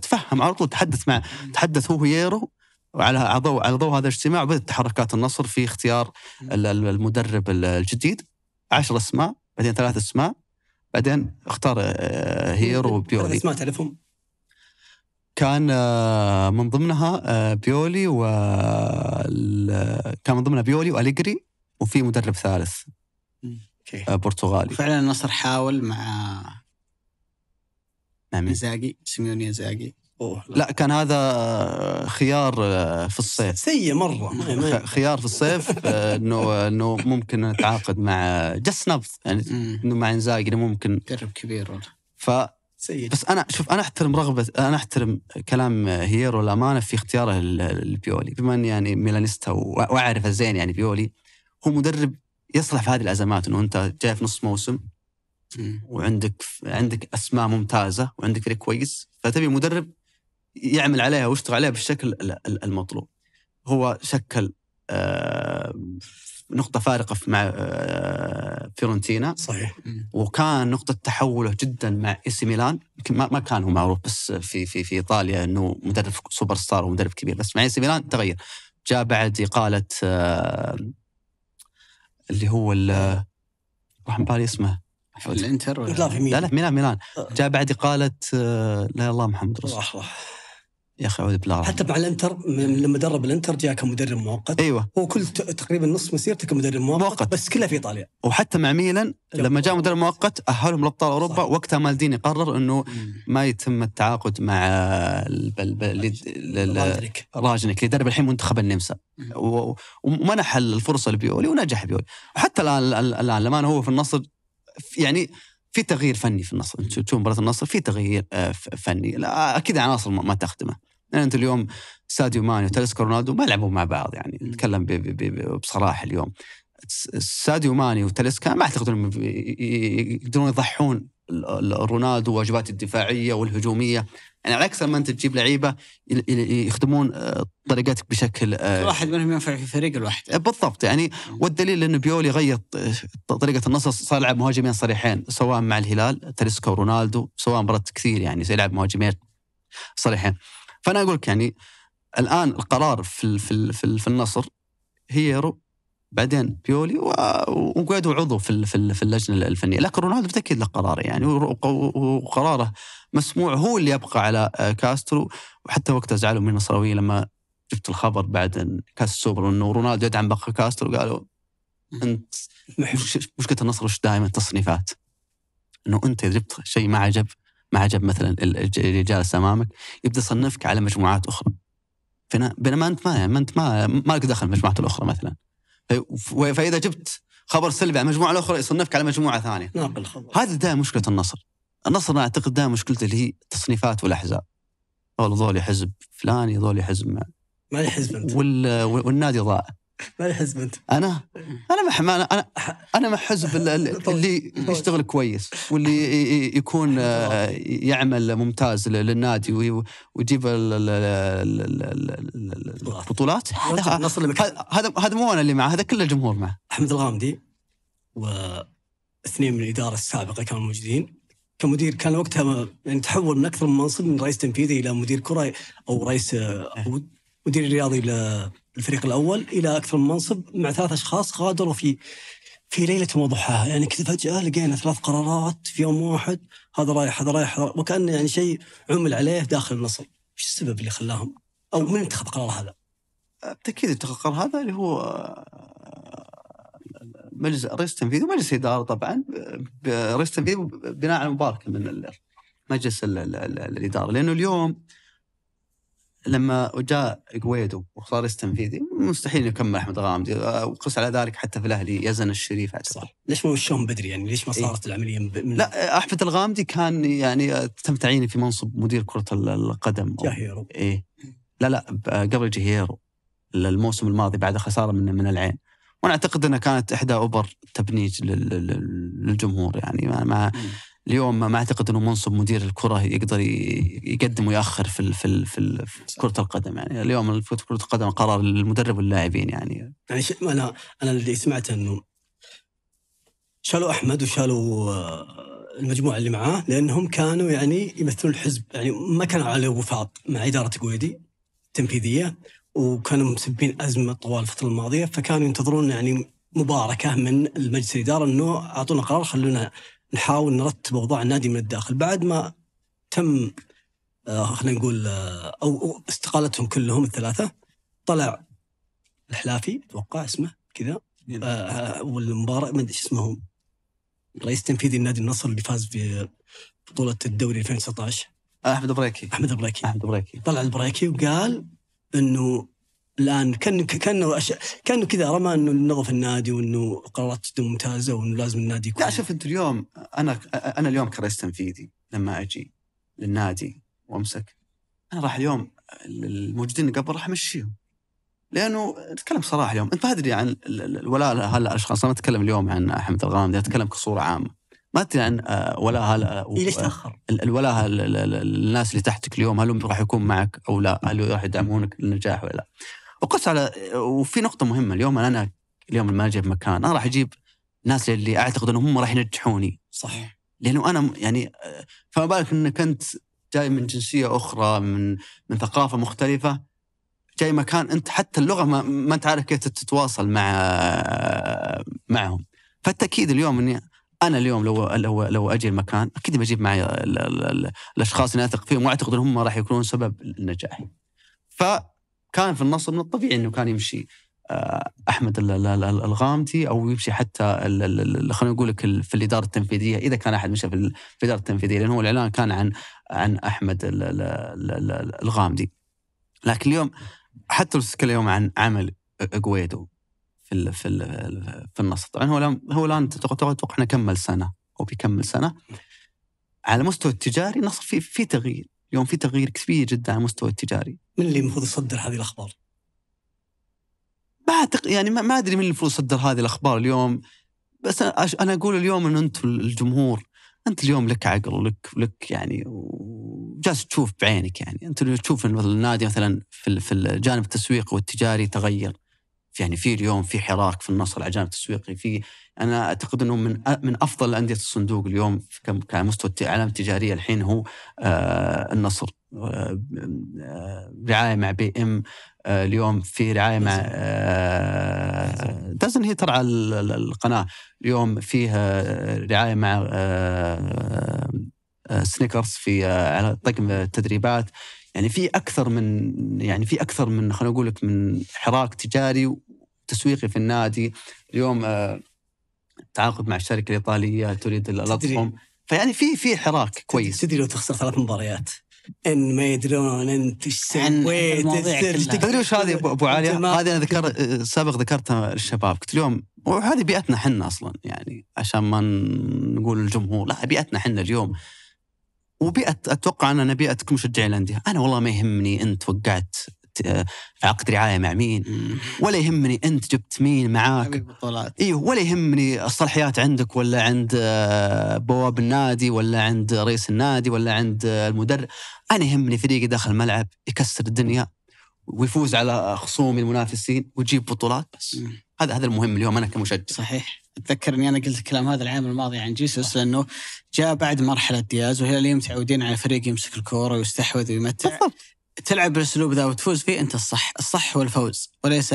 B: تفهم على طول تحدث مع تحدث هو هيرو وعلى ضوء على ضوء هذا الاجتماع بدات تحركات النصر في اختيار المدرب الجديد عشر اسماء بعدين ثلاث اسماء بعدين اختار آه، هيرو وبيولي ما تعرفهم؟ كان آه، من ضمنها آه، بيولي و كان من ضمنها بيولي واليجري وفي مدرب ثالث اوكي برتغالي فعلا النصر حاول مع نعم. يزاقي
A: سيميوني يزاقي لا.
B: لا كان هذا آه، خيار آه، في الصيف سيء مره ما خيار في الصيف آه، انه انه ممكن نتعاقد مع جس نبض يعني انه مع انزاجي ممكن مدرب كبير والله ف سيد. بس انا شوف انا احترم رغبه انا احترم كلام هيرو الامانه في اختياره البيولي بما اني يعني ميلانيستا واعرفه زين يعني بيولي هو مدرب يصلح في هذه الازمات انه انت جاي في نص موسم وعندك عندك اسماء ممتازه وعندك فريق كويس فتبي مدرب يعمل عليها ويشتغل عليها بالشكل المطلوب هو شكل آه، نقطة فارقة مع آه، فيرونتينا صحيح وكان نقطة تحوله جدا مع ايسي ميلان يمكن ما كان هو معروف بس في في في ايطاليا انه مدرب سوبر ستار ومدرب كبير بس مع ايسي ميلان تغير جاء بعد إقالة آه، اللي هو راح بالي اسمه الانتر ولا لا لا ميلان ميلان جاء بعد إقالة لا الله محمد رسول الله يا اخي اعوذ بالله حتى
C: مع الانتر لما درب الانتر جاء كمدرب مؤقت ايوه هو كل تقريبا نص مسيرته كمدرب مؤقت, مؤقت. بس كلها في ايطاليا وحتى مع
B: ميلان لما جاء مدرب مؤقت اهلهم لابطال اوروبا صح. وقتها مالديني قرر انه ما يتم التعاقد مع راجنك راجنك اللي يدرب الحين منتخب النمسا ومنح الفرصه لبيولي ونجح بيولي وحتى الان الان لما هو في النصر يعني في تغيير فني في النصر تشوف مباراه النصر في تغيير آه، فني اكيد عناصر يعني ما تخدمه يعني انت اليوم ساديو ماني وتلسكو رونالدو ما لعبوا مع بعض يعني نتكلم بصراحه اليوم ساديو ماني وتلسكا ما اعتقد انهم يقدرون يضحون رونالدو واجبات الدفاعيه والهجوميه يعني على اكثر ما انت تجيب لعيبه يخدمون آه، طريقتك بشكل آه،
A: واحد منهم ينفع في فريق الواحد
B: إيه، بالضبط يعني والدليل انه بيولي غير آه، طريقه النصر صار يلعب مهاجمين صريحين سواء مع الهلال تريسكا ورونالدو سواء مرات كثير يعني يلعب مهاجمين صريحين فانا اقول لك يعني الان القرار في في في, في النصر هي بعدين بيولي وقعدوا عضو في في اللجنه الفنيه لكن رونالدو بتاكيد له قرار يعني وقراره مسموع هو اللي يبقى على آه، كاسترو وحتى وقتها زعلوا من النصراويه لما جبت الخبر بعد كاس السوبر انه رونالدو يدعم بقى كاسترو قالوا انت مشكله النصر وش دائما التصنيفات انه انت اذا جبت شيء ما عجب ما عجب مثلا اللي جالس امامك يبدا يصنفك على مجموعات اخرى بينما انت ما ما انت ما ما لك دخل المجموعات الاخرى مثلا فاذا جبت خبر سلبي على مجموعه الاخرى يصنفك على مجموعه ثانيه ناقل خبر هذا دائما مشكله النصر النصر انا اعتقد دائما مشكلته اللي هي التصنيفات والاحزاب والله ذولي حزب فلاني ذولي حزب ما لي حزب انت وال... والنادي ضاع ما الحزب انت؟ انا انا مع ما... انا انا [laughs] مع حزب اللي يشتغل كويس واللي يكون آه، يعمل ممتاز للنادي ويجيب البطولات هذا
C: هذا هذا مو انا اللي معه هذا كل الجمهور معه احمد الغامدي واثنين من الاداره السابقه كانوا موجودين كمدير كان وقتها يعني تحول من اكثر من منصب من رئيس تنفيذي الى مدير كره او رئيس او آه، إيه. مدير رياضي الى الفريق الاول الى اكثر من منصب مع ثلاث اشخاص غادروا في في ليله وضحاها يعني كذا فجاه لقينا ثلاث قرارات في يوم واحد هذا رايح هذا رايح وكان يعني شيء عمل عليه داخل النصر ايش السبب اللي خلاهم او من اتخذ قرار هذا؟ بالتاكيد
B: اتخذ قرار هذا اللي هو مجلس رئيس التنفيذي ومجلس الاداره طبعا رئيس التنفيذي بناء على مباركه من مجلس الاداره لانه اليوم لما جاء جويدو وصار رئيس تنفيذي مستحيل يكمل احمد غامدي آه، وقس على ذلك حتى في الاهلي يزن الشريف أعتقد. صح ليش ما وشهم
C: بدري يعني ليش ما إيه. صارت إيه؟ العمليه من... لا
B: احمد الغامدي كان يعني آه، تم تعيينه في منصب مدير كره القدم جهيرو اي لا لا آه، قبل جهيرو الموسم الماضي بعد خساره من من العين وانا اعتقد انها كانت احدى اوبر تبنيج للجمهور يعني ما, ما اليوم ما اعتقد انه منصب مدير الكره يقدر يقدم ويأخر في في في, في كره القدم يعني اليوم كره القدم قرار المدرب واللاعبين يعني
C: يعني انا انا اللي سمعته انه شالوا احمد وشالوا آه، المجموعه اللي معاه لانهم كانوا يعني يمثلون الحزب يعني ما كانوا على وفاق مع اداره قويدي التنفيذيه وكانوا مسببين ازمه طوال الفتره الماضيه فكانوا ينتظرون يعني مباركه من المجلس الاداره انه اعطونا قرار خلونا نحاول نرتب اوضاع النادي من الداخل بعد ما تم آه خلينا نقول آه او استقالتهم كلهم الثلاثه طلع الحلافي اتوقع اسمه كذا آه،, آه والمباراه ما ادري اسمهم رئيس تنفيذي النادي النصر اللي فاز في بطوله الدوري 2019 احمد البريكي احمد البريكي احمد البريكي طلع البريكي وقال انه الان كان كانه كان كانه كذا رمى انه نظف النادي وانه قرارات ممتازه وانه لازم النادي يكون لا شوف انت اليوم انا انا اليوم كرئيس تنفيذي لما اجي للنادي
B: وامسك انا راح اليوم الموجودين قبل راح امشيهم لانه اتكلم صراحه اليوم انت ما تدري عن هلا هالاشخاص انا اتكلم اليوم عن احمد الغامدي اتكلم كصوره عامه ما ادري عن آه، ولا هلا آه، ليش تاخر؟ الولاء الناس اللي تحتك اليوم هل هم راح يكون معك او لا؟ هل راح يدعمونك للنجاح ولا لا؟ وقص على وفي نقطة مهمة اليوم أنا اليوم لما أجي في مكان أنا راح أجيب ناس اللي أعتقد أنهم هم راح ينجحوني صح لأنه أنا يعني فما بالك أنك أنت جاي من جنسية أخرى من من ثقافة مختلفة جاي مكان أنت حتى اللغة ما, ما أنت عارف كيف تتواصل مع معهم فالتأكيد اليوم أني انا اليوم لو لو لو اجي المكان اكيد بجيب معي الاشخاص اللي اثق فيهم واعتقد انهم راح يكونون سبب نجاحي. ف كان في النصر من الطبيعي انه كان يمشي آه، احمد الغامتي او يمشي حتى خلينا نقول لك في الاداره التنفيذيه اذا كان احد مشى في الاداره التنفيذيه لان هو الاعلان كان عن عن احمد الغامدي لكن اليوم حتى لو تتكلم اليوم عن عمل اقويدو في في في النصر طبعا هو الان هو الان اتوقع انه كمل سنه او بيكمل سنه على مستوى التجاري النصر في في تغيير اليوم في تغيير كبير جدا على المستوى التجاري من اللي المفروض يصدر هذه الاخبار؟ ما أعتقد يعني ما ادري من اللي المفروض يصدر هذه الاخبار اليوم بس انا اقول اليوم ان انتم الجمهور انت اليوم لك عقل ولك لك يعني وجالس تشوف بعينك يعني انت تشوف مثلا النادي مثلا في في الجانب التسويقي والتجاري تغير يعني في اليوم في حراك في النصر على الجانب التسويقي في انا اعتقد انه من من افضل انديه الصندوق اليوم كمستوى العلامه التجاريه الحين هو آه، النصر آه، آه، رعايه مع بي ام اليوم في رعايه مع دازن هي ترعى القناه اليوم فيه رعايه مع سنيكرز في على طقم التدريبات يعني في اكثر من يعني في اكثر من خلينا اقول لك من حراك تجاري تسويقي في النادي اليوم آه، تعاقد مع الشركه
C: الايطاليه تريد الاطقم فيعني في في حراك كويس تدري لو تخسر ثلاث مباريات ان ما يدرون انت ايش سويت تدري وش هذه ابو علي؟ هذه انا
B: ذكرت سابق ذكرتها للشباب قلت اليوم وهذه بيئتنا حنا اصلا يعني عشان ما نقول الجمهور لا بيئتنا حنا اليوم وبيئه اتوقع اننا بيئه مشجعين الانديه انا والله ما يهمني انت وقعت آه، عقد رعايه مع مين ولا يهمني انت جبت مين معاك ايوه ولا يهمني الصلاحيات عندك ولا عند آه، بواب النادي ولا عند رئيس النادي ولا عند آه، المدرب انا يهمني فريقي داخل الملعب يكسر الدنيا ويفوز على خصومي المنافسين ويجيب بطولات بس هذا هذا المهم اليوم انا كمشجع صحيح اتذكر اني انا قلت الكلام هذا العام
A: الماضي عن جيسوس لانه جاء بعد مرحله دياز وهي اللي متعودين على فريق يمسك الكوره ويستحوذ ويمتع بالضبط. تلعب بالاسلوب ذا وتفوز فيه انت الصح، الصح هو الفوز وليس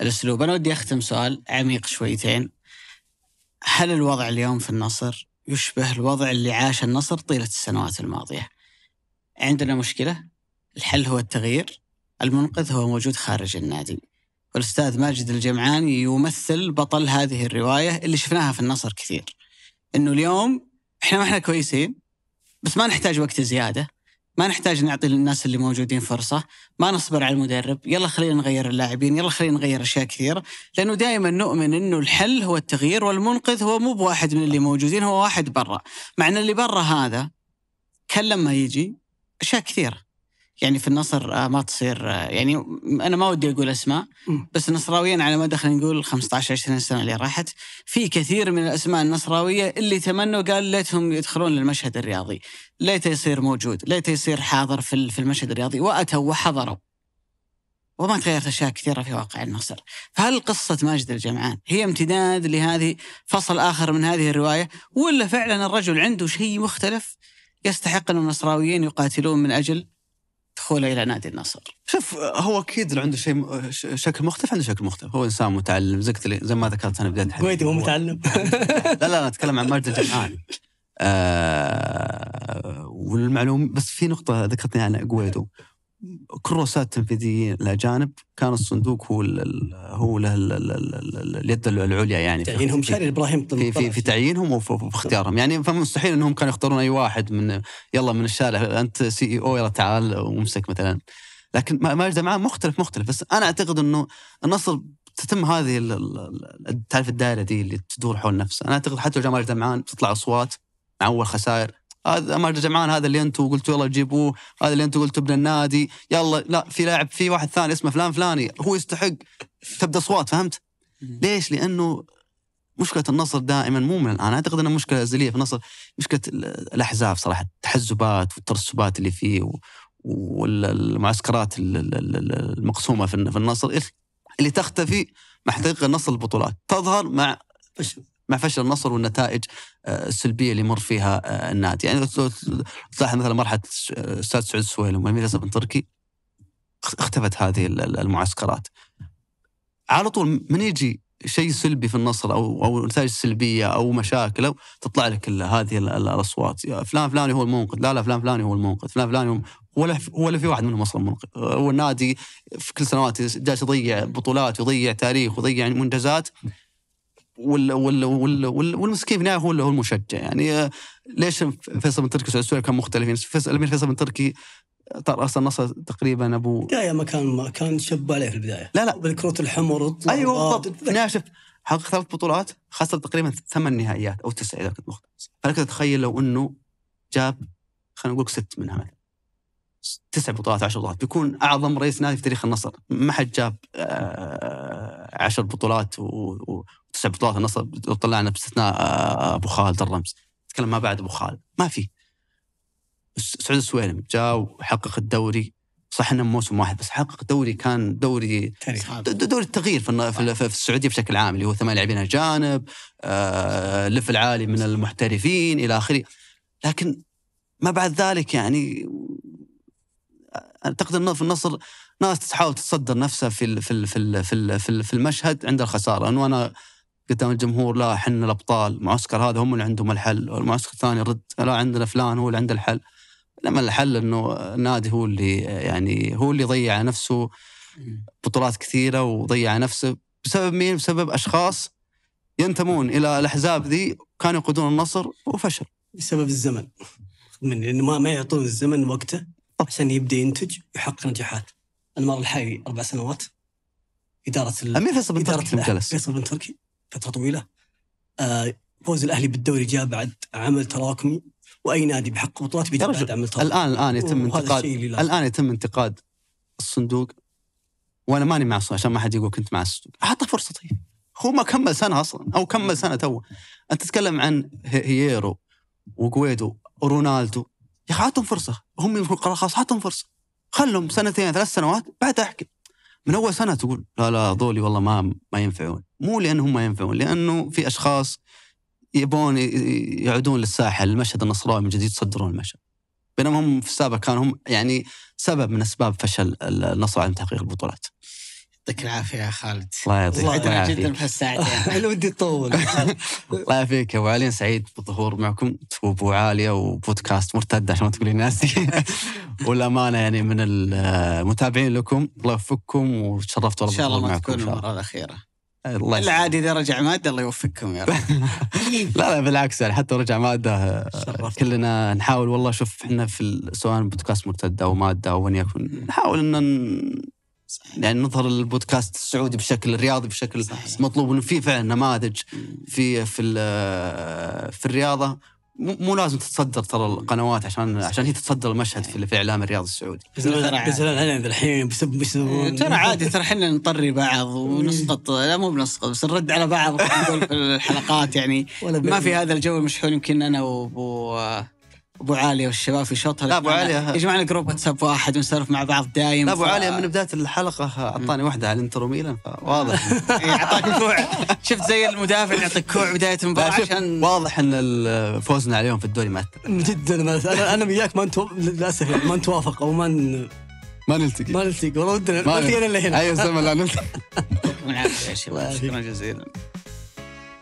A: الاسلوب، انا ودي اختم سؤال عميق شويتين. هل الوضع اليوم في النصر يشبه الوضع اللي عاش النصر طيله السنوات الماضيه؟ عندنا مشكله، الحل هو التغيير، المنقذ هو موجود خارج النادي. والاستاذ ماجد الجمعاني يمثل بطل هذه الروايه اللي شفناها في النصر كثير. انه اليوم احنا ما احنا كويسين بس ما نحتاج وقت زياده ما نحتاج نعطي للناس اللي موجودين فرصه، ما نصبر على المدرب، يلا خلينا نغير اللاعبين، يلا خلينا نغير اشياء كثيره، لانه دائما نؤمن انه الحل هو التغيير والمنقذ هو مو بواحد من اللي موجودين هو واحد برا، مع ان اللي برا هذا كان لما يجي اشياء كثيره. يعني في النصر آه، ما تصير آه، يعني انا ما ودي اقول اسماء بس النصراويين على ما دخل نقول 15 20 سنه اللي راحت في كثير من الاسماء النصراويه اللي تمنوا قال ليتهم يدخلون للمشهد الرياضي، ليته يصير موجود، ليته يصير حاضر في في المشهد الرياضي واتوا وحضروا. وما تغيرت اشياء كثيره في واقع النصر، فهل قصه ماجد الجمعان هي امتداد لهذه فصل اخر من هذه الروايه ولا فعلا الرجل عنده شيء مختلف يستحق ان النصراويين يقاتلون من اجل دخوله الى نادي النصر؟
B: شوف هو اكيد لو عنده شيء شكل مختلف عنده شكل مختلف هو انسان متعلم زي زي ما ذكرت انا بدايه الحديث قويدي هو متعلم [laughs] لا لا انا اتكلم عن ماجد الجمعاني آه والمعلوم بس في نقطه ذكرتني عن قويدو كل رؤساء التنفيذيين الاجانب كان الصندوق هو الـ هو له اليد العليا يعني تعيينهم شاري ابراهيم في في, في تعيينهم وفي اختيارهم يعني فمستحيل انهم كانوا يختارون اي واحد من يلا من الشارع انت سي اي او يلا تعال وامسك مثلا لكن ماجد معاه مختلف مختلف بس انا اعتقد انه النصر تتم هذه تعرف الدائره دي اللي تدور حول نفسها انا اعتقد حتى لو جاء ماجد معان تطلع اصوات مع اول خسائر هذا مال جمعان هذا اللي انتم قلتوا يلا جيبوه هذا اللي انتم قلتوا ابن النادي يلا لا في لاعب في واحد ثاني اسمه فلان فلاني هو يستحق تبدا اصوات فهمت؟ ليش؟ لانه مشكله النصر دائما مو من الان اعتقد انها مشكله ازليه في النصر مشكله الاحزاب صراحه التحزبات والترسبات اللي فيه والمعسكرات المقسومه في النصر اللي تختفي مع تحقيق النصر البطولات تظهر مع مع فشل النصر والنتائج آه، السلبيه اللي مر فيها آه، النادي يعني تلاحظ مثلا مرحله الاستاذ آه، سعود السويلم ياسر بن تركي اختفت هذه المعسكرات على طول من يجي شيء سلبي في النصر او او نتائج سلبيه او مشاكل او تطلع لك هذه الاصوات فلان فلاني هو المنقذ لا لا فلان فلاني هو المنقذ فلان فلاني هو ولا ولا في واحد منهم اصلا منقذ هو النادي في كل سنوات جالس يضيع بطولات ويضيع تاريخ ويضيع منجزات وال وال وال وال والمسكين في هو هو المشجع يعني آه، ليش فيصل بن تركي وسعود كانوا مختلفين؟ يعني فيصل الامير فيصل بن تركي طار اصلا نصر تقريبا ابو
C: بدايه ما كان ما كان شب عليه في البدايه لا لا بالكروت
B: الحمر ايوه آه، بالضبط ناشف حقق ثلاث بطولات خسر تقريبا ثمان نهائيات او تسع اذا كنت مخطئ فلك تتخيل لو انه جاب خلينا نقول ست منها تسع بطولات عشر بطولات بيكون اعظم رئيس نادي في تاريخ النصر ما حد جاب آه، عشر بطولات و... تسع بطولات النصر طلعنا باستثناء آه، ابو خالد الرمز تكلم ما بعد ابو خالد ما في سعود السويلم جاء وحقق الدوري صح انه موسم واحد بس حقق دوري كان دوري دوري التغيير في, في, السعوديه بشكل عام اللي هو ثمان لاعبين اجانب آه، لف العالي من المحترفين الى اخره لكن ما بعد ذلك يعني اعتقد آه، انه في النصر ناس تحاول تتصدر نفسها في في في في, في المشهد عند الخساره انه انا قدام الجمهور لا احنا الابطال معسكر هذا هم اللي عندهم الحل والمعسكر الثاني رد لا عندنا فلان هو اللي عنده الحل لما الحل انه النادي هو اللي يعني هو اللي ضيع نفسه بطولات كثيره وضيع نفسه بسبب مين؟ بسبب اشخاص ينتمون الى الاحزاب ذي كانوا يقودون
C: النصر وفشل. بسبب الزمن من لانه ما ما يعطون الزمن وقته عشان يبدا ينتج ويحقق نجاحات. انمار الحي اربع سنوات اداره امير فيصل بن تركي فيصل بن تركي فتره طويله آه، فوز الاهلي بالدوري جاء بعد عمل تراكمي واي نادي بحق بطولات بيجي بعد عمل تراكمي الان الان يتم انتقاد الان
B: يتم انتقاد الصندوق وانا ماني مع الصندوق عشان ما حد يقول كنت مع الصندوق اعطى فرصه طيب هو ما كمل سنه اصلا او كمل سنه تو انت تتكلم عن هييرو وجويدو ورونالدو يا اخي فرصه هم يقولون خلاص اعطهم فرصه خلهم سنتين ثلاث سنوات بعد احكم من اول سنه تقول لا لا ذولي والله ما ما ينفعون مو لانهم ما ينفعون لانه في اشخاص يبون يعودون للساحل المشهد النصراوي من جديد يصدرون المشهد بينما هم في السابق كانوا هم يعني سبب من اسباب فشل النصر على تحقيق البطولات.
A: يعطيك العافيه يا خالد الله
B: يعطيك العافيه جدا في
C: الساعتين [laughs] انا ودي اطول [laughs]
B: الله يعافيك يا ابو علي سعيد بالظهور معكم وابو عاليه وبودكاست مرتده عشان ما تقولي ناسي [laughs] والامانه يعني من المتابعين لكم الله يوفقكم وتشرفت والله ان شاء الله ما تكون المره الاخيره إيه، الله الا عادي
A: اذا رجع ماده الله يوفقكم يا
B: رب إيه. لا لا بالعكس يعني حتى رجع ماده آه، كلنا نحاول والله شوف احنا في سواء بودكاست مرتده او ماده او ان يكن نحاول ان يعني نظهر البودكاست السعودي بشكل الرياضي بشكل صحيح. مطلوب انه في فعلا نماذج في في في الرياضه مو لازم تتصدر ترى القنوات عشان عشان هي تتصدر المشهد في, في الاعلام الرياضي
C: السعودي. بس انا الحين بسب إيه، ترى عادي ترى
A: احنا نطري بعض ونسقط لا مو بنسقط بس نرد على بعض نقول في الحلقات يعني ما في هذا الجو المشحون يمكن انا وابو ابو علي والشباب في شوطها لا ابو علي يجمعنا جروب واتساب واحد ونسولف مع بعض دايم لا ابو ف... علي من
B: بدايه الحلقه اعطاني واحده على انترو
A: ميلان [laughs] واضح
B: إيه، اعطاك كوع شفت زي المدافع يعطيك كوع بدايه المباراه عشان واضح ان فوزنا عليهم في الدوري ما
C: جدا انا انا وياك ما انتو للاسف يعني ما نتوافق او ما ن... ما نلتقي ما نلتقي والله ودنا ما فينا الا هنا ايوه زمن لا نلتقي
A: [laughs] شكرا جزيلا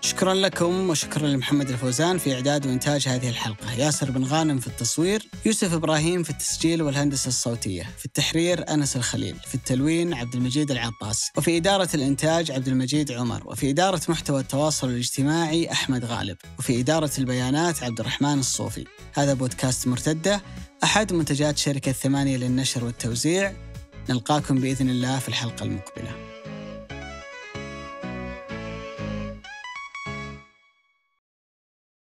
A: شكرا لكم وشكرا لمحمد الفوزان في إعداد وإنتاج هذه الحلقة ياسر بن غانم في التصوير يوسف إبراهيم في التسجيل والهندسة الصوتية في التحرير أنس الخليل في التلوين عبد المجيد العطاس وفي إدارة الإنتاج عبد المجيد عمر وفي إدارة محتوى التواصل الاجتماعي أحمد غالب وفي إدارة البيانات عبد الرحمن الصوفي هذا بودكاست مرتدة أحد منتجات شركة ثمانية للنشر والتوزيع نلقاكم بإذن الله في الحلقة المقبلة